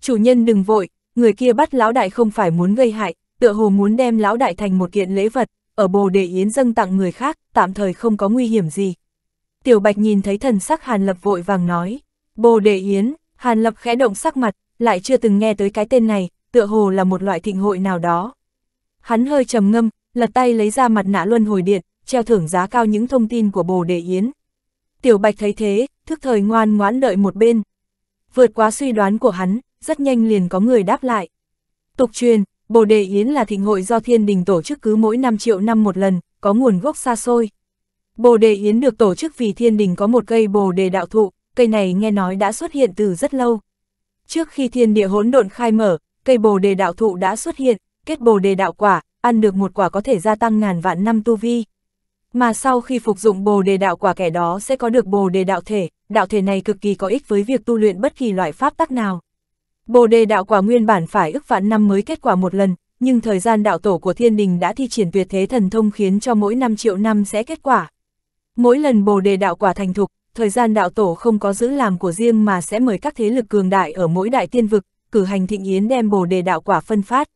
Chủ nhân đừng vội, người kia bắt lão đại không phải muốn gây hại, tựa hồ muốn đem lão đại thành một kiện lễ vật, ở bồ đề yến dâng tặng người khác, tạm thời không có nguy hiểm gì. Tiểu Bạch nhìn thấy thần sắc Hàn Lập vội vàng nói, bồ đề yến, Hàn Lập khẽ động sắc mặt, lại chưa từng nghe tới cái tên này, tựa hồ là một loại thịnh hội nào đó. Hắn hơi trầm ngâm, lật tay lấy ra mặt nạ luân hồi điện, treo thưởng giá cao những thông tin của bồ đề yến. Tiểu Bạch thấy thế, thức thời ngoan ngoãn đợi một bên. Vượt quá suy đoán của hắn, rất nhanh liền có người đáp lại. Tục truyền, Bồ Đề Yến là thịnh hội do thiên đình tổ chức cứ mỗi 5 triệu năm một lần, có nguồn gốc xa xôi. Bồ Đề Yến được tổ chức vì thiên đình có một cây Bồ Đề đạo thụ, cây này nghe nói đã xuất hiện từ rất lâu. Trước khi thiên địa hỗn độn khai mở, cây Bồ Đề đạo thụ đã xuất hiện, kết Bồ Đề đạo quả, ăn được một quả có thể gia tăng ngàn vạn năm tu vi. Mà sau khi phục dụng Bồ Đề đạo quả kẻ đó sẽ có được Bồ Đề đạo thể, đạo thể này cực kỳ có ích với việc tu luyện bất kỳ loại pháp tắc nào. Bồ đề đạo quả nguyên bản phải ức vạn năm mới kết quả một lần, nhưng thời gian đạo tổ của thiên đình đã thi triển tuyệt thế thần thông khiến cho mỗi 5 triệu năm sẽ kết quả. Mỗi lần bồ đề đạo quả thành thục, thời gian đạo tổ không có giữ làm của riêng mà sẽ mời các thế lực cường đại ở mỗi đại tiên vực, cử hành thịnh yến đem bồ đề đạo quả phân phát.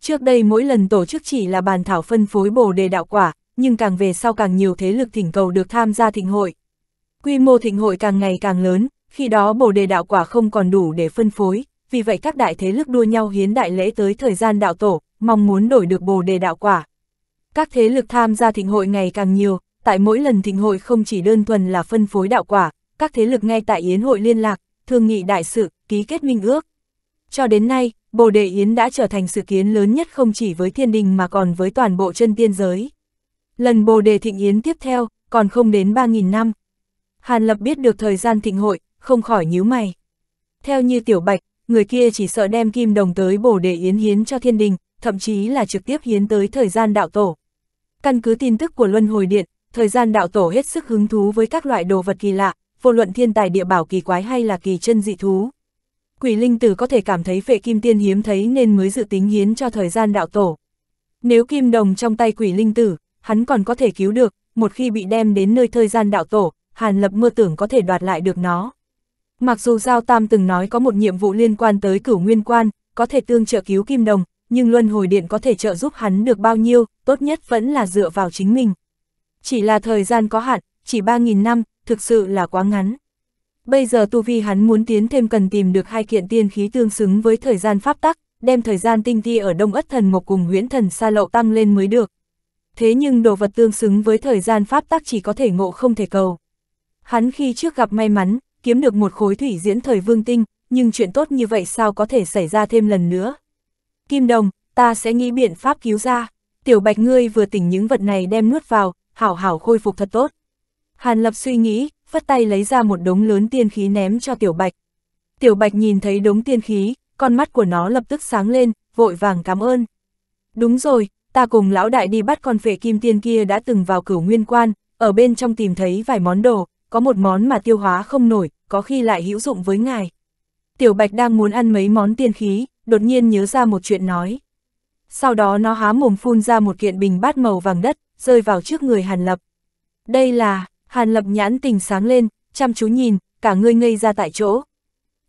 Trước đây mỗi lần tổ chức chỉ là bàn thảo phân phối bồ đề đạo quả, nhưng càng về sau càng nhiều thế lực thỉnh cầu được tham gia thịnh hội. Quy mô thịnh hội càng ngày càng lớn, khi đó bồ đề đạo quả không còn đủ để phân phối, vì vậy các đại thế lực đua nhau hiến đại lễ tới thời gian đạo tổ, mong muốn đổi được bồ đề đạo quả. Các thế lực tham gia thịnh hội ngày càng nhiều, tại mỗi lần thịnh hội không chỉ đơn thuần là phân phối đạo quả, các thế lực ngay tại yến hội liên lạc, thương nghị đại sự, ký kết minh ước. Cho đến nay, Bồ Đề Yến đã trở thành sự kiến lớn nhất không chỉ với thiên đình mà còn với toàn bộ chân tiên giới. Lần Bồ Đề Thịnh Yến tiếp theo, còn không đến 3.000 năm. Hàn Lập biết được thời gian thịnh hội, không khỏi nhíu mày. Theo như Tiểu Bạch, người kia chỉ sợ đem kim đồng tới bổ để yến hiến cho thiên đình, thậm chí là trực tiếp hiến tới thời gian đạo tổ. Căn cứ tin tức của Luân Hồi Điện, thời gian đạo tổ hết sức hứng thú với các loại đồ vật kỳ lạ, vô luận thiên tài địa bảo kỳ quái hay là kỳ chân dị thú. Quỷ linh tử có thể cảm thấy vệ kim tiên hiếm thấy nên mới dự tính hiến cho thời gian đạo tổ. Nếu kim đồng trong tay quỷ linh tử, hắn còn có thể cứu được, một khi bị đem đến nơi thời gian đạo tổ, Hàn Lập mơ tưởng có thể đoạt lại được nó. Mặc dù Giao Tam từng nói có một nhiệm vụ liên quan tới cửu nguyên quan, có thể tương trợ cứu Kim Đồng, nhưng Luân Hồi Điện có thể trợ giúp hắn được bao nhiêu, tốt nhất vẫn là dựa vào chính mình. Chỉ là thời gian có hạn, chỉ 3.000 năm, thực sự là quá ngắn. Bây giờ tu vi hắn muốn tiến thêm cần tìm được hai kiện tiên khí tương xứng với thời gian pháp tắc, đem thời gian tinh ti ở Đông Ất Thần Mộc cùng nguyễn Thần Sa Lậu tăng lên mới được. Thế nhưng đồ vật tương xứng với thời gian pháp tắc chỉ có thể ngộ không thể cầu. Hắn khi trước gặp may mắn, kiếm được một khối thủy diễn thời vương tinh, nhưng chuyện tốt như vậy sao có thể xảy ra thêm lần nữa. Kim đồng, ta sẽ nghĩ biện pháp cứu ra. Tiểu bạch ngươi vừa tỉnh những vật này đem nuốt vào, hảo hảo khôi phục thật tốt. Hàn lập suy nghĩ, phất tay lấy ra một đống lớn tiên khí ném cho tiểu bạch. Tiểu bạch nhìn thấy đống tiên khí, con mắt của nó lập tức sáng lên, vội vàng cảm ơn. Đúng rồi, ta cùng lão đại đi bắt con phệ kim tiên kia đã từng vào cửu nguyên quan, ở bên trong tìm thấy vài món đồ, có một món mà tiêu hóa không nổi, có khi lại hữu dụng với ngài. Tiểu Bạch đang muốn ăn mấy món tiên khí, đột nhiên nhớ ra một chuyện nói. Sau đó nó há mồm phun ra một kiện bình bát màu vàng đất, rơi vào trước người Hàn Lập. Đây là, Hàn Lập nhãn tình sáng lên, chăm chú nhìn, cả người ngây ra tại chỗ.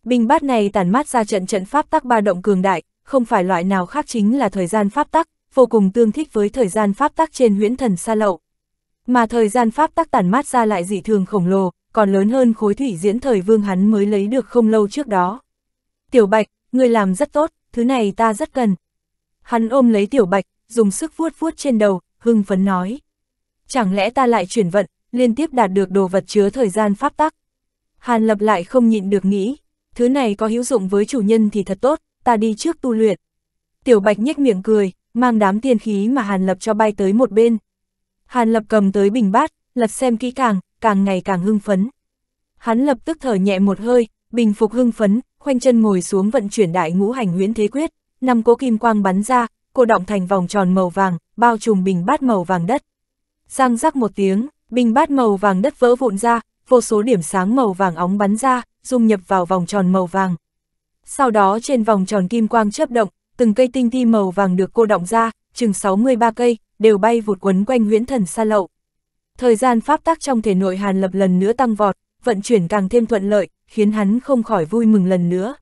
Bình bát này tản mát ra trận trận pháp tắc ba động cường đại, không phải loại nào khác chính là thời gian pháp tắc, vô cùng tương thích với thời gian pháp tắc trên huyễn thần sa lậu. Mà thời gian pháp tắc tản mát ra lại dị thường khổng lồ, còn lớn hơn khối thủy diễn thời vương hắn mới lấy được không lâu trước đó. Tiểu Bạch, người làm rất tốt, thứ này ta rất cần. Hắn ôm lấy Tiểu Bạch, dùng sức vuốt vuốt trên đầu, hưng phấn nói. Chẳng lẽ ta lại chuyển vận, liên tiếp đạt được đồ vật chứa thời gian pháp tắc. Hàn lập lại không nhịn được nghĩ, thứ này có hữu dụng với chủ nhân thì thật tốt, ta đi trước tu luyện. Tiểu Bạch nhếch miệng cười, mang đám tiền khí mà Hàn lập cho bay tới một bên, Hàn Lập cầm tới bình bát, lật xem kỹ càng, càng ngày càng hưng phấn. Hắn lập tức thở nhẹ một hơi, bình phục hưng phấn, khoanh chân ngồi xuống vận chuyển đại ngũ hành huyễn thế quyết, năm cố kim quang bắn ra, cô động thành vòng tròn màu vàng, bao trùm bình bát màu vàng đất. Sang rắc một tiếng, bình bát màu vàng đất vỡ vụn ra, vô số điểm sáng màu vàng óng bắn ra, dung nhập vào vòng tròn màu vàng. Sau đó trên vòng tròn kim quang chớp động, từng cây tinh thi màu vàng được cô động ra, chừng 63 cây, đều bay vụt quấn quanh huyễn thần xa lậu. Thời gian pháp tác trong thể nội Hàn Lập lần nữa tăng vọt, vận chuyển càng thêm thuận lợi, khiến hắn không khỏi vui mừng lần nữa.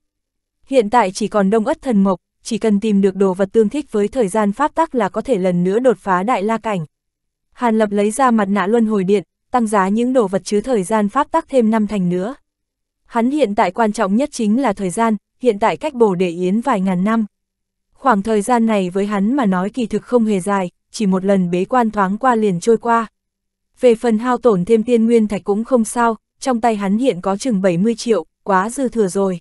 Hiện tại chỉ còn đông ất thần mộc, chỉ cần tìm được đồ vật tương thích với thời gian pháp tác là có thể lần nữa đột phá đại la cảnh. Hàn Lập lấy ra mặt nạ luân hồi điện, tăng giá những đồ vật chứa thời gian pháp tác thêm năm thành nữa. Hắn hiện tại quan trọng nhất chính là thời gian, hiện tại cách bổ để yến vài ngàn năm. Khoảng thời gian này với hắn mà nói kỳ thực không hề dài, chỉ một lần bế quan thoáng qua liền trôi qua. Về phần hao tổn thêm tiên nguyên thạch cũng không sao, trong tay hắn hiện có chừng 70 triệu, quá dư thừa rồi.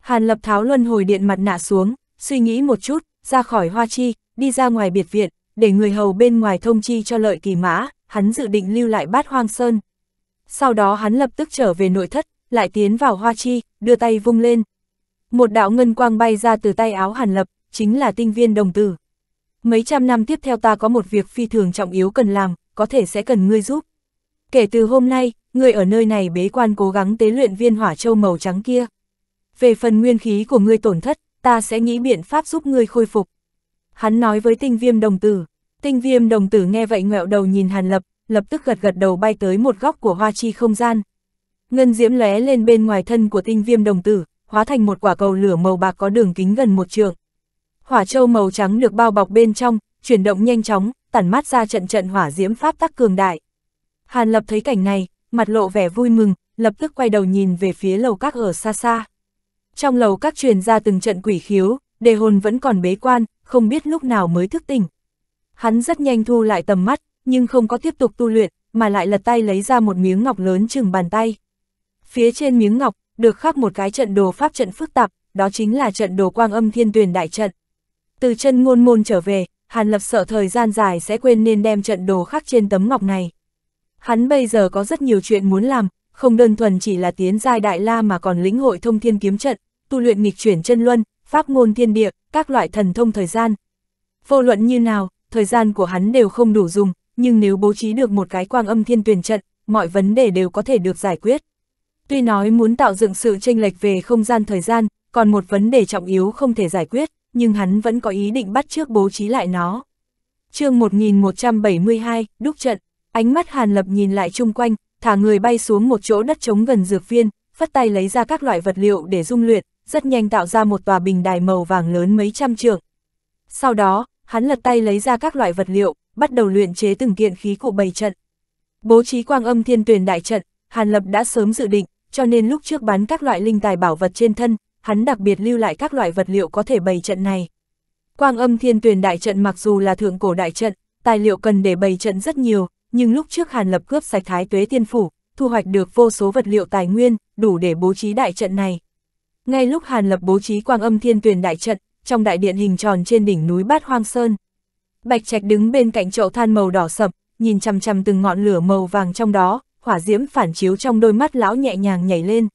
Hàn lập tháo luân hồi điện mặt nạ xuống, suy nghĩ một chút, ra khỏi hoa chi, đi ra ngoài biệt viện, để người hầu bên ngoài thông chi cho lợi kỳ mã, hắn dự định lưu lại bát hoang sơn. Sau đó hắn lập tức trở về nội thất, lại tiến vào hoa chi, đưa tay vung lên. Một đạo ngân quang bay ra từ tay áo hàn lập, chính là tinh viên đồng tử. Mấy trăm năm tiếp theo ta có một việc phi thường trọng yếu cần làm, có thể sẽ cần ngươi giúp. Kể từ hôm nay, ngươi ở nơi này bế quan cố gắng tế luyện viên hỏa châu màu trắng kia. Về phần nguyên khí của ngươi tổn thất, ta sẽ nghĩ biện pháp giúp ngươi khôi phục. Hắn nói với tinh viêm đồng tử. Tinh viêm đồng tử nghe vậy ngẹo đầu nhìn Hàn Lập, lập tức gật gật đầu bay tới một góc của hoa chi không gian. Ngân diễm lóe lên bên ngoài thân của tinh viêm đồng tử, hóa thành một quả cầu lửa màu bạc có đường kính gần một trượng hỏa châu màu trắng được bao bọc bên trong, chuyển động nhanh chóng, tản mát ra trận trận hỏa diễm pháp tắc cường đại. Hàn Lập thấy cảnh này, mặt lộ vẻ vui mừng, lập tức quay đầu nhìn về phía lầu các ở xa xa. Trong lầu các truyền ra từng trận quỷ khiếu, đề hồn vẫn còn bế quan, không biết lúc nào mới thức tỉnh. Hắn rất nhanh thu lại tầm mắt, nhưng không có tiếp tục tu luyện, mà lại lật tay lấy ra một miếng ngọc lớn chừng bàn tay. Phía trên miếng ngọc, được khắc một cái trận đồ pháp trận phức tạp, đó chính là trận đồ quang âm thiên tuyển đại trận. Từ chân ngôn môn trở về, Hàn Lập sợ thời gian dài sẽ quên nên đem trận đồ khắc trên tấm ngọc này. Hắn bây giờ có rất nhiều chuyện muốn làm, không đơn thuần chỉ là tiến giai đại la mà còn lĩnh hội thông thiên kiếm trận, tu luyện nghịch chuyển chân luân, pháp ngôn thiên địa, các loại thần thông thời gian. Vô luận như nào, thời gian của hắn đều không đủ dùng, nhưng nếu bố trí được một cái quang âm thiên tuyển trận, mọi vấn đề đều có thể được giải quyết. Tuy nói muốn tạo dựng sự tranh lệch về không gian thời gian, còn một vấn đề trọng yếu không thể giải quyết, nhưng hắn vẫn có ý định bắt trước bố trí lại nó. chương 1172, đúc trận, ánh mắt Hàn Lập nhìn lại chung quanh, thả người bay xuống một chỗ đất trống gần dược viên, phất tay lấy ra các loại vật liệu để dung luyện, rất nhanh tạo ra một tòa bình đài màu vàng lớn mấy trăm trượng. Sau đó, hắn lật tay lấy ra các loại vật liệu, bắt đầu luyện chế từng kiện khí cụ bày trận. Bố trí quang âm thiên tuyển đại trận, Hàn Lập đã sớm dự định, cho nên lúc trước bán các loại linh tài bảo vật trên thân, hắn đặc biệt lưu lại các loại vật liệu có thể bày trận này. Quang âm thiên tuyền đại trận mặc dù là thượng cổ đại trận, tài liệu cần để bày trận rất nhiều, nhưng lúc trước Hàn Lập cướp sạch thái tuế tiên phủ, thu hoạch được vô số vật liệu tài nguyên, đủ để bố trí đại trận này. Ngay lúc Hàn Lập bố trí quang âm thiên tuyền đại trận, trong đại điện hình tròn trên đỉnh núi Bát Hoang Sơn. Bạch Trạch đứng bên cạnh chậu than màu đỏ sậm, nhìn chằm chằm từng ngọn lửa màu vàng trong đó, hỏa diễm phản chiếu trong đôi mắt lão nhẹ nhàng nhảy lên.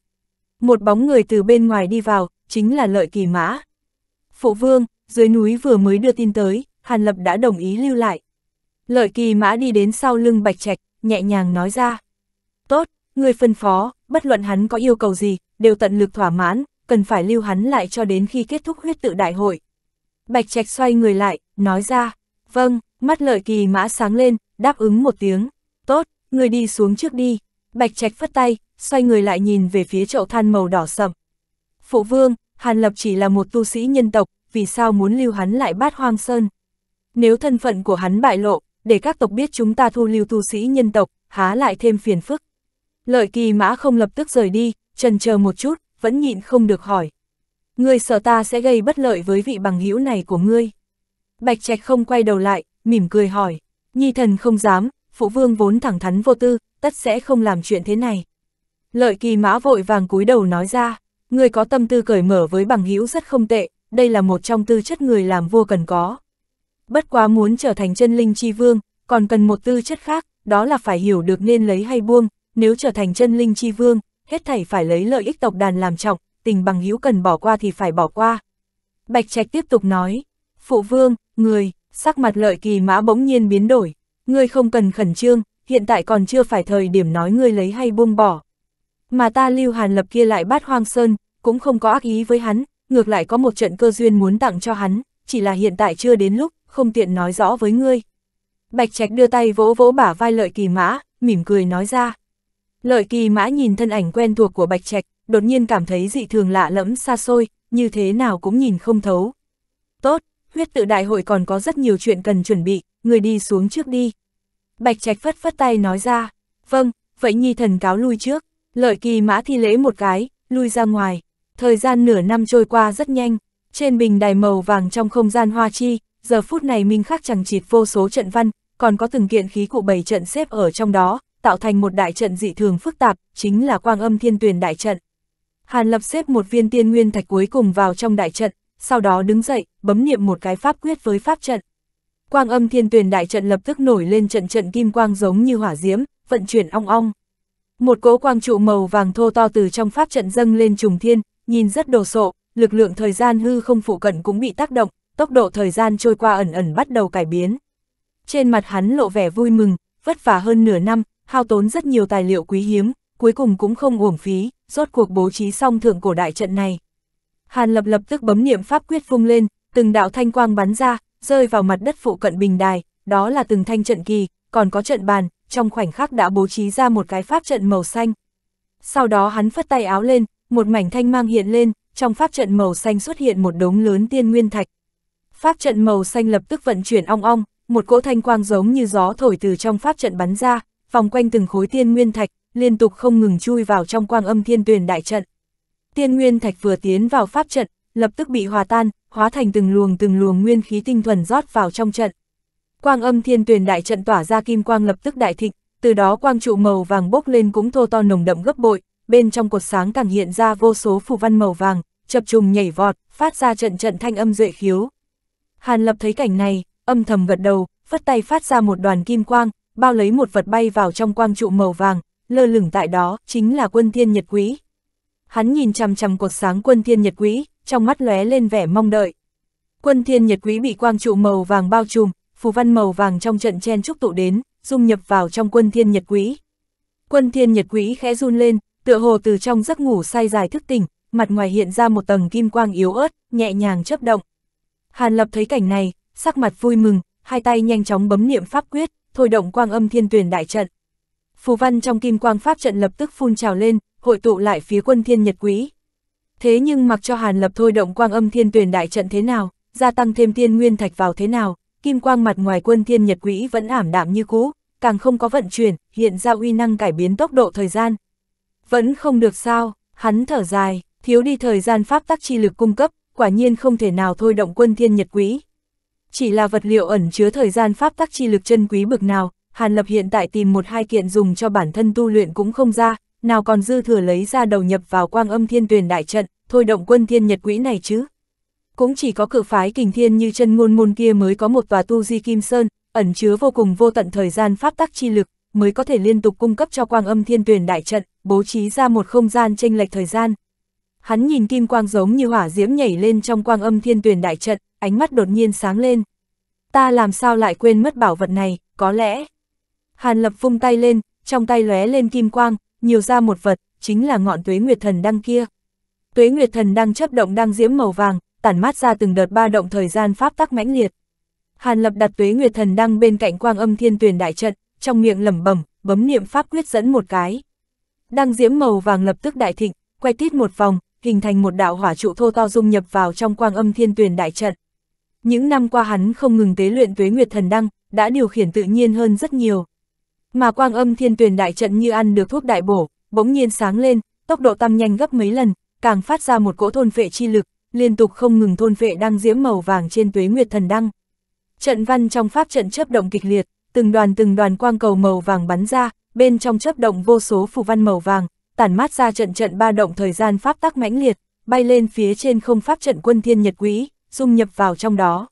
Một bóng người từ bên ngoài đi vào, chính là lợi kỳ mã. Phụ vương, dưới núi vừa mới đưa tin tới, Hàn Lập đã đồng ý lưu lại. Lợi kỳ mã đi đến sau lưng bạch trạch, nhẹ nhàng nói ra. Tốt, người phân phó, bất luận hắn có yêu cầu gì, đều tận lực thỏa mãn, cần phải lưu hắn lại cho đến khi kết thúc huyết tự đại hội. Bạch trạch xoay người lại, nói ra. Vâng, mắt lợi kỳ mã sáng lên, đáp ứng một tiếng. Tốt, người đi xuống trước đi. Bạch Trạch phất tay, xoay người lại nhìn về phía chậu than màu đỏ sậm. Phụ vương, Hàn Lập chỉ là một tu sĩ nhân tộc, vì sao muốn lưu hắn lại bát hoang sơn? Nếu thân phận của hắn bại lộ, để các tộc biết chúng ta thu lưu tu sĩ nhân tộc, há lại thêm phiền phức. Lợi kỳ mã không lập tức rời đi, trần chờ một chút, vẫn nhịn không được hỏi. Người sợ ta sẽ gây bất lợi với vị bằng hữu này của ngươi. Bạch Trạch không quay đầu lại, mỉm cười hỏi. Nhi thần không dám, phụ vương vốn thẳng thắn vô tư, tất sẽ không làm chuyện thế này. Lợi kỳ mã vội vàng cúi đầu nói ra, người có tâm tư cởi mở với bằng hữu rất không tệ, đây là một trong tư chất người làm vua cần có. Bất quá muốn trở thành chân linh chi vương, còn cần một tư chất khác, đó là phải hiểu được nên lấy hay buông, nếu trở thành chân linh chi vương, hết thảy phải lấy lợi ích tộc đàn làm trọng, tình bằng hữu cần bỏ qua thì phải bỏ qua. Bạch Trạch tiếp tục nói, phụ vương, người, sắc mặt lợi kỳ mã bỗng nhiên biến đổi, người không cần khẩn trương, hiện tại còn chưa phải thời điểm nói ngươi lấy hay buông bỏ. Mà ta lưu hàn lập kia lại bát hoang sơn, cũng không có ác ý với hắn, ngược lại có một trận cơ duyên muốn tặng cho hắn, chỉ là hiện tại chưa đến lúc, không tiện nói rõ với ngươi. Bạch Trạch đưa tay vỗ vỗ bả vai lợi kỳ mã, mỉm cười nói ra. Lợi kỳ mã nhìn thân ảnh quen thuộc của Bạch Trạch, đột nhiên cảm thấy dị thường lạ lẫm xa xôi, như thế nào cũng nhìn không thấu. Tốt, huyết tự đại hội còn có rất nhiều chuyện cần chuẩn bị, người đi xuống trước đi. Bạch Trạch phất phất tay nói ra, vâng, vậy nhi thần cáo lui trước, lợi kỳ mã thi lễ một cái, lui ra ngoài. Thời gian nửa năm trôi qua rất nhanh, trên bình đài màu vàng trong không gian hoa chi, giờ phút này minh khắc chẳng chịt vô số trận văn, còn có từng kiện khí cụ bảy trận xếp ở trong đó, tạo thành một đại trận dị thường phức tạp, chính là quang âm thiên tuyển đại trận. Hàn lập xếp một viên tiên nguyên thạch cuối cùng vào trong đại trận, sau đó đứng dậy, bấm niệm một cái pháp quyết với pháp trận. Quang âm thiên tuyền đại trận lập tức nổi lên trận trận kim quang giống như hỏa diễm, vận chuyển ong ong. Một cỗ quang trụ màu vàng thô to từ trong pháp trận dâng lên trùng thiên, nhìn rất đồ sộ, lực lượng thời gian hư không phụ cận cũng bị tác động, tốc độ thời gian trôi qua ẩn ẩn bắt đầu cải biến. Trên mặt hắn lộ vẻ vui mừng, vất vả hơn nửa năm, hao tốn rất nhiều tài liệu quý hiếm, cuối cùng cũng không uổng phí, rốt cuộc bố trí xong thượng cổ đại trận này. Hàn lập lập tức bấm niệm pháp quyết phung lên, từng đạo thanh quang bắn ra, rơi vào mặt đất phụ cận bình đài, đó là từng thanh trận kỳ, còn có trận bàn, trong khoảnh khắc đã bố trí ra một cái pháp trận màu xanh. Sau đó hắn phất tay áo lên, một mảnh thanh mang hiện lên, trong pháp trận màu xanh xuất hiện một đống lớn tiên nguyên thạch. Pháp trận màu xanh lập tức vận chuyển ong ong, một cỗ thanh quang giống như gió thổi từ trong pháp trận bắn ra, vòng quanh từng khối tiên nguyên thạch, liên tục không ngừng chui vào trong quang âm thiên tuyền đại trận. Tiên nguyên thạch vừa tiến vào pháp trận, lập tức bị hòa tan, hóa thành từng luồng từng luồng nguyên khí tinh thuần rót vào trong trận. Quang âm thiên tuyền đại trận tỏa ra kim quang lập tức đại thịnh, từ đó quang trụ màu vàng bốc lên cũng thô to nồng đậm gấp bội, bên trong cột sáng càng hiện ra vô số phù văn màu vàng, chập trùng nhảy vọt, phát ra trận trận thanh âm duệ khiếu. Hàn Lập thấy cảnh này, âm thầm gật đầu, phất tay phát ra một đoàn kim quang, bao lấy một vật bay vào trong quang trụ màu vàng, lơ lửng tại đó, chính là quân thiên nhật quỹ. Hắn nhìn chằm chằm cột sáng quân thiên nhật quỹ, trong mắt lóe lên vẻ mong đợi. Quân thiên nhật quý bị quang trụ màu vàng bao trùm, phù văn màu vàng trong trận chen trúc tụ đến, dung nhập vào trong quân thiên nhật quý. Quân thiên nhật quý khẽ run lên, tựa hồ từ trong giấc ngủ say dài thức tỉnh, mặt ngoài hiện ra một tầng kim quang yếu ớt, nhẹ nhàng chớp động. Hàn lập thấy cảnh này, sắc mặt vui mừng, hai tay nhanh chóng bấm niệm pháp quyết, thôi động quang âm thiên tuyển đại trận. Phù văn trong kim quang pháp trận lập tức phun trào lên, hội tụ lại phía quân thiên nhật quý. Thế nhưng mặc cho Hàn Lập thôi động quang âm thiên tuyển đại trận thế nào, gia tăng thêm thiên nguyên thạch vào thế nào, kim quang mặt ngoài quân thiên nhật quỹ vẫn ảm đạm như cũ, càng không có vận chuyển, hiện ra uy năng cải biến tốc độ thời gian. Vẫn không được sao, hắn thở dài, thiếu đi thời gian pháp tắc chi lực cung cấp, quả nhiên không thể nào thôi động quân thiên nhật quỹ. Chỉ là vật liệu ẩn chứa thời gian pháp tắc chi lực chân quý bực nào, Hàn Lập hiện tại tìm một hai kiện dùng cho bản thân tu luyện cũng không ra, nào còn dư thừa lấy ra đầu nhập vào quang âm thiên tuyển đại trận, thôi động quân thiên nhật quỹ này chứ. Cũng chỉ có cự phái kình thiên như chân ngôn môn kia mới có một tòa tu di kim sơn, ẩn chứa vô cùng vô tận thời gian pháp tắc chi lực, mới có thể liên tục cung cấp cho quang âm thiên tuyển đại trận, bố trí ra một không gian chênh lệch thời gian. Hắn nhìn kim quang giống như hỏa diễm nhảy lên trong quang âm thiên tuyển đại trận, ánh mắt đột nhiên sáng lên. Ta làm sao lại quên mất bảo vật này, có lẽ. Hàn lập vung tay lên, trong tay lóe lên kim quang, nhiều ra một vật, chính là ngọn tuế nguyệt thần đăng kia. Tuế nguyệt thần đăng chấp động đang diễm màu vàng, tản mát ra từng đợt ba động thời gian pháp tắc mãnh liệt. Hàn Lập đặt tuế nguyệt thần đăng bên cạnh quang âm thiên tuyển đại trận, trong miệng lẩm bẩm, bấm niệm pháp quyết dẫn một cái. Đăng diễm màu vàng lập tức đại thịnh, quay tít một vòng, hình thành một đạo hỏa trụ thô to dung nhập vào trong quang âm thiên tuyển đại trận. Những năm qua hắn không ngừng tế luyện tuế nguyệt thần đăng, đã điều khiển tự nhiên hơn rất nhiều. Mà quang âm thiên tuyền đại trận như ăn được thuốc đại bổ, bỗng nhiên sáng lên, tốc độ tăng nhanh gấp mấy lần, càng phát ra một cỗ thôn vệ chi lực, liên tục không ngừng thôn vệ đang diễm màu vàng trên tuế nguyệt thần đăng. Trận văn trong pháp trận chấp động kịch liệt, từng đoàn từng đoàn quang cầu màu vàng bắn ra, bên trong chấp động vô số phù văn màu vàng, tản mát ra trận trận ba động thời gian pháp tắc mãnh liệt, bay lên phía trên không pháp trận quân thiên nhật quỹ, dung nhập vào trong đó.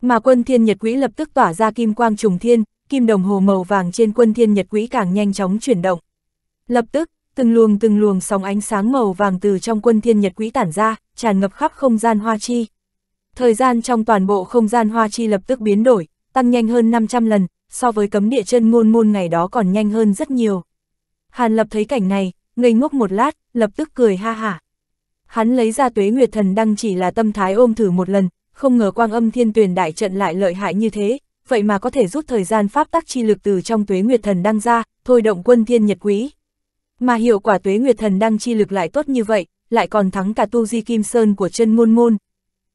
Mà quân thiên nhật quỹ lập tức tỏa ra kim quang trùng thiên, kim đồng hồ màu vàng trên quân thiên nhật quỹ càng nhanh chóng chuyển động. Lập tức, từng luồng từng luồng sóng ánh sáng màu vàng từ trong quân thiên nhật quỹ tản ra, tràn ngập khắp không gian hoa chi. Thời gian trong toàn bộ không gian hoa chi lập tức biến đổi, tăng nhanh hơn 500 lần, so với cấm địa chân ngôn môn ngày đó còn nhanh hơn rất nhiều. Hàn Lập thấy cảnh này, ngây ngốc một lát, lập tức cười ha hả. Hắn lấy ra tuế nguyệt thần đăng chỉ là tâm thái ôm thử một lần, không ngờ quang âm thiên tuyển đại trận lại lợi hại như thế, vậy mà có thể rút thời gian pháp tắc chi lực từ trong tuế nguyệt thần đăng ra, thôi động quân thiên nhật quý. Mà hiệu quả tuế nguyệt thần đăng chi lực lại tốt như vậy, lại còn thắng cả tu di kim sơn của chân môn môn.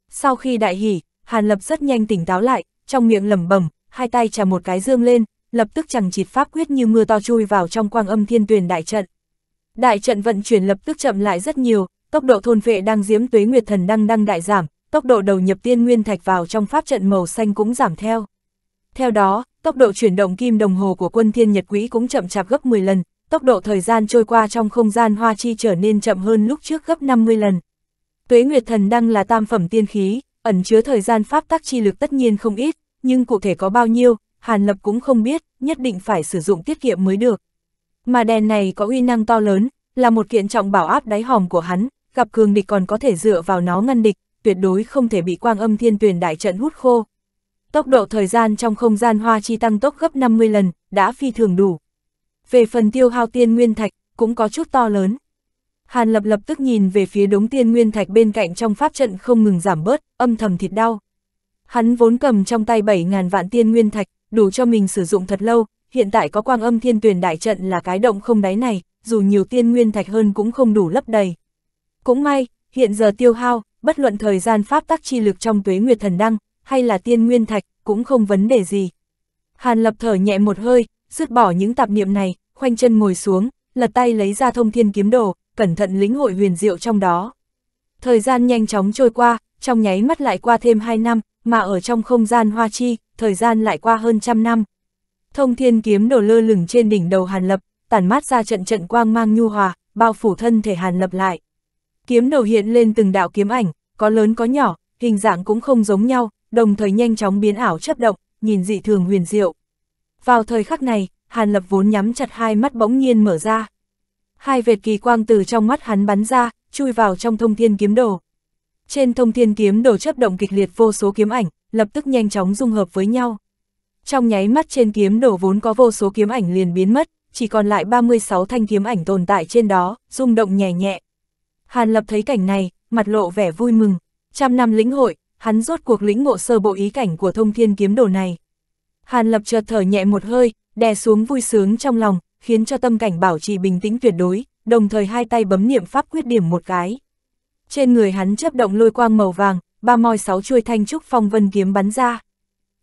Sau khi đại hỉ, Hàn Lập rất nhanh tỉnh táo lại, trong miệng lẩm bẩm, hai tay trà một cái dương lên, lập tức chẳng chịt pháp quyết như mưa to chui vào trong quang âm thiên tuyền đại trận. Đại trận vận chuyển lập tức chậm lại rất nhiều, tốc độ thôn vệ đang diếm tuế nguyệt thần đăng đăng đại giảm, tốc độ đầu nhập tiên nguyên thạch vào trong pháp trận màu xanh cũng giảm theo. Theo đó, tốc độ chuyển động kim đồng hồ của quân thiên nhật quỹ cũng chậm chạp gấp 10 lần, tốc độ thời gian trôi qua trong không gian hoa chi trở nên chậm hơn lúc trước gấp 50 lần. Tuế Nguyệt Thần Đăng là tam phẩm tiên khí, ẩn chứa thời gian pháp tắc chi lực tất nhiên không ít, nhưng cụ thể có bao nhiêu, Hàn Lập cũng không biết, nhất định phải sử dụng tiết kiệm mới được. Mà đèn này có uy năng to lớn, là một kiện trọng bảo áp đáy hòm của hắn, gặp cường địch còn có thể dựa vào nó ngăn địch, tuyệt đối không thể bị quang âm thiên tuyển đại trận hút khô, Tốc độ thời gian trong không gian hoa chi tăng tốc gấp 50 lần, đã phi thường đủ. Về phần tiêu hao tiên nguyên thạch, cũng có chút to lớn. Hàn Lập lập tức nhìn về phía đống tiên nguyên thạch bên cạnh trong pháp trận không ngừng giảm bớt, âm thầm thịt đau. Hắn vốn cầm trong tay 7.000 vạn tiên nguyên thạch, đủ cho mình sử dụng thật lâu, hiện tại có quang âm thiên tuyển đại trận là cái động không đáy này, dù nhiều tiên nguyên thạch hơn cũng không đủ lấp đầy. Cũng may, hiện giờ tiêu hao, bất luận thời gian pháp tắc chi lực trong tuế nguyệt thần đăng, hay là tiên nguyên thạch, cũng không vấn đề gì. Hàn lập thở nhẹ một hơi, dứt bỏ những tạp niệm này, khoanh chân ngồi xuống, lật tay lấy ra thông thiên kiếm đồ, cẩn thận lĩnh hội huyền diệu trong đó. Thời gian nhanh chóng trôi qua, trong nháy mắt lại qua thêm hai năm, mà ở trong không gian hoa chi, thời gian lại qua hơn trăm năm. Thông thiên kiếm đồ lơ lửng trên đỉnh đầu Hàn Lập, tản mát ra trận trận quang mang nhu hòa, bao phủ thân thể Hàn Lập lại. Kiếm đồ hiện lên từng đạo kiếm ảnh, có lớn có nhỏ, hình dạng cũng không giống nhau, đồng thời nhanh chóng biến ảo chấp động, nhìn dị thường huyền diệu. Vào thời khắc này, Hàn Lập vốn nhắm chặt hai mắt bỗng nhiên mở ra. Hai vệt kỳ quang từ trong mắt hắn bắn ra, chui vào trong thông thiên kiếm đồ. Trên thông thiên kiếm đồ chấp động kịch liệt vô số kiếm ảnh, lập tức nhanh chóng dung hợp với nhau. Trong nháy mắt trên kiếm đồ vốn có vô số kiếm ảnh liền biến mất, chỉ còn lại 36 thanh kiếm ảnh tồn tại trên đó, rung động nhẹ nhẹ. Hàn Lập thấy cảnh này, mặt lộ vẻ vui mừng. Trăm năm lĩnh hội, hắn rốt cuộc lĩnh ngộ sơ bộ ý cảnh của thông thiên kiếm đồ này. Hàn lập chợt thở nhẹ một hơi, đè xuống vui sướng trong lòng, khiến cho tâm cảnh bảo trì bình tĩnh tuyệt đối, đồng thời hai tay bấm niệm pháp quyết điểm một cái. Trên người hắn chấp động lôi quang màu vàng, ba moi sáu chuôi thanh trúc phong vân kiếm bắn ra.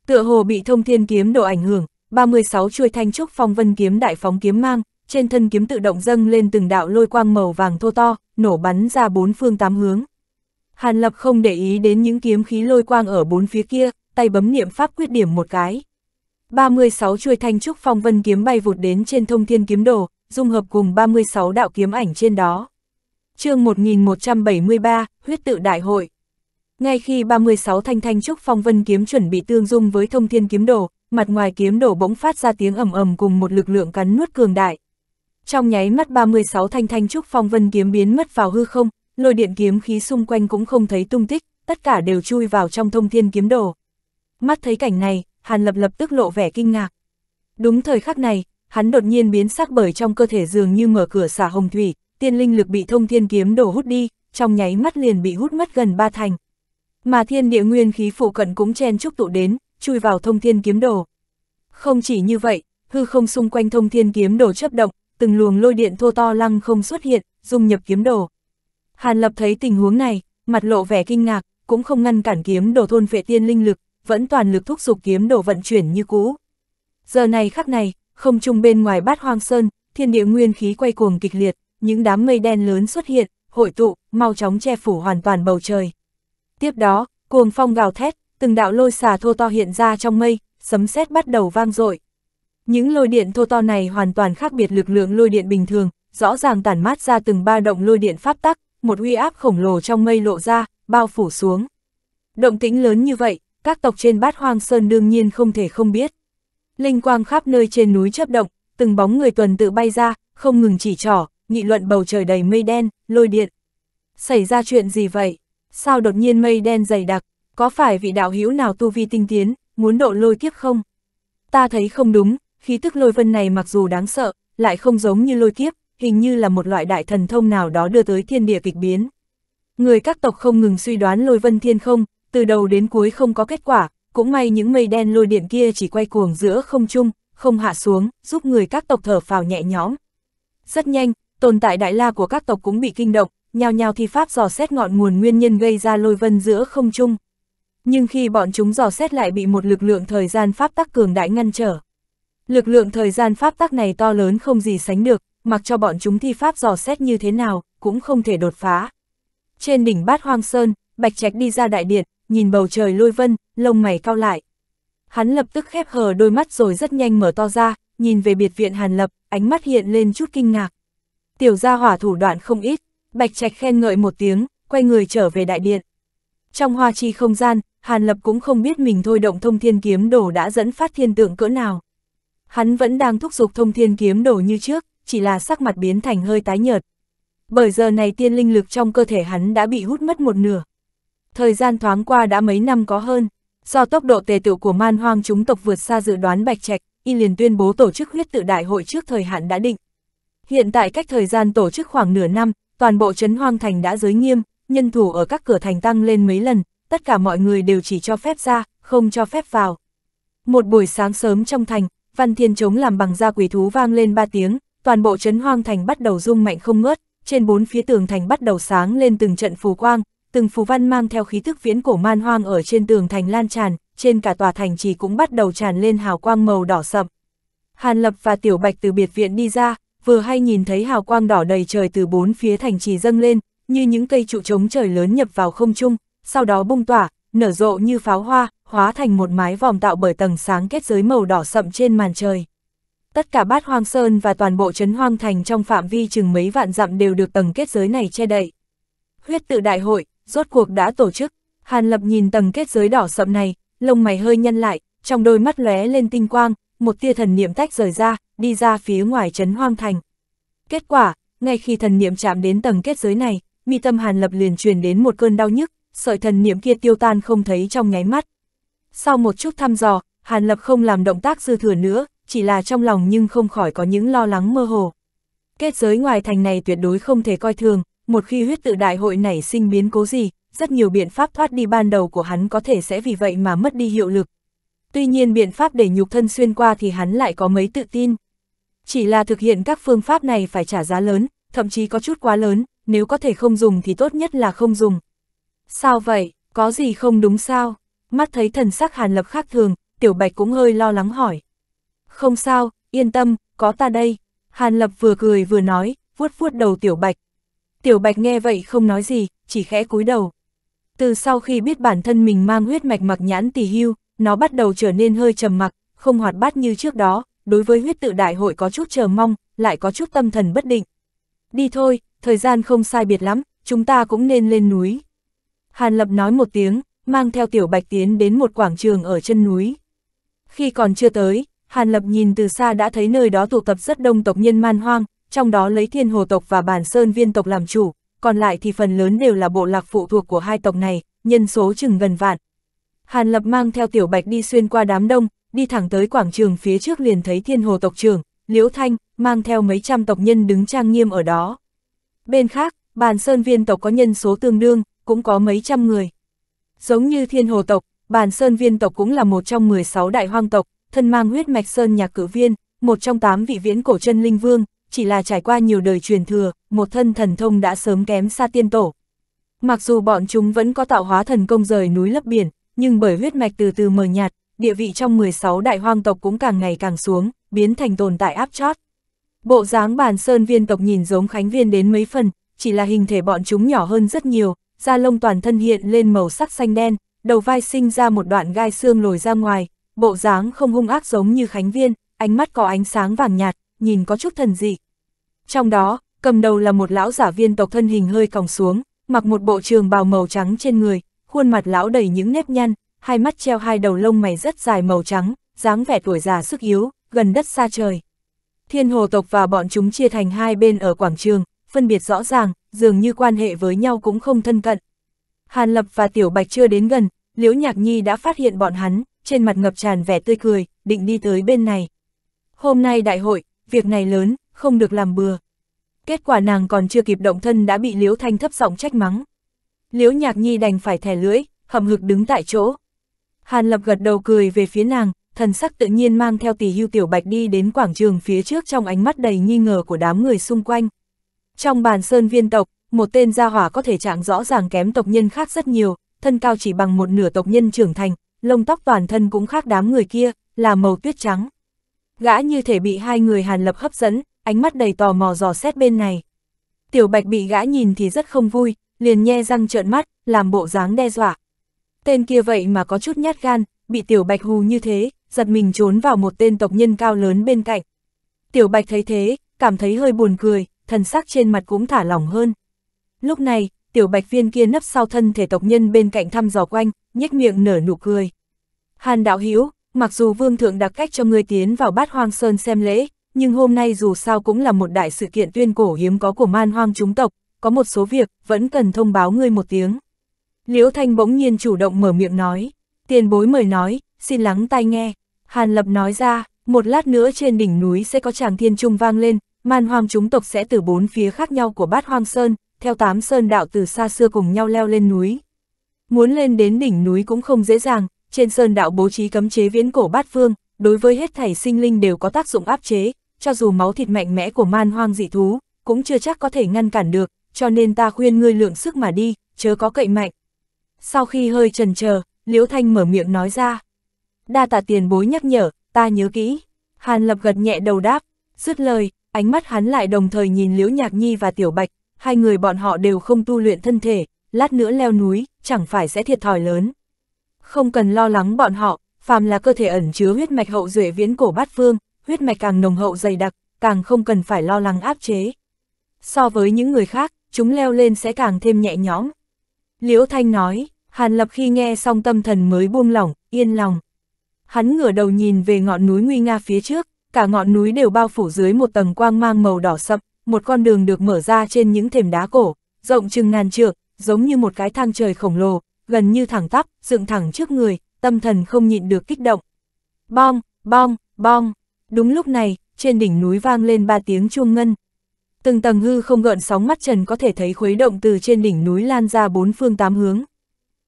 Tựa hồ bị thông thiên kiếm đồ ảnh hưởng, 36 chuôi thanh trúc phong vân kiếm đại phóng kiếm mang, trên thân kiếm tự động dâng lên từng đạo lôi quang màu vàng thô to, nổ bắn ra bốn phương tám hướng. Hàn Lập không để ý đến những kiếm khí lôi quang ở bốn phía kia, tay bấm niệm pháp quyết điểm một cái. 36 chuôi thanh trúc phong vân kiếm bay vụt đến trên thông thiên kiếm đồ, dung hợp cùng 36 đạo kiếm ảnh trên đó. chương 1173, huyết tự đại hội. Ngay khi 36 thanh thanh trúc phong vân kiếm chuẩn bị tương dung với thông thiên kiếm đồ, mặt ngoài kiếm đồ bỗng phát ra tiếng ầm ầm cùng một lực lượng cắn nuốt cường đại. Trong nháy mắt 36 thanh thanh trúc phong vân kiếm biến mất vào hư không, lôi điện kiếm khí xung quanh cũng không thấy tung tích, tất cả đều chui vào trong thông thiên kiếm đồ. Mắt thấy cảnh này, Hàn Lập lập tức lộ vẻ kinh ngạc. Đúng thời khắc này, hắn đột nhiên biến sắc bởi trong cơ thể dường như mở cửa xả hồng thủy, tiên linh lực bị thông thiên kiếm đồ hút đi, trong nháy mắt liền bị hút mất gần ba thành. Mà thiên địa nguyên khí phụ cận cũng chen chúc tụ đến, chui vào thông thiên kiếm đồ. Không chỉ như vậy, hư không xung quanh thông thiên kiếm đồ chấp động, từng luồng lôi điện thô to lăng không xuất hiện, dung nhập kiếm đồ. Hàn Lập thấy tình huống này, mặt lộ vẻ kinh ngạc, cũng không ngăn cản kiếm đồ thôn vệ tiên linh lực, vẫn toàn lực thúc giục kiếm đồ vận chuyển như cũ. Giờ này khắc này, không trung bên ngoài bát hoang sơn, thiên địa nguyên khí quay cuồng kịch liệt, những đám mây đen lớn xuất hiện, hội tụ, mau chóng che phủ hoàn toàn bầu trời. Tiếp đó, cuồng phong gào thét, từng đạo lôi xà thô to hiện ra trong mây, sấm sét bắt đầu vang dội. Những lôi điện thô to này hoàn toàn khác biệt lực lượng lôi điện bình thường, rõ ràng tản mát ra từng ba động lôi điện pháp tắc, một uy áp khổng lồ trong mây lộ ra, bao phủ xuống. Động tĩnh lớn như vậy, các tộc trên bát hoang sơn đương nhiên không thể không biết. Linh quang khắp nơi trên núi chấp động, từng bóng người tuần tự bay ra, không ngừng chỉ trỏ, nghị luận bầu trời đầy mây đen, lôi điện. Xảy ra chuyện gì vậy? Sao đột nhiên mây đen dày đặc? Có phải vị đạo hữu nào tu vi tinh tiến, muốn độ lôi kiếp không? Ta thấy không đúng, khí tức lôi vân này mặc dù đáng sợ, lại không giống như lôi kiếp, hình như là một loại đại thần thông nào đó đưa tới thiên địa kịch biến. Người các tộc không ngừng suy đoán lôi vân thiên không, từ đầu đến cuối không có kết quả, cũng may những mây đen lôi điện kia chỉ quay cuồng giữa không trung, không hạ xuống, giúp người các tộc thở phào nhẹ nhõm. Rất nhanh, tồn tại đại la của các tộc cũng bị kinh động, nhao nhào thi pháp dò xét ngọn nguồn nguyên nhân gây ra lôi vân giữa không trung. Nhưng khi bọn chúng dò xét lại bị một lực lượng thời gian pháp tắc cường đại ngăn trở. Lực lượng thời gian pháp tắc này to lớn không gì sánh được, mặc cho bọn chúng thi pháp dò xét như thế nào, cũng không thể đột phá. Trên đỉnh bát hoang sơn, Bạch Trạch đi ra đại điện, nhìn bầu trời lôi vân, lông mày cao lại. Hắn lập tức khép hờ đôi mắt rồi rất nhanh mở to ra, nhìn về biệt viện Hàn Lập, ánh mắt hiện lên chút kinh ngạc. Tiểu gia hỏa thủ đoạn không ít, Bạch Trạch khen ngợi một tiếng, quay người trở về đại điện. Trong hoa chi không gian, Hàn Lập cũng không biết mình thôi động thông thiên kiếm đồ đã dẫn phát thiên tượng cỡ nào. Hắn vẫn đang thúc giục thông thiên kiếm đồ như trước, chỉ là sắc mặt biến thành hơi tái nhợt. Bởi giờ này tiên linh lực trong cơ thể hắn đã bị hút mất một nửa. Thời gian thoáng qua đã mấy năm có hơn, do tốc độ tề tựu của man hoang chúng tộc vượt xa dự đoán bạch trạch, y liền tuyên bố tổ chức huyết tự đại hội trước thời hạn đã định. Hiện tại cách thời gian tổ chức khoảng nửa năm, toàn bộ trấn hoang thành đã giới nghiêm, nhân thủ ở các cửa thành tăng lên mấy lần, tất cả mọi người đều chỉ cho phép ra, không cho phép vào. Một buổi sáng sớm trong thành, Văn Thiên Trống làm bằng da quỷ thú vang lên ba tiếng, toàn bộ trấn hoang thành bắt đầu rung mạnh không ngớt, trên bốn phía tường thành bắt đầu sáng lên từng trận phù quang, từng phù văn mang theo khí thức viễn cổ man hoang ở trên tường thành lan tràn, trên cả tòa thành trì cũng bắt đầu tràn lên hào quang màu đỏ sậm. Hàn Lập và Tiểu Bạch từ biệt viện đi ra, vừa hay nhìn thấy hào quang đỏ đầy trời từ bốn phía thành trì dâng lên, như những cây trụ trống trời lớn nhập vào không trung, sau đó bung tỏa, nở rộ như pháo hoa, hóa thành một mái vòm tạo bởi tầng sáng kết giới màu đỏ sậm trên màn trời tất cả bát hoang sơn và toàn bộ trấn hoang thành trong phạm vi chừng mấy vạn dặm đều được tầng kết giới này che đậy. Huyết tự đại hội, rốt cuộc đã tổ chức, Hàn Lập nhìn tầng kết giới đỏ sậm này, lông mày hơi nhăn lại, trong đôi mắt lóe lên tinh quang, một tia thần niệm tách rời ra, đi ra phía ngoài trấn hoang thành. Kết quả, ngay khi thần niệm chạm đến tầng kết giới này, mi tâm Hàn Lập liền truyền đến một cơn đau nhức, sợi thần niệm kia tiêu tan không thấy trong nháy mắt. Sau một chút thăm dò, Hàn Lập không làm động tác dư thừa nữa, chỉ là trong lòng nhưng không khỏi có những lo lắng mơ hồ. Kết giới ngoài thành này tuyệt đối không thể coi thường, một khi huyết tự đại hội nảy sinh biến cố gì, rất nhiều biện pháp thoát đi ban đầu của hắn có thể sẽ vì vậy mà mất đi hiệu lực. Tuy nhiên biện pháp để nhục thân xuyên qua thì hắn lại có mấy tự tin. Chỉ là thực hiện các phương pháp này phải trả giá lớn, thậm chí có chút quá lớn, nếu có thể không dùng thì tốt nhất là không dùng. Sao vậy, có gì không đúng sao? Mắt thấy thần sắc Hàn Lập khác thường, Tiểu Bạch cũng hơi lo lắng hỏi. Không sao, yên tâm, có ta đây. Hàn Lập vừa cười vừa nói, vuốt vuốt đầu Tiểu Bạch. Tiểu Bạch nghe vậy không nói gì, chỉ khẽ cúi đầu. Từ sau khi biết bản thân mình mang huyết mạch mặc nhãn tỷ hưu, nó bắt đầu trở nên hơi trầm mặc, không hoạt bát như trước đó, đối với huyết tự đại hội có chút chờ mong, lại có chút tâm thần bất định. Đi thôi, thời gian không sai biệt lắm, chúng ta cũng nên lên núi. Hàn Lập nói một tiếng, mang theo Tiểu Bạch tiến đến một quảng trường ở chân núi. Khi còn chưa tới, Hàn Lập nhìn từ xa đã thấy nơi đó tụ tập rất đông tộc nhân man hoang, trong đó lấy thiên hồ tộc và bản sơn viên tộc làm chủ, còn lại thì phần lớn đều là bộ lạc phụ thuộc của hai tộc này, nhân số chừng gần vạn. Hàn Lập mang theo Tiểu Bạch đi xuyên qua đám đông, đi thẳng tới quảng trường phía trước liền thấy thiên hồ tộc trưởng, Liễu Thanh, mang theo mấy trăm tộc nhân đứng trang nghiêm ở đó. Bên khác, bàn sơn viên tộc có nhân số tương đương, cũng có mấy trăm người. Giống như thiên hồ tộc, bàn sơn viên tộc cũng là một trong 16 đại hoang tộc, thân mang huyết mạch sơn nhạc cử viên, một trong tám vị viễn cổ chân linh vương, chỉ là trải qua nhiều đời truyền thừa, một thân thần thông đã sớm kém xa tiên tổ. Mặc dù bọn chúng vẫn có tạo hóa thần công rời núi lấp biển, nhưng bởi huyết mạch từ từ mờ nhạt, địa vị trong 16 đại hoang tộc cũng càng ngày càng xuống, biến thành tồn tại áp chót. Bộ dáng bàn sơn viên tộc nhìn giống khánh viên đến mấy phần, chỉ là hình thể bọn chúng nhỏ hơn rất nhiều, da lông toàn thân hiện lên màu sắc xanh đen, đầu vai sinh ra một đoạn gai xương lồi ra ngoài, bộ dáng không hung ác giống như Khánh Viên, ánh mắt có ánh sáng vàng nhạt, nhìn có chút thần dị. Trong đó, cầm đầu là một lão giả viên tộc thân hình hơi còng xuống, mặc một bộ trường bào màu trắng trên người, khuôn mặt lão đầy những nếp nhăn, hai mắt treo hai đầu lông mày rất dài màu trắng, dáng vẻ tuổi già sức yếu, gần đất xa trời. Thiên hồ tộc và bọn chúng chia thành hai bên ở quảng trường, phân biệt rõ ràng, dường như quan hệ với nhau cũng không thân cận. Hàn Lập và Tiểu Bạch chưa đến gần, Liễu Nhạc Nhi đã phát hiện bọn hắn, trên mặt ngập tràn vẻ tươi cười, định đi tới bên này. Hôm nay đại hội, việc này lớn, không được làm bừa. Kết quả nàng còn chưa kịp động thân đã bị Liễu Thanh thấp giọng trách mắng. Liễu Nhạc Nhi đành phải thẻ lưỡi, hậm hực đứng tại chỗ. Hàn Lập gật đầu cười về phía nàng, thần sắc tự nhiên mang theo tỷ hưu tiểu bạch đi đến quảng trường phía trước trong ánh mắt đầy nghi ngờ của đám người xung quanh. Trong bàn sơn viên tộc, một tên gia hỏa có thể trạng rõ ràng kém tộc nhân khác rất nhiều, thân cao chỉ bằng một nửa tộc nhân trưởng thành, lông tóc toàn thân cũng khác đám người kia, là màu tuyết trắng. Gã như thể bị hai người Hàn Lập hấp dẫn, ánh mắt đầy tò mò dò xét bên này. Tiểu Bạch bị gã nhìn thì rất không vui, liền nhe răng trợn mắt, làm bộ dáng đe dọa. Tên kia vậy mà có chút nhát gan, bị Tiểu Bạch hù như thế, giật mình trốn vào một tên tộc nhân cao lớn bên cạnh. Tiểu Bạch thấy thế, cảm thấy hơi buồn cười, thần sắc trên mặt cũng thả lỏng hơn. Lúc này, tiểu bạch viên kia nấp sau thân thể tộc nhân bên cạnh thăm dò quanh, nhếch miệng nở nụ cười. Hàn đạo hữu mặc dù vương thượng đặc cách cho ngươi tiến vào bát hoang sơn xem lễ, nhưng hôm nay dù sao cũng là một đại sự kiện tuyên cổ hiếm có của man hoang chúng tộc, có một số việc vẫn cần thông báo ngươi một tiếng. Liễu Thanh bỗng nhiên chủ động mở miệng nói, tiền bối mời nói, xin lắng tai nghe. Hàn Lập nói ra, một lát nữa trên đỉnh núi sẽ có chàng thiên trung vang lên, man hoang chúng tộc sẽ từ bốn phía khác nhau của bát hoang sơn, theo tám sơn đạo từ xa xưa cùng nhau leo lên núi. Muốn lên đến đỉnh núi cũng không dễ dàng, trên sơn đạo bố trí cấm chế viễn cổ bát vương, đối với hết thảy sinh linh đều có tác dụng áp chế, cho dù máu thịt mạnh mẽ của man hoang dị thú, cũng chưa chắc có thể ngăn cản được, cho nên ta khuyên ngươi lượng sức mà đi, chớ có cậy mạnh. Sau khi hơi trần chờ, Liễu Thanh mở miệng nói ra. Đa tạ tiền bối nhắc nhở, ta nhớ kỹ. Hàn Lập gật nhẹ đầu đáp, dứt lời, ánh mắt hắn lại đồng thời nhìn Liễu Nhạc Nhi và Tiểu Bạch, hai người bọn họ đều không tu luyện thân thể, lát nữa leo núi, chẳng phải sẽ thiệt thòi lớn. Không cần lo lắng bọn họ, phàm là cơ thể ẩn chứa huyết mạch hậu duệ viễn cổ bát phương, huyết mạch càng nồng hậu dày đặc, càng không cần phải lo lắng áp chế. So với những người khác, chúng leo lên sẽ càng thêm nhẹ nhõm. Liễu Thanh nói, Hàn Lập khi nghe xong tâm thần mới buông lỏng, yên lòng. Hắn ngửa đầu nhìn về ngọn núi nguy nga phía trước, cả ngọn núi đều bao phủ dưới một tầng quang mang màu đỏ sậm, một con đường được mở ra trên những thềm đá cổ, rộng chừng ngàn trượng, giống như một cái thang trời khổng lồ, gần như thẳng tắp, dựng thẳng trước người, tâm thần không nhịn được kích động. Bong, bong, bong. Đúng lúc này, trên đỉnh núi vang lên ba tiếng chuông ngân. Từng tầng hư không gợn sóng mắt trần có thể thấy khuấy động từ trên đỉnh núi lan ra bốn phương tám hướng.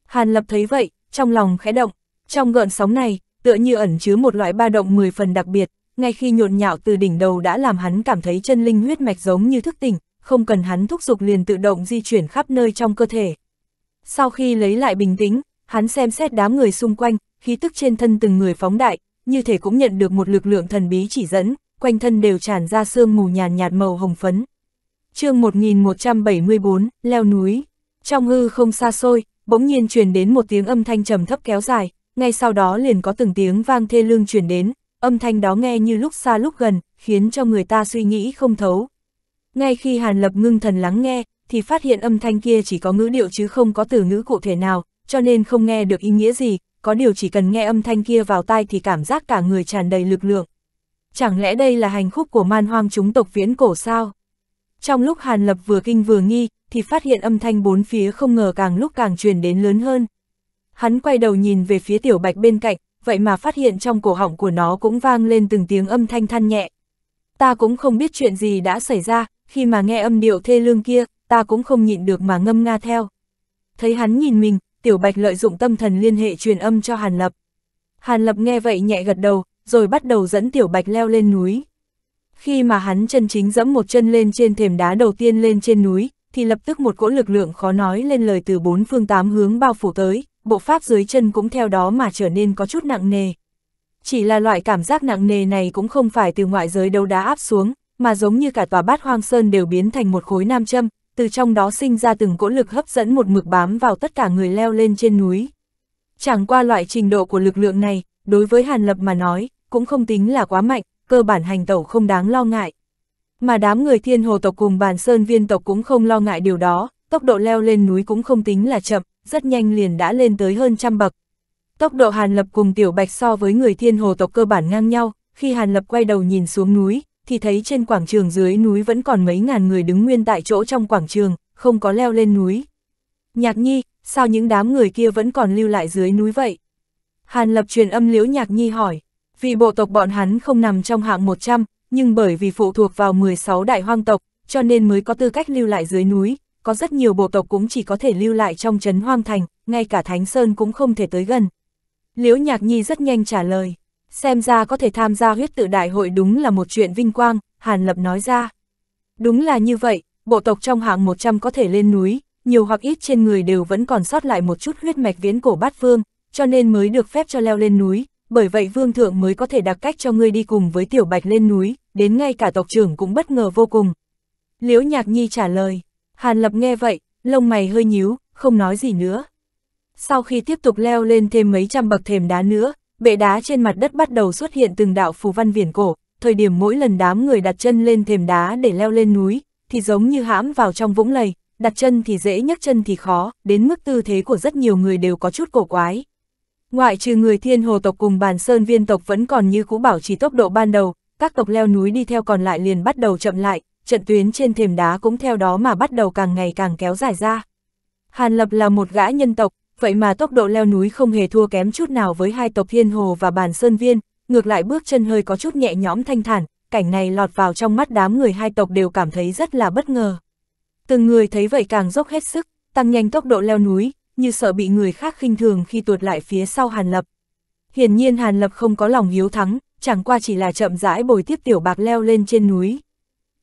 Hàn Lập thấy vậy, trong lòng khẽ động. Trong gợn sóng này, tựa như ẩn chứa một loại ba động mười phần đặc biệt, ngay khi nhộn nhạo từ đỉnh đầu đã làm hắn cảm thấy chân linh huyết mạch giống như thức tỉnh, không cần hắn thúc giục liền tự động di chuyển khắp nơi trong cơ thể. Sau khi lấy lại bình tĩnh, hắn xem xét đám người xung quanh, khí tức trên thân từng người phóng đại, như thể cũng nhận được một lực lượng thần bí chỉ dẫn, quanh thân đều tràn ra sương mù nhàn nhạt màu hồng phấn. chương 1174, leo núi. Trong hư không xa xôi, bỗng nhiên truyền đến một tiếng âm thanh trầm thấp kéo dài, ngay sau đó liền có từng tiếng vang thê lương truyền đến, âm thanh đó nghe như lúc xa lúc gần, khiến cho người ta suy nghĩ không thấu. Ngay khi Hàn Lập ngưng thần lắng nghe, thì phát hiện âm thanh kia chỉ có ngữ điệu chứ không có từ ngữ cụ thể nào, cho nên không nghe được ý nghĩa gì, có điều chỉ cần nghe âm thanh kia vào tai thì cảm giác cả người tràn đầy lực lượng. Chẳng lẽ đây là hành khúc của man hoang chúng tộc viễn cổ sao? Trong lúc Hàn Lập vừa kinh vừa nghi, thì phát hiện âm thanh bốn phía không ngờ càng lúc càng truyền đến lớn hơn. Hắn quay đầu nhìn về phía tiểu bạch bên cạnh, vậy mà phát hiện trong cổ họng của nó cũng vang lên từng tiếng âm thanh than nhẹ. Ta cũng không biết chuyện gì đã xảy ra, khi mà nghe âm điệu thê lương kia, ta cũng không nhịn được mà ngâm nga theo. Thấy hắn nhìn mình, Tiểu Bạch lợi dụng tâm thần liên hệ truyền âm cho Hàn Lập. Hàn Lập nghe vậy nhẹ gật đầu, rồi bắt đầu dẫn Tiểu Bạch leo lên núi. Khi mà hắn chân chính dẫm một chân lên trên thềm đá đầu tiên lên trên núi, thì lập tức một cỗ lực lượng khó nói lên lời từ bốn phương tám hướng bao phủ tới, bộ pháp dưới chân cũng theo đó mà trở nên có chút nặng nề. Chỉ là loại cảm giác nặng nề này cũng không phải từ ngoại giới đâu đá áp xuống, mà giống như cả tòa bát hoang sơn đều biến thành một khối nam châm, từ trong đó sinh ra từng cỗ lực hấp dẫn một mực bám vào tất cả người leo lên trên núi. Chẳng qua loại trình độ của lực lượng này, đối với Hàn Lập mà nói, cũng không tính là quá mạnh, cơ bản hành tẩu không đáng lo ngại. Mà đám người thiên hồ tộc cùng bàn sơn viên tộc cũng không lo ngại điều đó, tốc độ leo lên núi cũng không tính là chậm, rất nhanh liền đã lên tới hơn trăm bậc. Tốc độ Hàn Lập cùng Tiểu Bạch so với người thiên hồ tộc cơ bản ngang nhau, khi Hàn Lập quay đầu nhìn xuống núi, thì thấy trên quảng trường dưới núi vẫn còn mấy ngàn người đứng nguyên tại chỗ trong quảng trường, không có leo lên núi. Nhạc nhi, sao những đám người kia vẫn còn lưu lại dưới núi vậy? Hàn Lập truyền âm liễu nhạc nhi hỏi, vì bộ tộc bọn hắn không nằm trong hạng 100, nhưng bởi vì phụ thuộc vào 16 đại hoang tộc, cho nên mới có tư cách lưu lại dưới núi, có rất nhiều bộ tộc cũng chỉ có thể lưu lại trong trấn hoang thành, ngay cả Thánh Sơn cũng không thể tới gần. Liễu Nhạc Nhi rất nhanh trả lời, xem ra có thể tham gia huyết tự đại hội đúng là một chuyện vinh quang, Hàn Lập nói ra. Đúng là như vậy, bộ tộc trong hạng 100 có thể lên núi, nhiều hoặc ít trên người đều vẫn còn sót lại một chút huyết mạch viễn cổ bát vương, cho nên mới được phép cho leo lên núi, bởi vậy vương thượng mới có thể đặt cách cho ngươi đi cùng với tiểu bạch lên núi, đến ngay cả tộc trưởng cũng bất ngờ vô cùng. Liễu Nhạc Nhi trả lời, Hàn Lập nghe vậy, lông mày hơi nhíu, không nói gì nữa. Sau khi tiếp tục leo lên thêm mấy trăm bậc thềm đá nữa, bệ đá trên mặt đất bắt đầu xuất hiện từng đạo phù văn viển cổ, thời điểm mỗi lần đám người đặt chân lên thềm đá để leo lên núi, thì giống như hãm vào trong vũng lầy, đặt chân thì dễ nhấc chân thì khó, đến mức tư thế của rất nhiều người đều có chút cổ quái. Ngoại trừ người thiên hồ tộc cùng bàn sơn viên tộc vẫn còn như cũ bảo trì tốc độ ban đầu, các tộc leo núi đi theo còn lại liền bắt đầu chậm lại, trận tuyến trên thềm đá cũng theo đó mà bắt đầu càng ngày càng kéo dài ra. Hàn Lập là một gã nhân tộc, vậy mà tốc độ leo núi không hề thua kém chút nào với hai tộc Thiên Hồ và Bàn Sơn Viên, ngược lại bước chân hơi có chút nhẹ nhõm thanh thản, cảnh này lọt vào trong mắt đám người hai tộc đều cảm thấy rất là bất ngờ. Từng người thấy vậy càng dốc hết sức, tăng nhanh tốc độ leo núi, như sợ bị người khác khinh thường khi tuột lại phía sau Hàn Lập. Hiển nhiên Hàn Lập không có lòng hiếu thắng, chẳng qua chỉ là chậm rãi bồi tiếp tiểu bạc leo lên trên núi.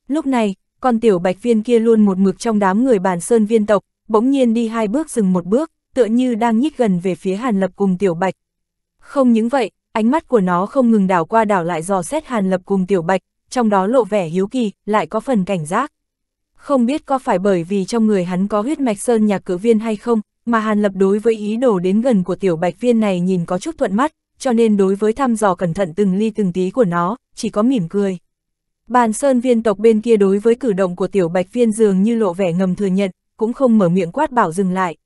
Lúc này, con tiểu bạch viên kia luôn một mực trong đám người bản sơn viên tộc, bỗng nhiên đi hai bước dừng một bước, tựa như đang nhích gần về phía Hàn Lập cùng tiểu bạch. Không những vậy, ánh mắt của nó không ngừng đảo qua đảo lại dò xét Hàn Lập cùng tiểu bạch, trong đó lộ vẻ hiếu kỳ, lại có phần cảnh giác. Không biết có phải bởi vì trong người hắn có huyết mạch sơn nhà cử viên hay không, mà Hàn Lập đối với ý đồ đến gần của tiểu bạch viên này nhìn có chút thuận mắt, cho nên đối với thăm dò cẩn thận từng ly từng tí của nó, chỉ có mỉm cười. Bàn sơn viên tộc bên kia đối với cử động của tiểu bạch viên dường như lộ vẻ ngầm thừa nhận, cũng không mở miệng quát bảo dừng lại.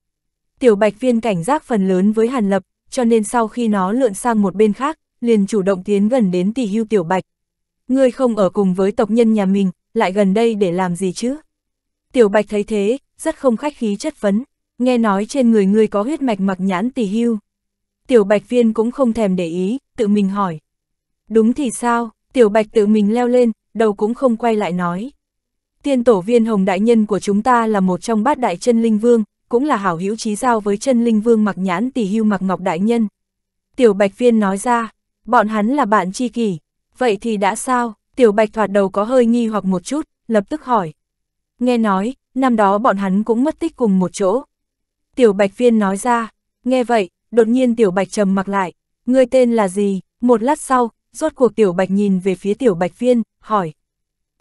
Tiểu bạch viên cảnh giác phần lớn với hàn lập, cho nên sau khi nó lượn sang một bên khác, liền chủ động tiến gần đến tỷ hưu tiểu bạch. Ngươi không ở cùng với tộc nhân nhà mình, lại gần đây để làm gì chứ? Tiểu bạch thấy thế, rất không khách khí chất vấn, nghe nói trên người ngươi có huyết mạch mặc nhãn tỷ hưu. Tiểu bạch viên cũng không thèm để ý, tự mình hỏi. Đúng thì sao, tiểu bạch tự mình leo lên, đầu cũng không quay lại nói. Tiên tổ viên hồng đại nhân của chúng ta là một trong bát đại chân linh vương, cũng là hảo hữu trí giao với chân linh vương mặc nhãn tỷ hưu mặc ngọc đại nhân. Tiểu bạch viên nói ra, bọn hắn là bạn tri kỷ, vậy thì đã sao, tiểu bạch thoạt đầu có hơi nghi hoặc một chút, lập tức hỏi. Nghe nói, năm đó bọn hắn cũng mất tích cùng một chỗ. Tiểu bạch viên nói ra, nghe vậy, đột nhiên tiểu bạch trầm mặc lại, ngươi tên là gì, một lát sau, rốt cuộc tiểu bạch nhìn về phía tiểu bạch viên, hỏi.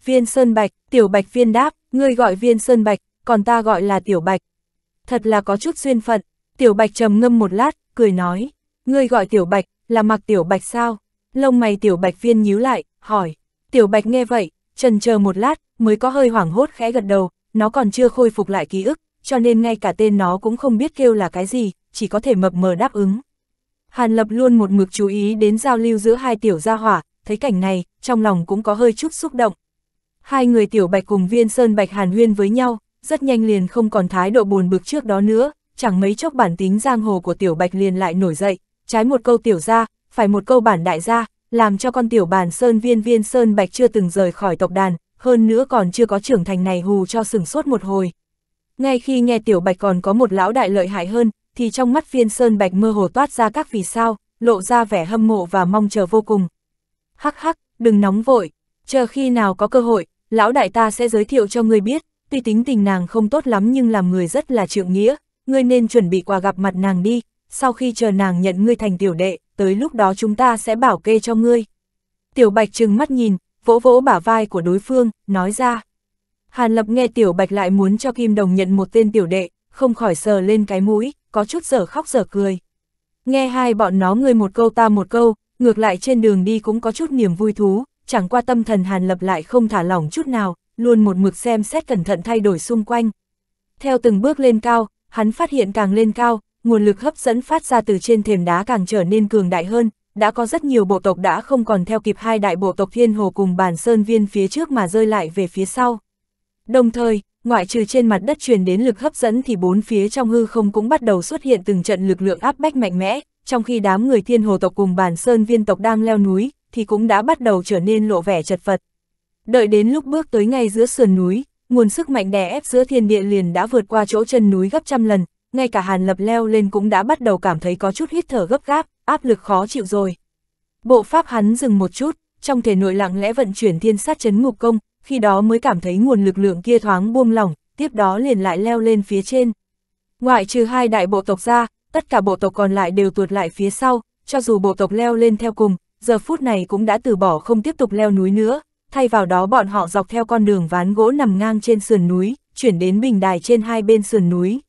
Viên Sơn Bạch, Tiểu Bạch Viên đáp, ngươi gọi Viên Sơn Bạch, còn ta gọi là Tiểu Bạch. Thật là có chút duyên phận, Tiểu Bạch trầm ngâm một lát, cười nói, ngươi gọi Tiểu Bạch, là mặc Tiểu Bạch sao? Lông mày Tiểu Bạch Viên nhíu lại, hỏi. Tiểu Bạch nghe vậy, trần chờ một lát, mới có hơi hoảng hốt khẽ gật đầu, nó còn chưa khôi phục lại ký ức, cho nên ngay cả tên nó cũng không biết kêu là cái gì, chỉ có thể mập mờ đáp ứng. Hàn Lập luôn một mực chú ý đến giao lưu giữa hai tiểu gia hỏa, thấy cảnh này, trong lòng cũng có hơi chút xúc động. Hai người tiểu bạch cùng viên sơn bạch hàn huyên với nhau, rất nhanh liền không còn thái độ buồn bực trước đó nữa, chẳng mấy chốc bản tính giang hồ của tiểu bạch liền lại nổi dậy, trái một câu tiểu ra, phải một câu bản đại gia, làm cho con tiểu bàn sơn viên viên sơn bạch chưa từng rời khỏi tộc đàn, hơn nữa còn chưa có trưởng thành này hù cho sừng sốt một hồi. Ngay khi nghe tiểu bạch còn có một lão đại lợi hại hơn, thì trong mắt viên sơn bạch mơ hồ toát ra các vì sao, lộ ra vẻ hâm mộ và mong chờ vô cùng hắc hắc, đừng nóng vội, chờ khi nào có cơ hội, lão đại ta sẽ giới thiệu cho ngươi biết, tuy tính tình nàng không tốt lắm nhưng làm người rất là trượng nghĩa, ngươi nên chuẩn bị quà gặp mặt nàng đi, sau khi chờ nàng nhận ngươi thành tiểu đệ, tới lúc đó chúng ta sẽ bảo kê cho ngươi. Tiểu Bạch trừng mắt nhìn, vỗ vỗ bả vai của đối phương, nói ra. Hàn Lập nghe Tiểu Bạch lại muốn cho Kim Đồng nhận một tên tiểu đệ, không khỏi sờ lên cái mũi, có chút giở khóc giở cười. Nghe hai bọn nó người một câu ta một câu, ngược lại trên đường đi cũng có chút niềm vui thú, chẳng qua tâm thần Hàn Lập lại không thả lỏng chút nào, luôn một mực xem xét cẩn thận thay đổi xung quanh. Theo từng bước lên cao, hắn phát hiện càng lên cao, nguồn lực hấp dẫn phát ra từ trên thềm đá càng trở nên cường đại hơn, đã có rất nhiều bộ tộc đã không còn theo kịp hai đại bộ tộc Thiên Hồ cùng bàn sơn viên phía trước mà rơi lại về phía sau. Đồng thời, ngoại trừ trên mặt đất truyền đến lực hấp dẫn thì bốn phía trong hư không cũng bắt đầu xuất hiện từng trận lực lượng áp bách mạnh mẽ, trong khi đám người thiên hồ tộc cùng bản sơn viên tộc đang leo núi, thì cũng đã bắt đầu trở nên lộ vẻ chật vật. Đợi đến lúc bước tới ngay giữa sườn núi, nguồn sức mạnh đè ép giữa thiên địa liền đã vượt qua chỗ chân núi gấp trăm lần, ngay cả Hàn Lập leo lên cũng đã bắt đầu cảm thấy có chút hít thở gấp gáp, áp lực khó chịu rồi. Bộ pháp hắn dừng một chút, trong thể nội lặng lẽ vận chuyển thiên sát chấn ngục công, khi đó mới cảm thấy nguồn lực lượng kia thoáng buông lỏng, tiếp đó liền lại leo lên phía trên. Ngoại trừ hai đại bộ tộc ra, tất cả bộ tộc còn lại đều tuột lại phía sau, cho dù bộ tộc leo lên theo cùng, giờ phút này cũng đã từ bỏ không tiếp tục leo núi nữa, thay vào đó bọn họ dọc theo con đường ván gỗ nằm ngang trên sườn núi, chuyển đến bình đài trên hai bên sườn núi.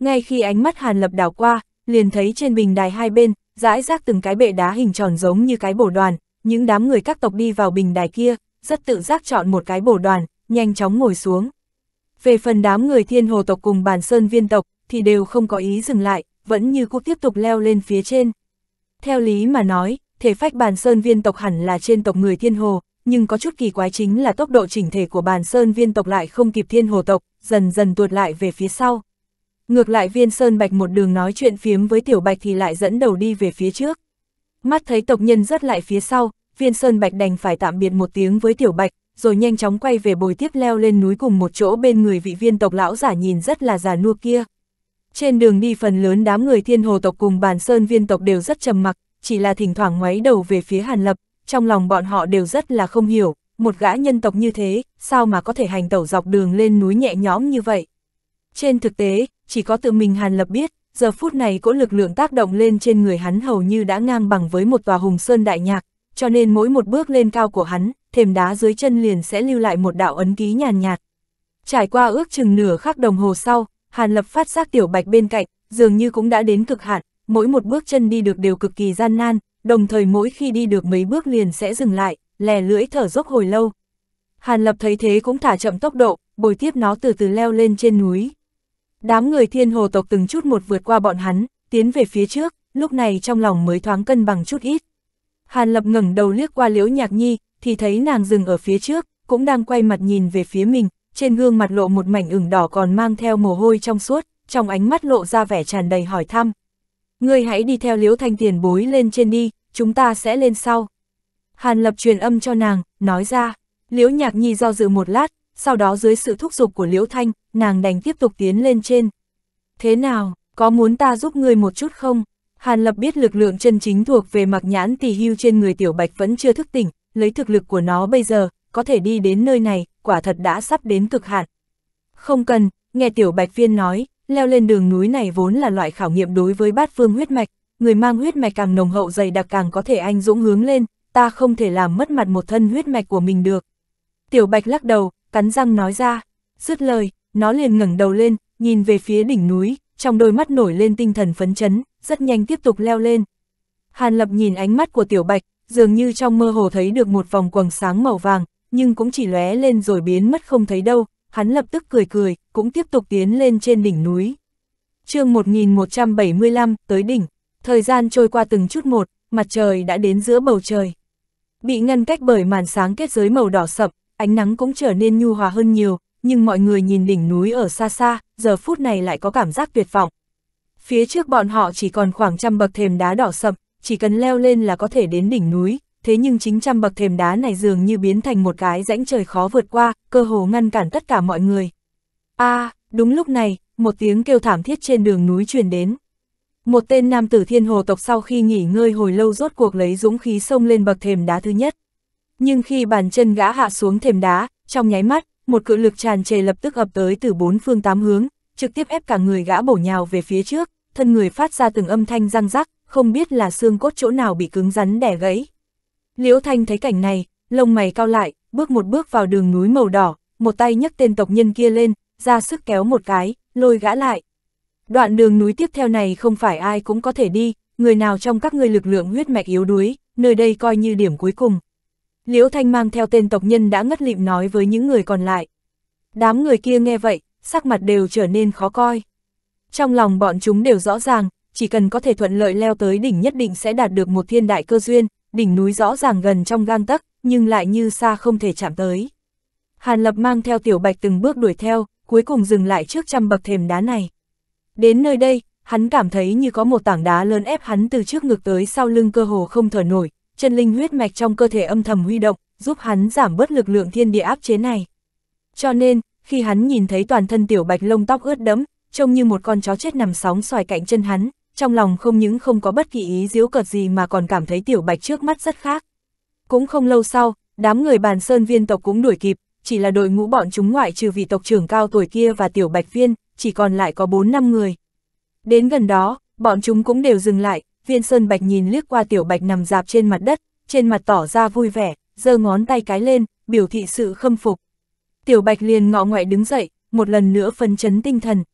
Ngay khi ánh mắt Hàn Lập đảo qua, liền thấy trên bình đài hai bên, rãi rác từng cái bệ đá hình tròn giống như cái bổ đoàn, những đám người các tộc đi vào bình đài kia, rất tự giác chọn một cái bổ đoàn, nhanh chóng ngồi xuống. Về phần đám người thiên hồ tộc cùng bàn sơn viên tộc, thì đều không có ý dừng lại, vẫn như cũ tiếp tục leo lên phía trên. Theo lý mà nói, thể phách bàn sơn viên tộc hẳn là trên tộc người thiên hồ, nhưng có chút kỳ quái chính là tốc độ chỉnh thể của bàn sơn viên tộc lại không kịp thiên hồ tộc, dần dần tuột lại về phía sau. Ngược lại viên sơn bạch một đường nói chuyện phiếm với tiểu bạch thì lại dẫn đầu đi về phía trước. Mắt thấy tộc nhân rất lại phía sau, viên sơn bạch đành phải tạm biệt một tiếng với tiểu bạch, rồi nhanh chóng quay về bồi tiếp leo lên núi cùng một chỗ bên người vị viên tộc lão giả nhìn rất là già nua kia. Trên đường đi phần lớn đám người thiên hồ tộc cùng bản sơn viên tộc đều rất trầm mặc, chỉ là thỉnh thoảng ngoáy đầu về phía Hàn Lập, trong lòng bọn họ đều rất là không hiểu, một gã nhân tộc như thế, sao mà có thể hành tẩu dọc đường lên núi nhẹ nhõm như vậy. Trên thực tế, chỉ có tự mình Hàn Lập biết, giờ phút này cỗ lực lượng tác động lên trên người hắn hầu như đã ngang bằng với một tòa hùng sơn đại nhạc, cho nên mỗi một bước lên cao của hắn, thềm đá dưới chân liền sẽ lưu lại một đạo ấn ký nhàn nhạt. Trải qua ước chừng nửa khắc đồng hồ sau, Hàn Lập phát giác Tiểu Bạch bên cạnh, dường như cũng đã đến cực hạn, mỗi một bước chân đi được đều cực kỳ gian nan, đồng thời mỗi khi đi được mấy bước liền sẽ dừng lại, lè lưỡi thở dốc hồi lâu. Hàn Lập thấy thế cũng thả chậm tốc độ, bồi tiếp nó từ từ leo lên trên núi. Đám người thiên hồ tộc từng chút một vượt qua bọn hắn, tiến về phía trước, lúc này trong lòng mới thoáng cân bằng chút ít. Hàn Lập ngẩng đầu liếc qua Liễu Nhạc Nhi, thì thấy nàng dừng ở phía trước, cũng đang quay mặt nhìn về phía mình, trên gương mặt lộ một mảnh ửng đỏ còn mang theo mồ hôi trong suốt, trong ánh mắt lộ ra vẻ tràn đầy hỏi thăm. Ngươi hãy đi theo Liễu Thanh tiền bối lên trên đi, chúng ta sẽ lên sau. Hàn Lập truyền âm cho nàng, nói ra, Liễu Nhạc Nhi do dự một lát, sau đó dưới sự thúc giục của Liễu Thanh, nàng đành tiếp tục tiến lên trên. Thế nào, có muốn ta giúp ngươi một chút không? Hàn Lập biết lực lượng chân chính thuộc về mặc nhãn tỷ hưu trên người Tiểu Bạch vẫn chưa thức tỉnh, lấy thực lực của nó bây giờ, có thể đi đến nơi này, quả thật đã sắp đến cực hạn. Không cần, nghe Tiểu Bạch Viên nói, leo lên đường núi này vốn là loại khảo nghiệm đối với bát phương huyết mạch, người mang huyết mạch càng nồng hậu dày đặc càng có thể anh dũng hướng lên, ta không thể làm mất mặt một thân huyết mạch của mình được. Tiểu Bạch lắc đầu, cắn răng nói ra, dứt lời, nó liền ngẩng đầu lên, nhìn về phía đỉnh núi, trong đôi mắt nổi lên tinh thần phấn chấn, rất nhanh tiếp tục leo lên. Hàn Lập nhìn ánh mắt của Tiểu Bạch, dường như trong mơ hồ thấy được một vòng quầng sáng màu vàng, nhưng cũng chỉ lóe lên rồi biến mất không thấy đâu, hắn lập tức cười cười, cũng tiếp tục tiến lên trên đỉnh núi. chương 1175, tới đỉnh, thời gian trôi qua từng chút một, mặt trời đã đến giữa bầu trời. Bị ngăn cách bởi màn sáng kết giới màu đỏ sập, ánh nắng cũng trở nên nhu hòa hơn nhiều, nhưng mọi người nhìn đỉnh núi ở xa xa, giờ phút này lại có cảm giác tuyệt vọng. Phía trước bọn họ chỉ còn khoảng trăm bậc thềm đá đỏ sập, chỉ cần leo lên là có thể đến đỉnh núi, thế nhưng chính trăm bậc thềm đá này dường như biến thành một cái rãnh trời khó vượt qua, cơ hồ ngăn cản tất cả mọi người. a à, đúng lúc này, một tiếng kêu thảm thiết trên đường núi truyền đến. Một tên nam tử thiên hồ tộc sau khi nghỉ ngơi hồi lâu rốt cuộc lấy dũng khí xông lên bậc thềm đá thứ nhất. Nhưng khi bàn chân gã hạ xuống thềm đá, trong nháy mắt, một cự lực tràn trề lập tức ập tới từ bốn phương tám hướng, trực tiếp ép cả người gã bổ nhào về phía trước, thân người phát ra từng âm thanh răng rắc, không biết là xương cốt chỗ nào bị cứng rắn đẻ gãy. Liễu Thanh thấy cảnh này, lông mày cao lại, bước một bước vào đường núi màu đỏ, một tay nhấc tên tộc nhân kia lên, ra sức kéo một cái, lôi gã lại. Đoạn đường núi tiếp theo này không phải ai cũng có thể đi, người nào trong các người lực lượng huyết mạch yếu đuối, nơi đây coi như điểm cuối cùng. Liễu Thanh mang theo tên tộc nhân đã ngất lịm nói với những người còn lại. Đám người kia nghe vậy, sắc mặt đều trở nên khó coi. Trong lòng bọn chúng đều rõ ràng, chỉ cần có thể thuận lợi leo tới đỉnh nhất định sẽ đạt được một thiên đại cơ duyên, đỉnh núi rõ ràng gần trong gang tấc, nhưng lại như xa không thể chạm tới. Hàn Lập mang theo Tiểu Bạch từng bước đuổi theo, cuối cùng dừng lại trước trăm bậc thềm đá này. Đến nơi đây, hắn cảm thấy như có một tảng đá lớn ép hắn từ trước ngực tới sau lưng cơ hồ không thở nổi, chân linh huyết mạch trong cơ thể âm thầm huy động, giúp hắn giảm bớt lực lượng thiên địa áp chế này. Cho nên, khi hắn nhìn thấy toàn thân Tiểu Bạch lông tóc ướt đẫm, trông như một con chó chết nằm sóng xoài cạnh chân hắn, trong lòng không những không có bất kỳ ý diếu cợt gì mà còn cảm thấy tiểu bạch trước mắt rất khác. Cũng không lâu sau, đám người bàn sơn viên tộc cũng đuổi kịp, chỉ là đội ngũ bọn chúng ngoại trừ vị tộc trưởng cao tuổi kia và tiểu bạch viên, chỉ còn lại có 4 năm người. Đến gần đó, bọn chúng cũng đều dừng lại, viên sơn bạch nhìn liếc qua tiểu bạch nằm dạp trên mặt đất, trên mặt tỏ ra vui vẻ, giơ ngón tay cái lên, biểu thị sự khâm phục. Tiểu bạch liền ngọ ngoại đứng dậy, một lần nữa phân chấn tinh thần,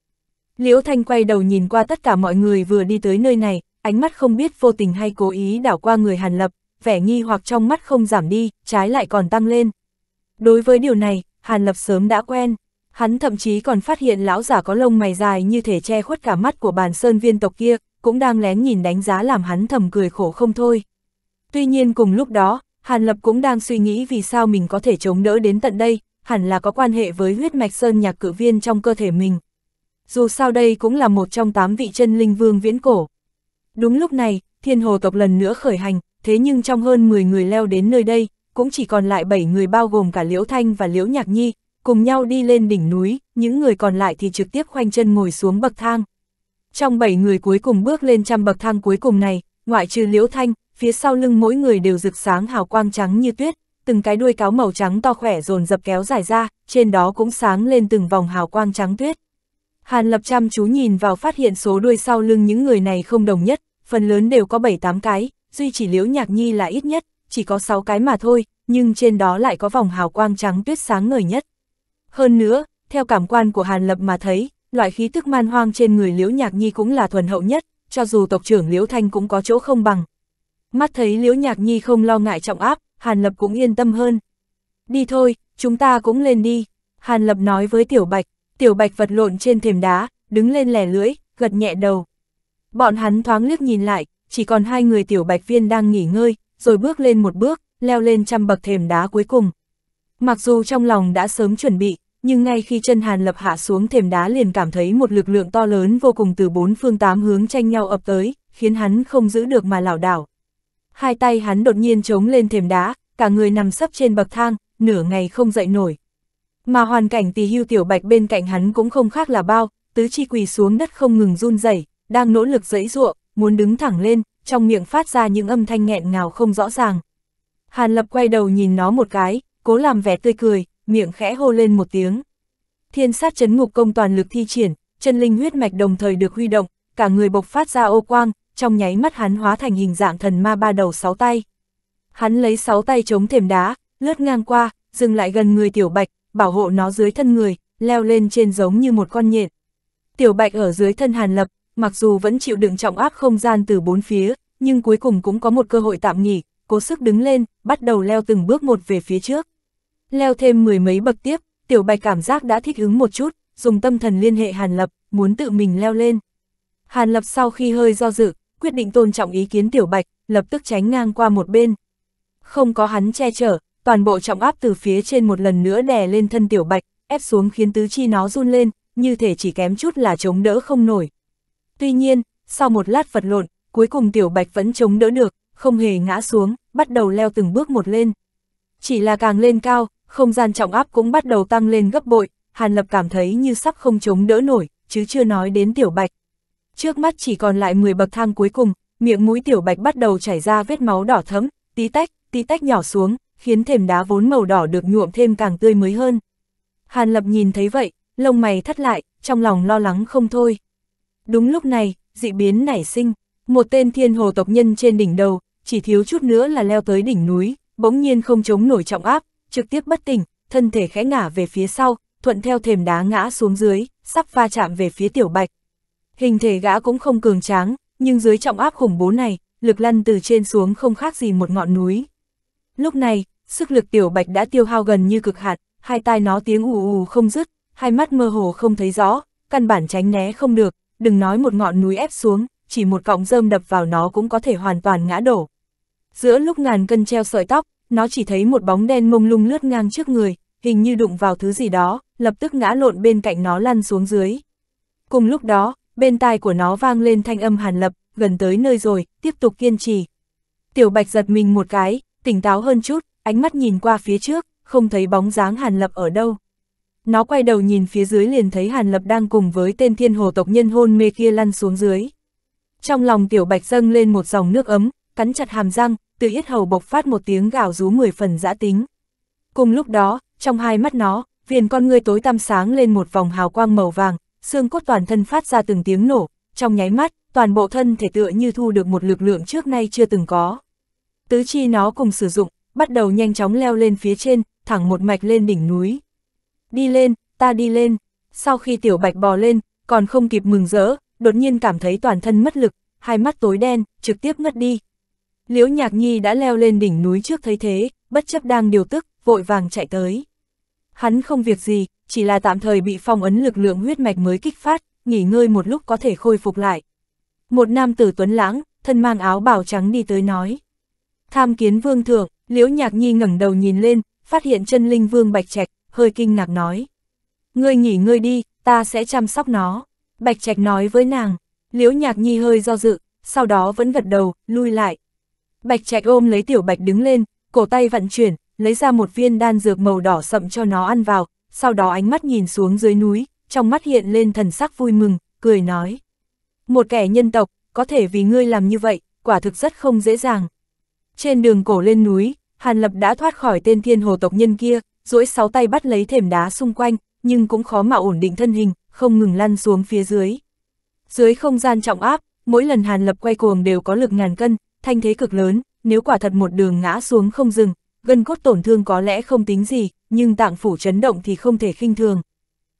Liễu Thanh quay đầu nhìn qua tất cả mọi người vừa đi tới nơi này, ánh mắt không biết vô tình hay cố ý đảo qua người Hàn Lập, vẻ nghi hoặc trong mắt không giảm đi, trái lại còn tăng lên. Đối với điều này, Hàn Lập sớm đã quen, hắn thậm chí còn phát hiện lão giả có lông mày dài như thể che khuất cả mắt của bàn sơn viên tộc kia, cũng đang lén nhìn đánh giá làm hắn thầm cười khổ không thôi. Tuy nhiên cùng lúc đó, Hàn Lập cũng đang suy nghĩ vì sao mình có thể chống đỡ đến tận đây, hẳn là có quan hệ với huyết mạch sơn nhạc cử viên trong cơ thể mình, dù sao đây cũng là một trong tám vị chân linh vương viễn cổ. Đúng lúc này, thiên hồ tộc lần nữa khởi hành, thế nhưng trong hơn 10 người leo đến nơi đây, cũng chỉ còn lại 7 người bao gồm cả Liễu Thanh và Liễu Nhạc Nhi, cùng nhau đi lên đỉnh núi, những người còn lại thì trực tiếp khoanh chân ngồi xuống bậc thang. Trong 7 người cuối cùng bước lên trăm bậc thang cuối cùng này, ngoại trừ Liễu Thanh, phía sau lưng mỗi người đều rực sáng hào quang trắng như tuyết, từng cái đuôi cáo màu trắng to khỏe dồn dập kéo dài ra, trên đó cũng sáng lên từng vòng hào quang trắng tuyết. Hàn Lập chăm chú nhìn vào phát hiện số đuôi sau lưng những người này không đồng nhất, phần lớn đều có 7-8 cái, duy chỉ liễu nhạc nhi là ít nhất, chỉ có 6 cái mà thôi, nhưng trên đó lại có vòng hào quang trắng tuyết sáng ngời nhất. Hơn nữa, theo cảm quan của Hàn Lập mà thấy, loại khí tức man hoang trên người liễu nhạc nhi cũng là thuần hậu nhất, cho dù tộc trưởng liễu thanh cũng có chỗ không bằng. Mắt thấy liễu nhạc nhi không lo ngại trọng áp, Hàn Lập cũng yên tâm hơn. Đi thôi, chúng ta cũng lên đi, Hàn Lập nói với Tiểu Bạch tiểu bạch vật lộn trên thềm đá, đứng lên lẻ lưỡi, gật nhẹ đầu. Bọn hắn thoáng liếc nhìn lại, chỉ còn hai người tiểu bạch viên đang nghỉ ngơi, rồi bước lên một bước, leo lên trăm bậc thềm đá cuối cùng. Mặc dù trong lòng đã sớm chuẩn bị, nhưng ngay khi chân Hàn Lập hạ xuống thềm đá liền cảm thấy một lực lượng to lớn vô cùng từ bốn phương tám hướng tranh nhau ập tới, khiến hắn không giữ được mà lảo đảo. Hai tay hắn đột nhiên chống lên thềm đá, cả người nằm sấp trên bậc thang, nửa ngày không dậy nổi. Mà hoàn cảnh tỳ hưu tiểu bạch bên cạnh hắn cũng không khác là bao, tứ chi quỳ xuống đất không ngừng run rẩy đang nỗ lực dẫy ruộng, muốn đứng thẳng lên, trong miệng phát ra những âm thanh nghẹn ngào không rõ ràng. Hàn Lập quay đầu nhìn nó một cái, cố làm vẻ tươi cười, miệng khẽ hô lên một tiếng. Thiên sát chấn ngục công toàn lực thi triển, chân linh huyết mạch đồng thời được huy động, cả người bộc phát ra ô quang, trong nháy mắt hắn hóa thành hình dạng thần ma ba đầu sáu tay. Hắn lấy sáu tay chống thềm đá, lướt ngang qua, dừng lại gần người tiểu bạch, bảo hộ nó dưới thân người, leo lên trên giống như một con nhện. Tiểu bạch ở dưới thân hàn lập, mặc dù vẫn chịu đựng trọng áp không gian từ bốn phía, nhưng cuối cùng cũng có một cơ hội tạm nghỉ, cố sức đứng lên, bắt đầu leo từng bước một về phía trước. Leo thêm mười mấy bậc tiếp, tiểu bạch cảm giác đã thích ứng một chút, dùng tâm thần liên hệ hàn lập, muốn tự mình leo lên. Hàn lập sau khi hơi do dự, quyết định tôn trọng ý kiến tiểu bạch, lập tức tránh ngang qua một bên. Không có hắn che chở, toàn bộ trọng áp từ phía trên một lần nữa đè lên thân tiểu bạch, ép xuống khiến tứ chi nó run lên, như thể chỉ kém chút là chống đỡ không nổi. Tuy nhiên, sau một lát vật lộn, cuối cùng tiểu bạch vẫn chống đỡ được, không hề ngã xuống, bắt đầu leo từng bước một lên. Chỉ là càng lên cao, không gian trọng áp cũng bắt đầu tăng lên gấp bội, Hàn Lập cảm thấy như sắp không chống đỡ nổi, chứ chưa nói đến tiểu bạch. Trước mắt chỉ còn lại 10 bậc thang cuối cùng, miệng mũi tiểu bạch bắt đầu chảy ra vết máu đỏ thấm, tí tách, tí tách nhỏ xuống, khiến thềm đá vốn màu đỏ được nhuộm thêm càng tươi mới hơn. Hàn Lập nhìn thấy vậy, lông mày thắt lại, trong lòng lo lắng không thôi. Đúng lúc này, dị biến nảy sinh, một tên thiên hồ tộc nhân trên đỉnh đầu, chỉ thiếu chút nữa là leo tới đỉnh núi, bỗng nhiên không chống nổi trọng áp, trực tiếp bất tỉnh, thân thể khẽ ngả về phía sau, thuận theo thềm đá ngã xuống dưới, sắp va chạm về phía tiểu bạch. Hình thể gã cũng không cường tráng, nhưng dưới trọng áp khủng bố này, lực lăn từ trên xuống không khác gì một ngọn núi. Lúc này, sức lực tiểu bạch đã tiêu hao gần như cực hạn, hai tai nó tiếng ù ù không dứt, hai mắt mơ hồ không thấy rõ, căn bản tránh né không được, đừng nói một ngọn núi ép xuống, chỉ một cọng rơm đập vào nó cũng có thể hoàn toàn ngã đổ. Giữa lúc ngàn cân treo sợi tóc, nó chỉ thấy một bóng đen mông lung lướt ngang trước người, hình như đụng vào thứ gì đó, lập tức ngã lộn bên cạnh nó lăn xuống dưới. Cùng lúc đó, bên tai của nó vang lên thanh âm hàn lập, gần tới nơi rồi, tiếp tục kiên trì. Tiểu Bạch giật mình một cái, tỉnh táo hơn chút, ánh mắt nhìn qua phía trước, không thấy bóng dáng Hàn Lập ở đâu. Nó quay đầu nhìn phía dưới liền thấy Hàn Lập đang cùng với tên thiên hồ tộc nhân hôn mê kia lăn xuống dưới. Trong lòng tiểu bạch dâng lên một dòng nước ấm, cắn chặt hàm răng, từ yết hầu bộc phát một tiếng gào rú mười phần dã tính. Cùng lúc đó, trong hai mắt nó, viền con ngươi tối tăm sáng lên một vòng hào quang màu vàng, xương cốt toàn thân phát ra từng tiếng nổ, trong nháy mắt, toàn bộ thân thể tựa như thu được một lực lượng trước nay chưa từng có. Tứ chi nó cùng sử dụng, bắt đầu nhanh chóng leo lên phía trên, thẳng một mạch lên đỉnh núi. Đi lên, ta đi lên. Sau khi tiểu bạch bò lên, còn không kịp mừng rỡ, đột nhiên cảm thấy toàn thân mất lực, hai mắt tối đen, trực tiếp ngất đi. Liễu Nhạc Nhi đã leo lên đỉnh núi trước thấy thế, bất chấp đang điều tức, vội vàng chạy tới. Hắn không việc gì, chỉ là tạm thời bị phong ấn lực lượng huyết mạch mới kích phát, nghỉ ngơi một lúc có thể khôi phục lại. Một nam tử tuấn lãng, thân mang áo bào trắng đi tới nói. Tham kiến vương thượng, Liễu Nhạc Nhi ngẩng đầu nhìn lên, phát hiện chân linh vương Bạch Trạch, hơi kinh ngạc nói. Ngươi nghỉ ngươi đi, ta sẽ chăm sóc nó. Bạch Trạch nói với nàng, Liễu Nhạc Nhi hơi do dự, sau đó vẫn gật đầu, lui lại. Bạch Trạch ôm lấy tiểu Bạch đứng lên, cổ tay vận chuyển, lấy ra một viên đan dược màu đỏ sậm cho nó ăn vào, sau đó ánh mắt nhìn xuống dưới núi, trong mắt hiện lên thần sắc vui mừng, cười nói. Một kẻ nhân tộc, có thể vì ngươi làm như vậy, quả thực rất không dễ dàng. Trên đường cổ lên núi, Hàn Lập đã thoát khỏi tên thiên hồ tộc nhân kia, duỗi sáu tay bắt lấy thềm đá xung quanh, nhưng cũng khó mà ổn định thân hình, không ngừng lăn xuống phía dưới. Dưới không gian trọng áp, mỗi lần Hàn Lập quay cuồng đều có lực ngàn cân, thanh thế cực lớn, nếu quả thật một đường ngã xuống không dừng, gân cốt tổn thương có lẽ không tính gì, nhưng tạng phủ chấn động thì không thể khinh thường.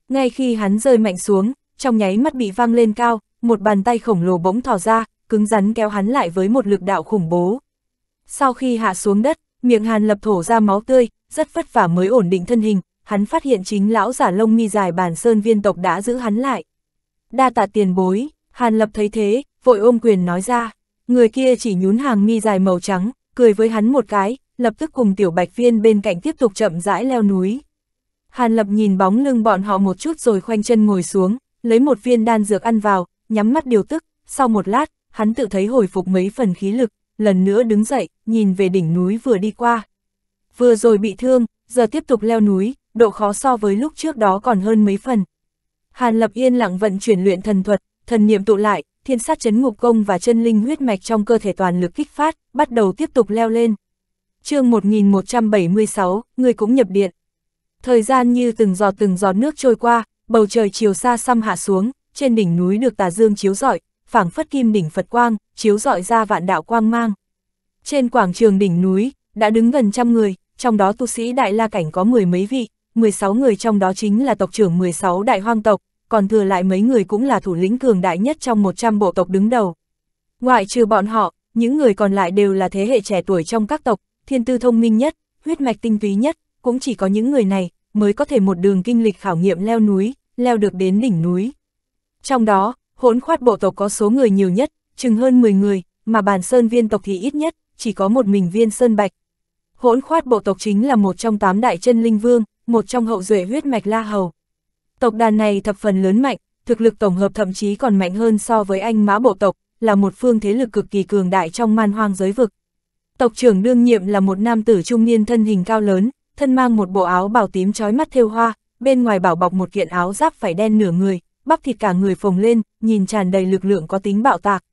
Ngay khi hắn rơi mạnh xuống, trong nháy mắt bị văng lên cao, một bàn tay khổng lồ bỗng thò ra, cứng rắn kéo hắn lại với một lực đạo khủng bố. Sau khi hạ xuống đất, miệng hàn lập thổ ra máu tươi, rất vất vả mới ổn định thân hình, hắn phát hiện chính lão giả lông mi dài bản sơn viên tộc đã giữ hắn lại. Đa tạ tiền bối, hàn lập thấy thế, vội ôm quyền nói ra, người kia chỉ nhún hàng mi dài màu trắng, cười với hắn một cái, lập tức cùng tiểu bạch viên bên cạnh tiếp tục chậm rãi leo núi. Hàn lập nhìn bóng lưng bọn họ một chút rồi khoanh chân ngồi xuống, lấy một viên đan dược ăn vào, nhắm mắt điều tức, sau một lát, hắn tự thấy hồi phục mấy phần khí lực, lần nữa đứng dậy, nhìn về đỉnh núi vừa đi qua. Vừa rồi bị thương, giờ tiếp tục leo núi, độ khó so với lúc trước đó còn hơn mấy phần. Hàn Lập yên lặng vận chuyển luyện thần thuật, thần niệm tụ lại, thiên sát chấn ngục công và chân linh huyết mạch trong cơ thể toàn lực kích phát, bắt đầu tiếp tục leo lên. chương 1176, người cũng nhập điện. Thời gian như từng giọt từng giọt nước trôi qua, bầu trời chiều xa xăm hạ xuống, trên đỉnh núi được tà dương chiếu rọi, phảng phất kim đỉnh Phật quang, chiếu rọi ra vạn đạo quang mang. Trên quảng trường đỉnh núi, đã đứng gần trăm người, trong đó tu sĩ Đại La Cảnh có mười mấy vị, 16 người trong đó chính là tộc trưởng 16 đại hoang tộc, còn thừa lại mấy người cũng là thủ lĩnh cường đại nhất trong 100 bộ tộc đứng đầu. Ngoại trừ bọn họ, những người còn lại đều là thế hệ trẻ tuổi trong các tộc, thiên tư thông minh nhất, huyết mạch tinh túy nhất, cũng chỉ có những người này mới có thể một đường kinh lịch khảo nghiệm leo núi, leo được đến đỉnh núi. Trong đó, hỗn khoát bộ tộc có số người nhiều nhất, chừng hơn 10 người, mà bản sơn viên tộc thì ít nhất, chỉ có một mình viên sơn bạch. Hỗn khoát bộ tộc chính là một trong tám đại chân linh vương, một trong hậu duệ huyết mạch La Hầu. Tộc đàn này thập phần lớn mạnh, thực lực tổng hợp thậm chí còn mạnh hơn so với anh mã bộ tộc, là một phương thế lực cực kỳ cường đại trong man hoang giới vực. Tộc trưởng đương nhiệm là một nam tử trung niên thân hình cao lớn, thân mang một bộ áo bào tím trói mắt thêu hoa, bên ngoài bảo bọc một kiện áo giáp phải đen nửa người, bắp thịt cả người phồng lên, nhìn tràn đầy lực lượng có tính bạo tạc.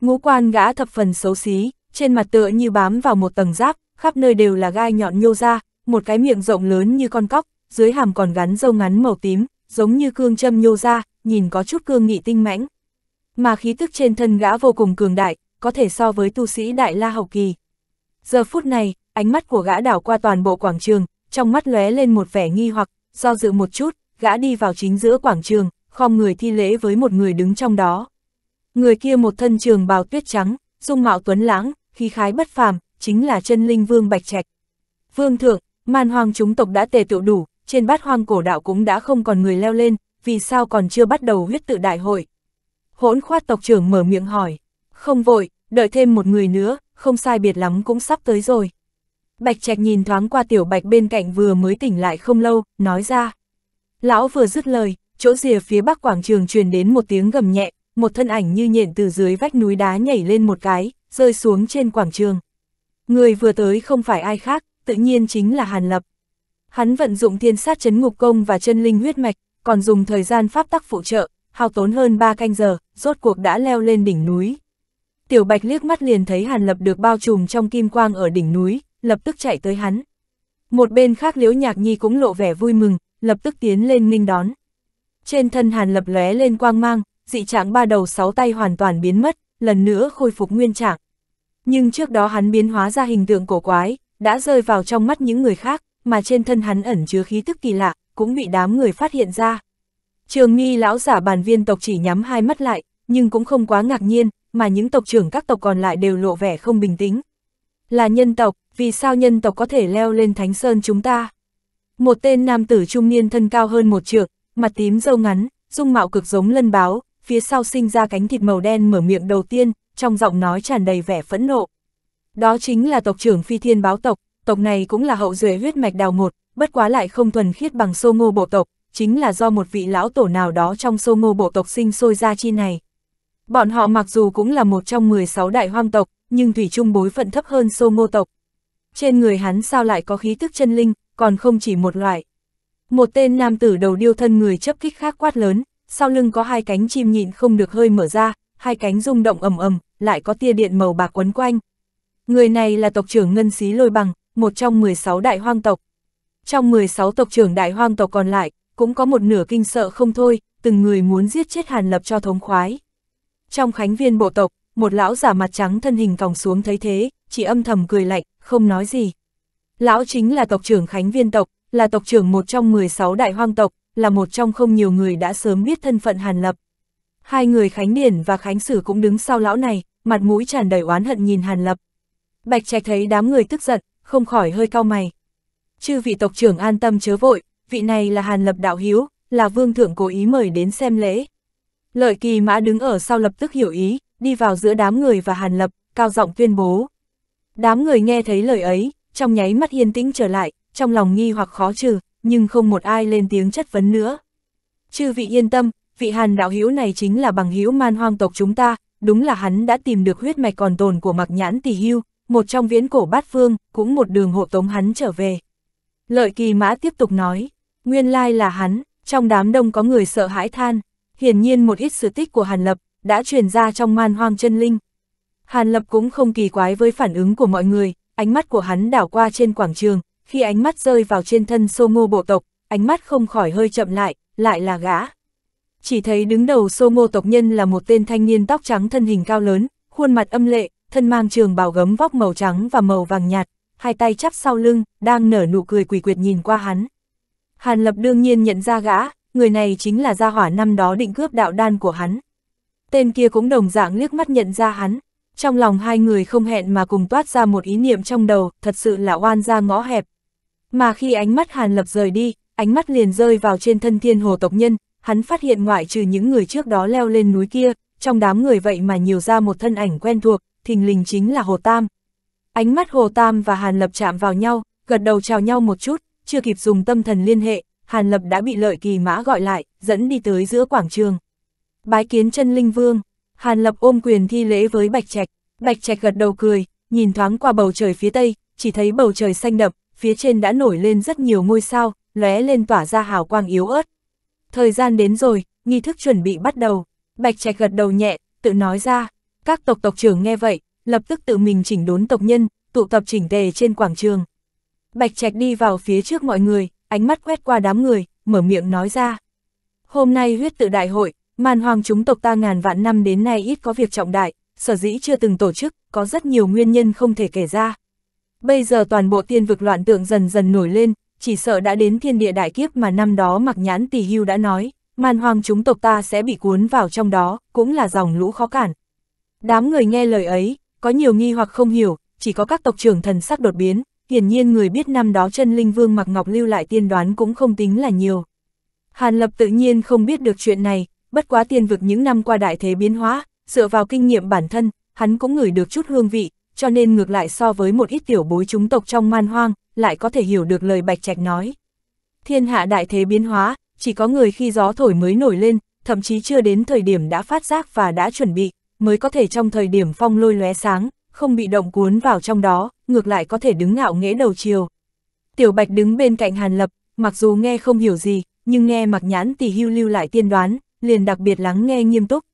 Ngũ quan gã thập phần xấu xí, trên mặt tựa như bám vào một tầng giáp, khắp nơi đều là gai nhọn nhô ra, một cái miệng rộng lớn như con cóc, dưới hàm còn gắn râu ngắn màu tím, giống như cương châm nhô ra, nhìn có chút cương nghị tinh mãnh. Mà khí tức trên thân gã vô cùng cường đại, có thể so với tu sĩ Đại La Hậu Kỳ. Giờ phút này, ánh mắt của gã đảo qua toàn bộ quảng trường, trong mắt lóe lên một vẻ nghi hoặc, do dự một chút, gã đi vào chính giữa quảng trường, khom người thi lễ với một người đứng trong đó. Người kia một thân trường bào tuyết trắng, dung mạo tuấn lãng, khí khái bất phàm, chính là chân linh vương Bạch Trạch. Vương thượng, man hoang chúng tộc đã tề tựu đủ, trên bát hoang cổ đạo cũng đã không còn người leo lên, vì sao còn chưa bắt đầu huyết tự đại hội? Hỗn khoát tộc trưởng mở miệng hỏi, không vội, đợi thêm một người nữa, không sai biệt lắm cũng sắp tới rồi. Bạch Trạch nhìn thoáng qua tiểu bạch bên cạnh vừa mới tỉnh lại không lâu, nói ra. Lão vừa dứt lời, chỗ rìa phía bắc quảng trường truyền đến một tiếng gầm nhẹ, một thân ảnh như nhện từ dưới vách núi đá nhảy lên một cái, rơi xuống trên quảng trường. Người vừa tới không phải ai khác, tự nhiên chính là Hàn Lập. Hắn vận dụng thiên sát chấn ngục công và chân linh huyết mạch, còn dùng thời gian pháp tắc phụ trợ, hao tốn hơn 3 canh giờ, rốt cuộc đã leo lên đỉnh núi. Tiểu Bạch liếc mắt liền thấy Hàn Lập được bao trùm trong kim quang ở đỉnh núi, lập tức chạy tới hắn. Một bên khác Liễu Nhạc Nhi cũng lộ vẻ vui mừng, lập tức tiến lên ninh đón. Trên thân Hàn Lập lóe lên quang mang, dị trạng ba đầu sáu tay hoàn toàn biến mất, lần nữa khôi phục nguyên trạng. Nhưng trước đó hắn biến hóa ra hình tượng cổ quái, đã rơi vào trong mắt những người khác, mà trên thân hắn ẩn chứa khí tức kỳ lạ, cũng bị đám người phát hiện ra. Trường nghi lão giả bàn viên tộc chỉ nhắm hai mắt lại, nhưng cũng không quá ngạc nhiên, mà những tộc trưởng các tộc còn lại đều lộ vẻ không bình tĩnh. Là nhân tộc, vì sao nhân tộc có thể leo lên Thánh Sơn chúng ta? Một tên nam tử trung niên thân cao hơn một trượng, mặt tím dâu ngắn, dung mạo cực giống lân báo, phía sau sinh ra cánh thịt màu đen mở miệng đầu tiên, trong giọng nói tràn đầy vẻ phẫn nộ. Đó chính là tộc trưởng phi thiên báo tộc, tộc này cũng là hậu duệ huyết mạch đào một, bất quá lại không thuần khiết bằng sô ngô bộ tộc, chính là do một vị lão tổ nào đó trong sô ngô bộ tộc sinh sôi ra chi này. Bọn họ mặc dù cũng là một trong 16 đại hoang tộc, nhưng thủy chung bối phận thấp hơn sô ngô tộc. Trên người hắn sao lại có khí tức chân linh, còn không chỉ một loại. Một tên nam tử đầu điêu thân người chấp kích khác quát lớn, sau lưng có hai cánh chim nhịn không được hơi mở ra, hai cánh rung động ầm ầm, lại có tia điện màu bạc quấn quanh. Người này là tộc trưởng Ngân Xí Lôi Bằng, một trong 16 đại hoang tộc. Trong 16 tộc trưởng đại hoang tộc còn lại, cũng có một nửa kinh sợ không thôi, từng người muốn giết chết Hàn Lập cho thống khoái. Trong khánh viên bộ tộc, một lão giả mặt trắng thân hình còng xuống thấy thế, chỉ âm thầm cười lạnh, không nói gì. Lão chính là tộc trưởng khánh viên tộc, là tộc trưởng một trong 16 đại hoang tộc, là một trong không nhiều người đã sớm biết thân phận Hàn Lập. Hai người Khánh Điển và Khánh Sử cũng đứng sau lão này, mặt mũi tràn đầy oán hận nhìn Hàn Lập. Bạch Trạch thấy đám người tức giận, không khỏi hơi cau mày. Chư vị tộc trưởng an tâm chớ vội, vị này là Hàn Lập đạo hiếu, là vương thượng cố ý mời đến xem lễ. Lợi kỳ mã đứng ở sau lập tức hiểu ý, đi vào giữa đám người và Hàn Lập, cao giọng tuyên bố. Đám người nghe thấy lời ấy, trong nháy mắt yên tĩnh trở lại, trong lòng nghi hoặc khó trừ, nhưng không một ai lên tiếng chất vấn nữa. Chư vị yên tâm, vị hàn đạo hữu này chính là bằng hữu man hoang tộc chúng ta, đúng là hắn đã tìm được huyết mạch còn tồn của mặc nhãn tỷ hưu, một trong viễn cổ bát phương, cũng một đường hộ tống hắn trở về. Lợi kỳ mã tiếp tục nói, nguyên lai là hắn, trong đám đông có người sợ hãi than, hiển nhiên một ít sự tích của Hàn Lập đã truyền ra trong man hoang chân linh. Hàn Lập cũng không kỳ quái với phản ứng của mọi người, ánh mắt của hắn đảo qua trên quảng trường, khi ánh mắt rơi vào trên thân Sô Ngô bộ tộc, ánh mắt không khỏi hơi chậm lại, lại là gã. Chỉ thấy đứng đầu Sô Ngô tộc nhân là một tên thanh niên tóc trắng thân hình cao lớn, khuôn mặt âm lệ, thân mang trường bào gấm vóc màu trắng và màu vàng nhạt, hai tay chắp sau lưng, đang nở nụ cười quỷ quyệt nhìn qua hắn. Hàn Lập đương nhiên nhận ra gã, người này chính là gia hỏa năm đó định cướp đạo đan của hắn. Tên kia cũng đồng dạng liếc mắt nhận ra hắn, trong lòng hai người không hẹn mà cùng toát ra một ý niệm trong đầu, thật sự là oan ra ngõ hẹp, mà khi ánh mắt Hàn Lập rời đi, ánh mắt liền rơi vào trên thân thiên hồ tộc nhân, hắn phát hiện ngoại trừ những người trước đó leo lên núi kia, trong đám người vậy mà nhiều ra một thân ảnh quen thuộc, thình lình chính là Hồ Tam. Ánh mắt Hồ Tam và Hàn Lập chạm vào nhau, gật đầu chào nhau một chút, chưa kịp dùng tâm thần liên hệ, Hàn Lập đã bị lợi kỳ mã gọi lại, dẫn đi tới giữa quảng trường. Bái kiến chân linh vương, Hàn Lập ôm quyền thi lễ với Bạch Trạch, Bạch Trạch gật đầu cười, nhìn thoáng qua bầu trời phía tây, chỉ thấy bầu trời xanh đậm, phía trên đã nổi lên rất nhiều ngôi sao, lóe lên tỏa ra hào quang yếu ớt. Thời gian đến rồi, nghi thức chuẩn bị bắt đầu. Bạch Trạch gật đầu nhẹ, tự nói ra. Các tộc tộc trưởng nghe vậy, lập tức tự mình chỉnh đốn tộc nhân, tụ tập chỉnh tề trên quảng trường. Bạch Trạch đi vào phía trước mọi người, ánh mắt quét qua đám người, mở miệng nói ra. Hôm nay huyết tự đại hội, màn hoàng chúng tộc ta ngàn vạn năm đến nay ít có việc trọng đại, sở dĩ chưa từng tổ chức, có rất nhiều nguyên nhân không thể kể ra. Bây giờ toàn bộ tiên vực loạn tượng dần dần nổi lên, chỉ sợ đã đến thiên địa đại kiếp mà năm đó mặc nhãn tỷ hưu đã nói, man hoang chúng tộc ta sẽ bị cuốn vào trong đó, cũng là dòng lũ khó cản. Đám người nghe lời ấy, có nhiều nghi hoặc không hiểu, chỉ có các tộc trưởng thần sắc đột biến, hiển nhiên người biết năm đó chân linh vương mặc ngọc lưu lại tiên đoán cũng không tính là nhiều. Hàn Lập tự nhiên không biết được chuyện này, bất quá tiên vực những năm qua đại thế biến hóa, dựa vào kinh nghiệm bản thân, hắn cũng ngửi được chút hương vị, cho nên ngược lại so với một ít tiểu bối chúng tộc trong man hoang, lại có thể hiểu được lời bạch trạch nói. Thiên hạ đại thế biến hóa, chỉ có người khi gió thổi mới nổi lên, thậm chí chưa đến thời điểm đã phát giác và đã chuẩn bị, mới có thể trong thời điểm phong lôi lóe sáng, không bị động cuốn vào trong đó, ngược lại có thể đứng ngạo nghễ đầu chiều. Tiểu Bạch đứng bên cạnh Hàn Lập, mặc dù nghe không hiểu gì, nhưng nghe mặc nhãn tỷ hưu lưu lại tiên đoán, liền đặc biệt lắng nghe nghiêm túc.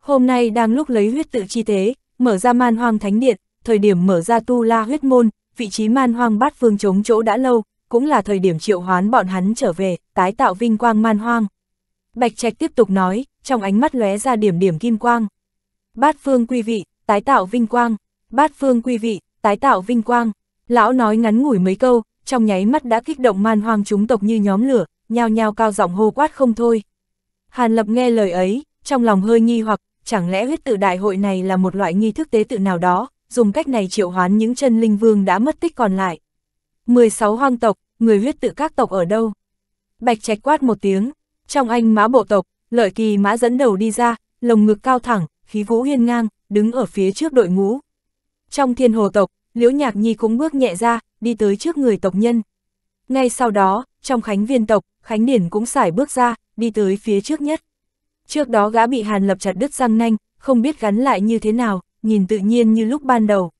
Hôm nay đang lúc lấy huyết tự chi tế, mở ra man hoang thánh điện, thời điểm mở ra tu la huyết môn, vị trí man hoang bát phương chống chỗ đã lâu, cũng là thời điểm triệu hoán bọn hắn trở về, tái tạo vinh quang man hoang. Bạch Trạch tiếp tục nói, trong ánh mắt lóe ra điểm điểm kim quang. Bát phương quy vị, tái tạo vinh quang, bát phương quy vị, tái tạo vinh quang. Lão nói ngắn ngủi mấy câu, trong nháy mắt đã kích động man hoang chúng tộc như nhóm lửa, nhao nhao cao giọng hô quát không thôi. Hàn Lập nghe lời ấy, trong lòng hơi nghi hoặc, chẳng lẽ huyết tự đại hội này là một loại nghi thức tế tự nào đó, dùng cách này triệu hoán những chân linh vương đã mất tích còn lại. 16 hoang tộc, người huyết tự các tộc ở đâu? Bạch trạch quát một tiếng, trong anh mã bộ tộc, lợi kỳ mã dẫn đầu đi ra, lồng ngực cao thẳng, khí vũ hiên ngang, đứng ở phía trước đội ngũ. Trong thiên hồ tộc, liễu nhạc nhi cũng bước nhẹ ra, đi tới trước người tộc nhân. Ngay sau đó, trong khánh viên tộc, khánh điển cũng xải bước ra, đi tới phía trước nhất. Trước đó gã bị hàn lập chặt đứt răng nanh, không biết gắn lại như thế nào, nhìn tự nhiên như lúc ban đầu.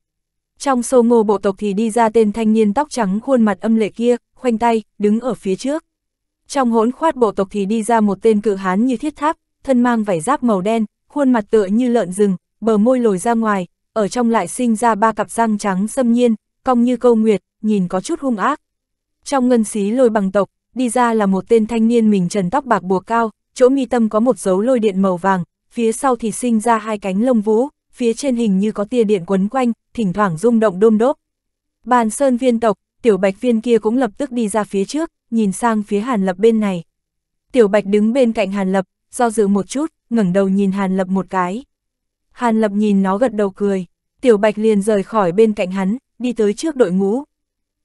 Trong sô ngô bộ tộc thì đi ra tên thanh niên tóc trắng khuôn mặt âm lệ kia, khoanh tay, đứng ở phía trước. Trong hỗn khoát bộ tộc thì đi ra một tên cự hán như thiết tháp, thân mang vải giáp màu đen, khuôn mặt tựa như lợn rừng, bờ môi lồi ra ngoài, ở trong lại sinh ra ba cặp răng trắng xâm nhiên, cong như câu nguyệt, nhìn có chút hung ác. Trong ngân xí lôi bằng tộc, đi ra là một tên thanh niên mình trần tóc bạc buộc cao, chỗ mi tâm có một dấu lôi điện màu vàng, phía sau thì sinh ra hai cánh lông vũ, phía trên hình như có tia điện quấn quanh, thỉnh thoảng rung động đôm đốp. Bàn sơn viên tộc, tiểu bạch viên kia cũng lập tức đi ra phía trước, nhìn sang phía Hàn Lập bên này. Tiểu bạch đứng bên cạnh Hàn Lập, do dự một chút, ngẩng đầu nhìn Hàn Lập một cái. Hàn Lập nhìn nó gật đầu cười, tiểu bạch liền rời khỏi bên cạnh hắn, đi tới trước đội ngũ.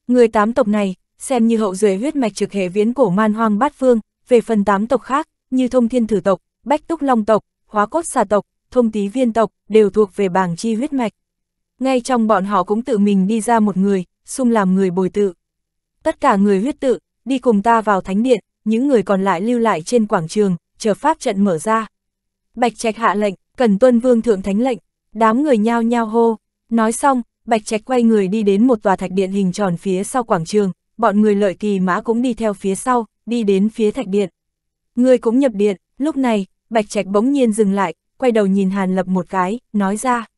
Người tám tộc này, xem như hậu duệ huyết mạch trực hệ viễn cổ man hoang bát phương, về phần tám tộc khác, như thông thiên thử tộc, bách túc long tộc, hóa cốt xà tộc, thông tí viên tộc, đều thuộc về bảng chi huyết mạch. Ngay trong bọn họ cũng tự mình đi ra một người, xung làm người bồi tự. Tất cả người huyết tự, đi cùng ta vào thánh điện, những người còn lại lưu lại trên quảng trường, chờ pháp trận mở ra. Bạch Trạch hạ lệnh, cần tuân vương thượng thánh lệnh, đám người nhao nhao hô. Nói xong, Bạch Trạch quay người đi đến một tòa thạch điện hình tròn phía sau quảng trường, bọn người lợi kỳ mã cũng đi theo phía sau, đi đến phía thạch điện. Người cũng nhập điện, lúc này, Bạch Trạch bỗng nhiên dừng lại, quay đầu nhìn Hàn Lập một cái, nói ra.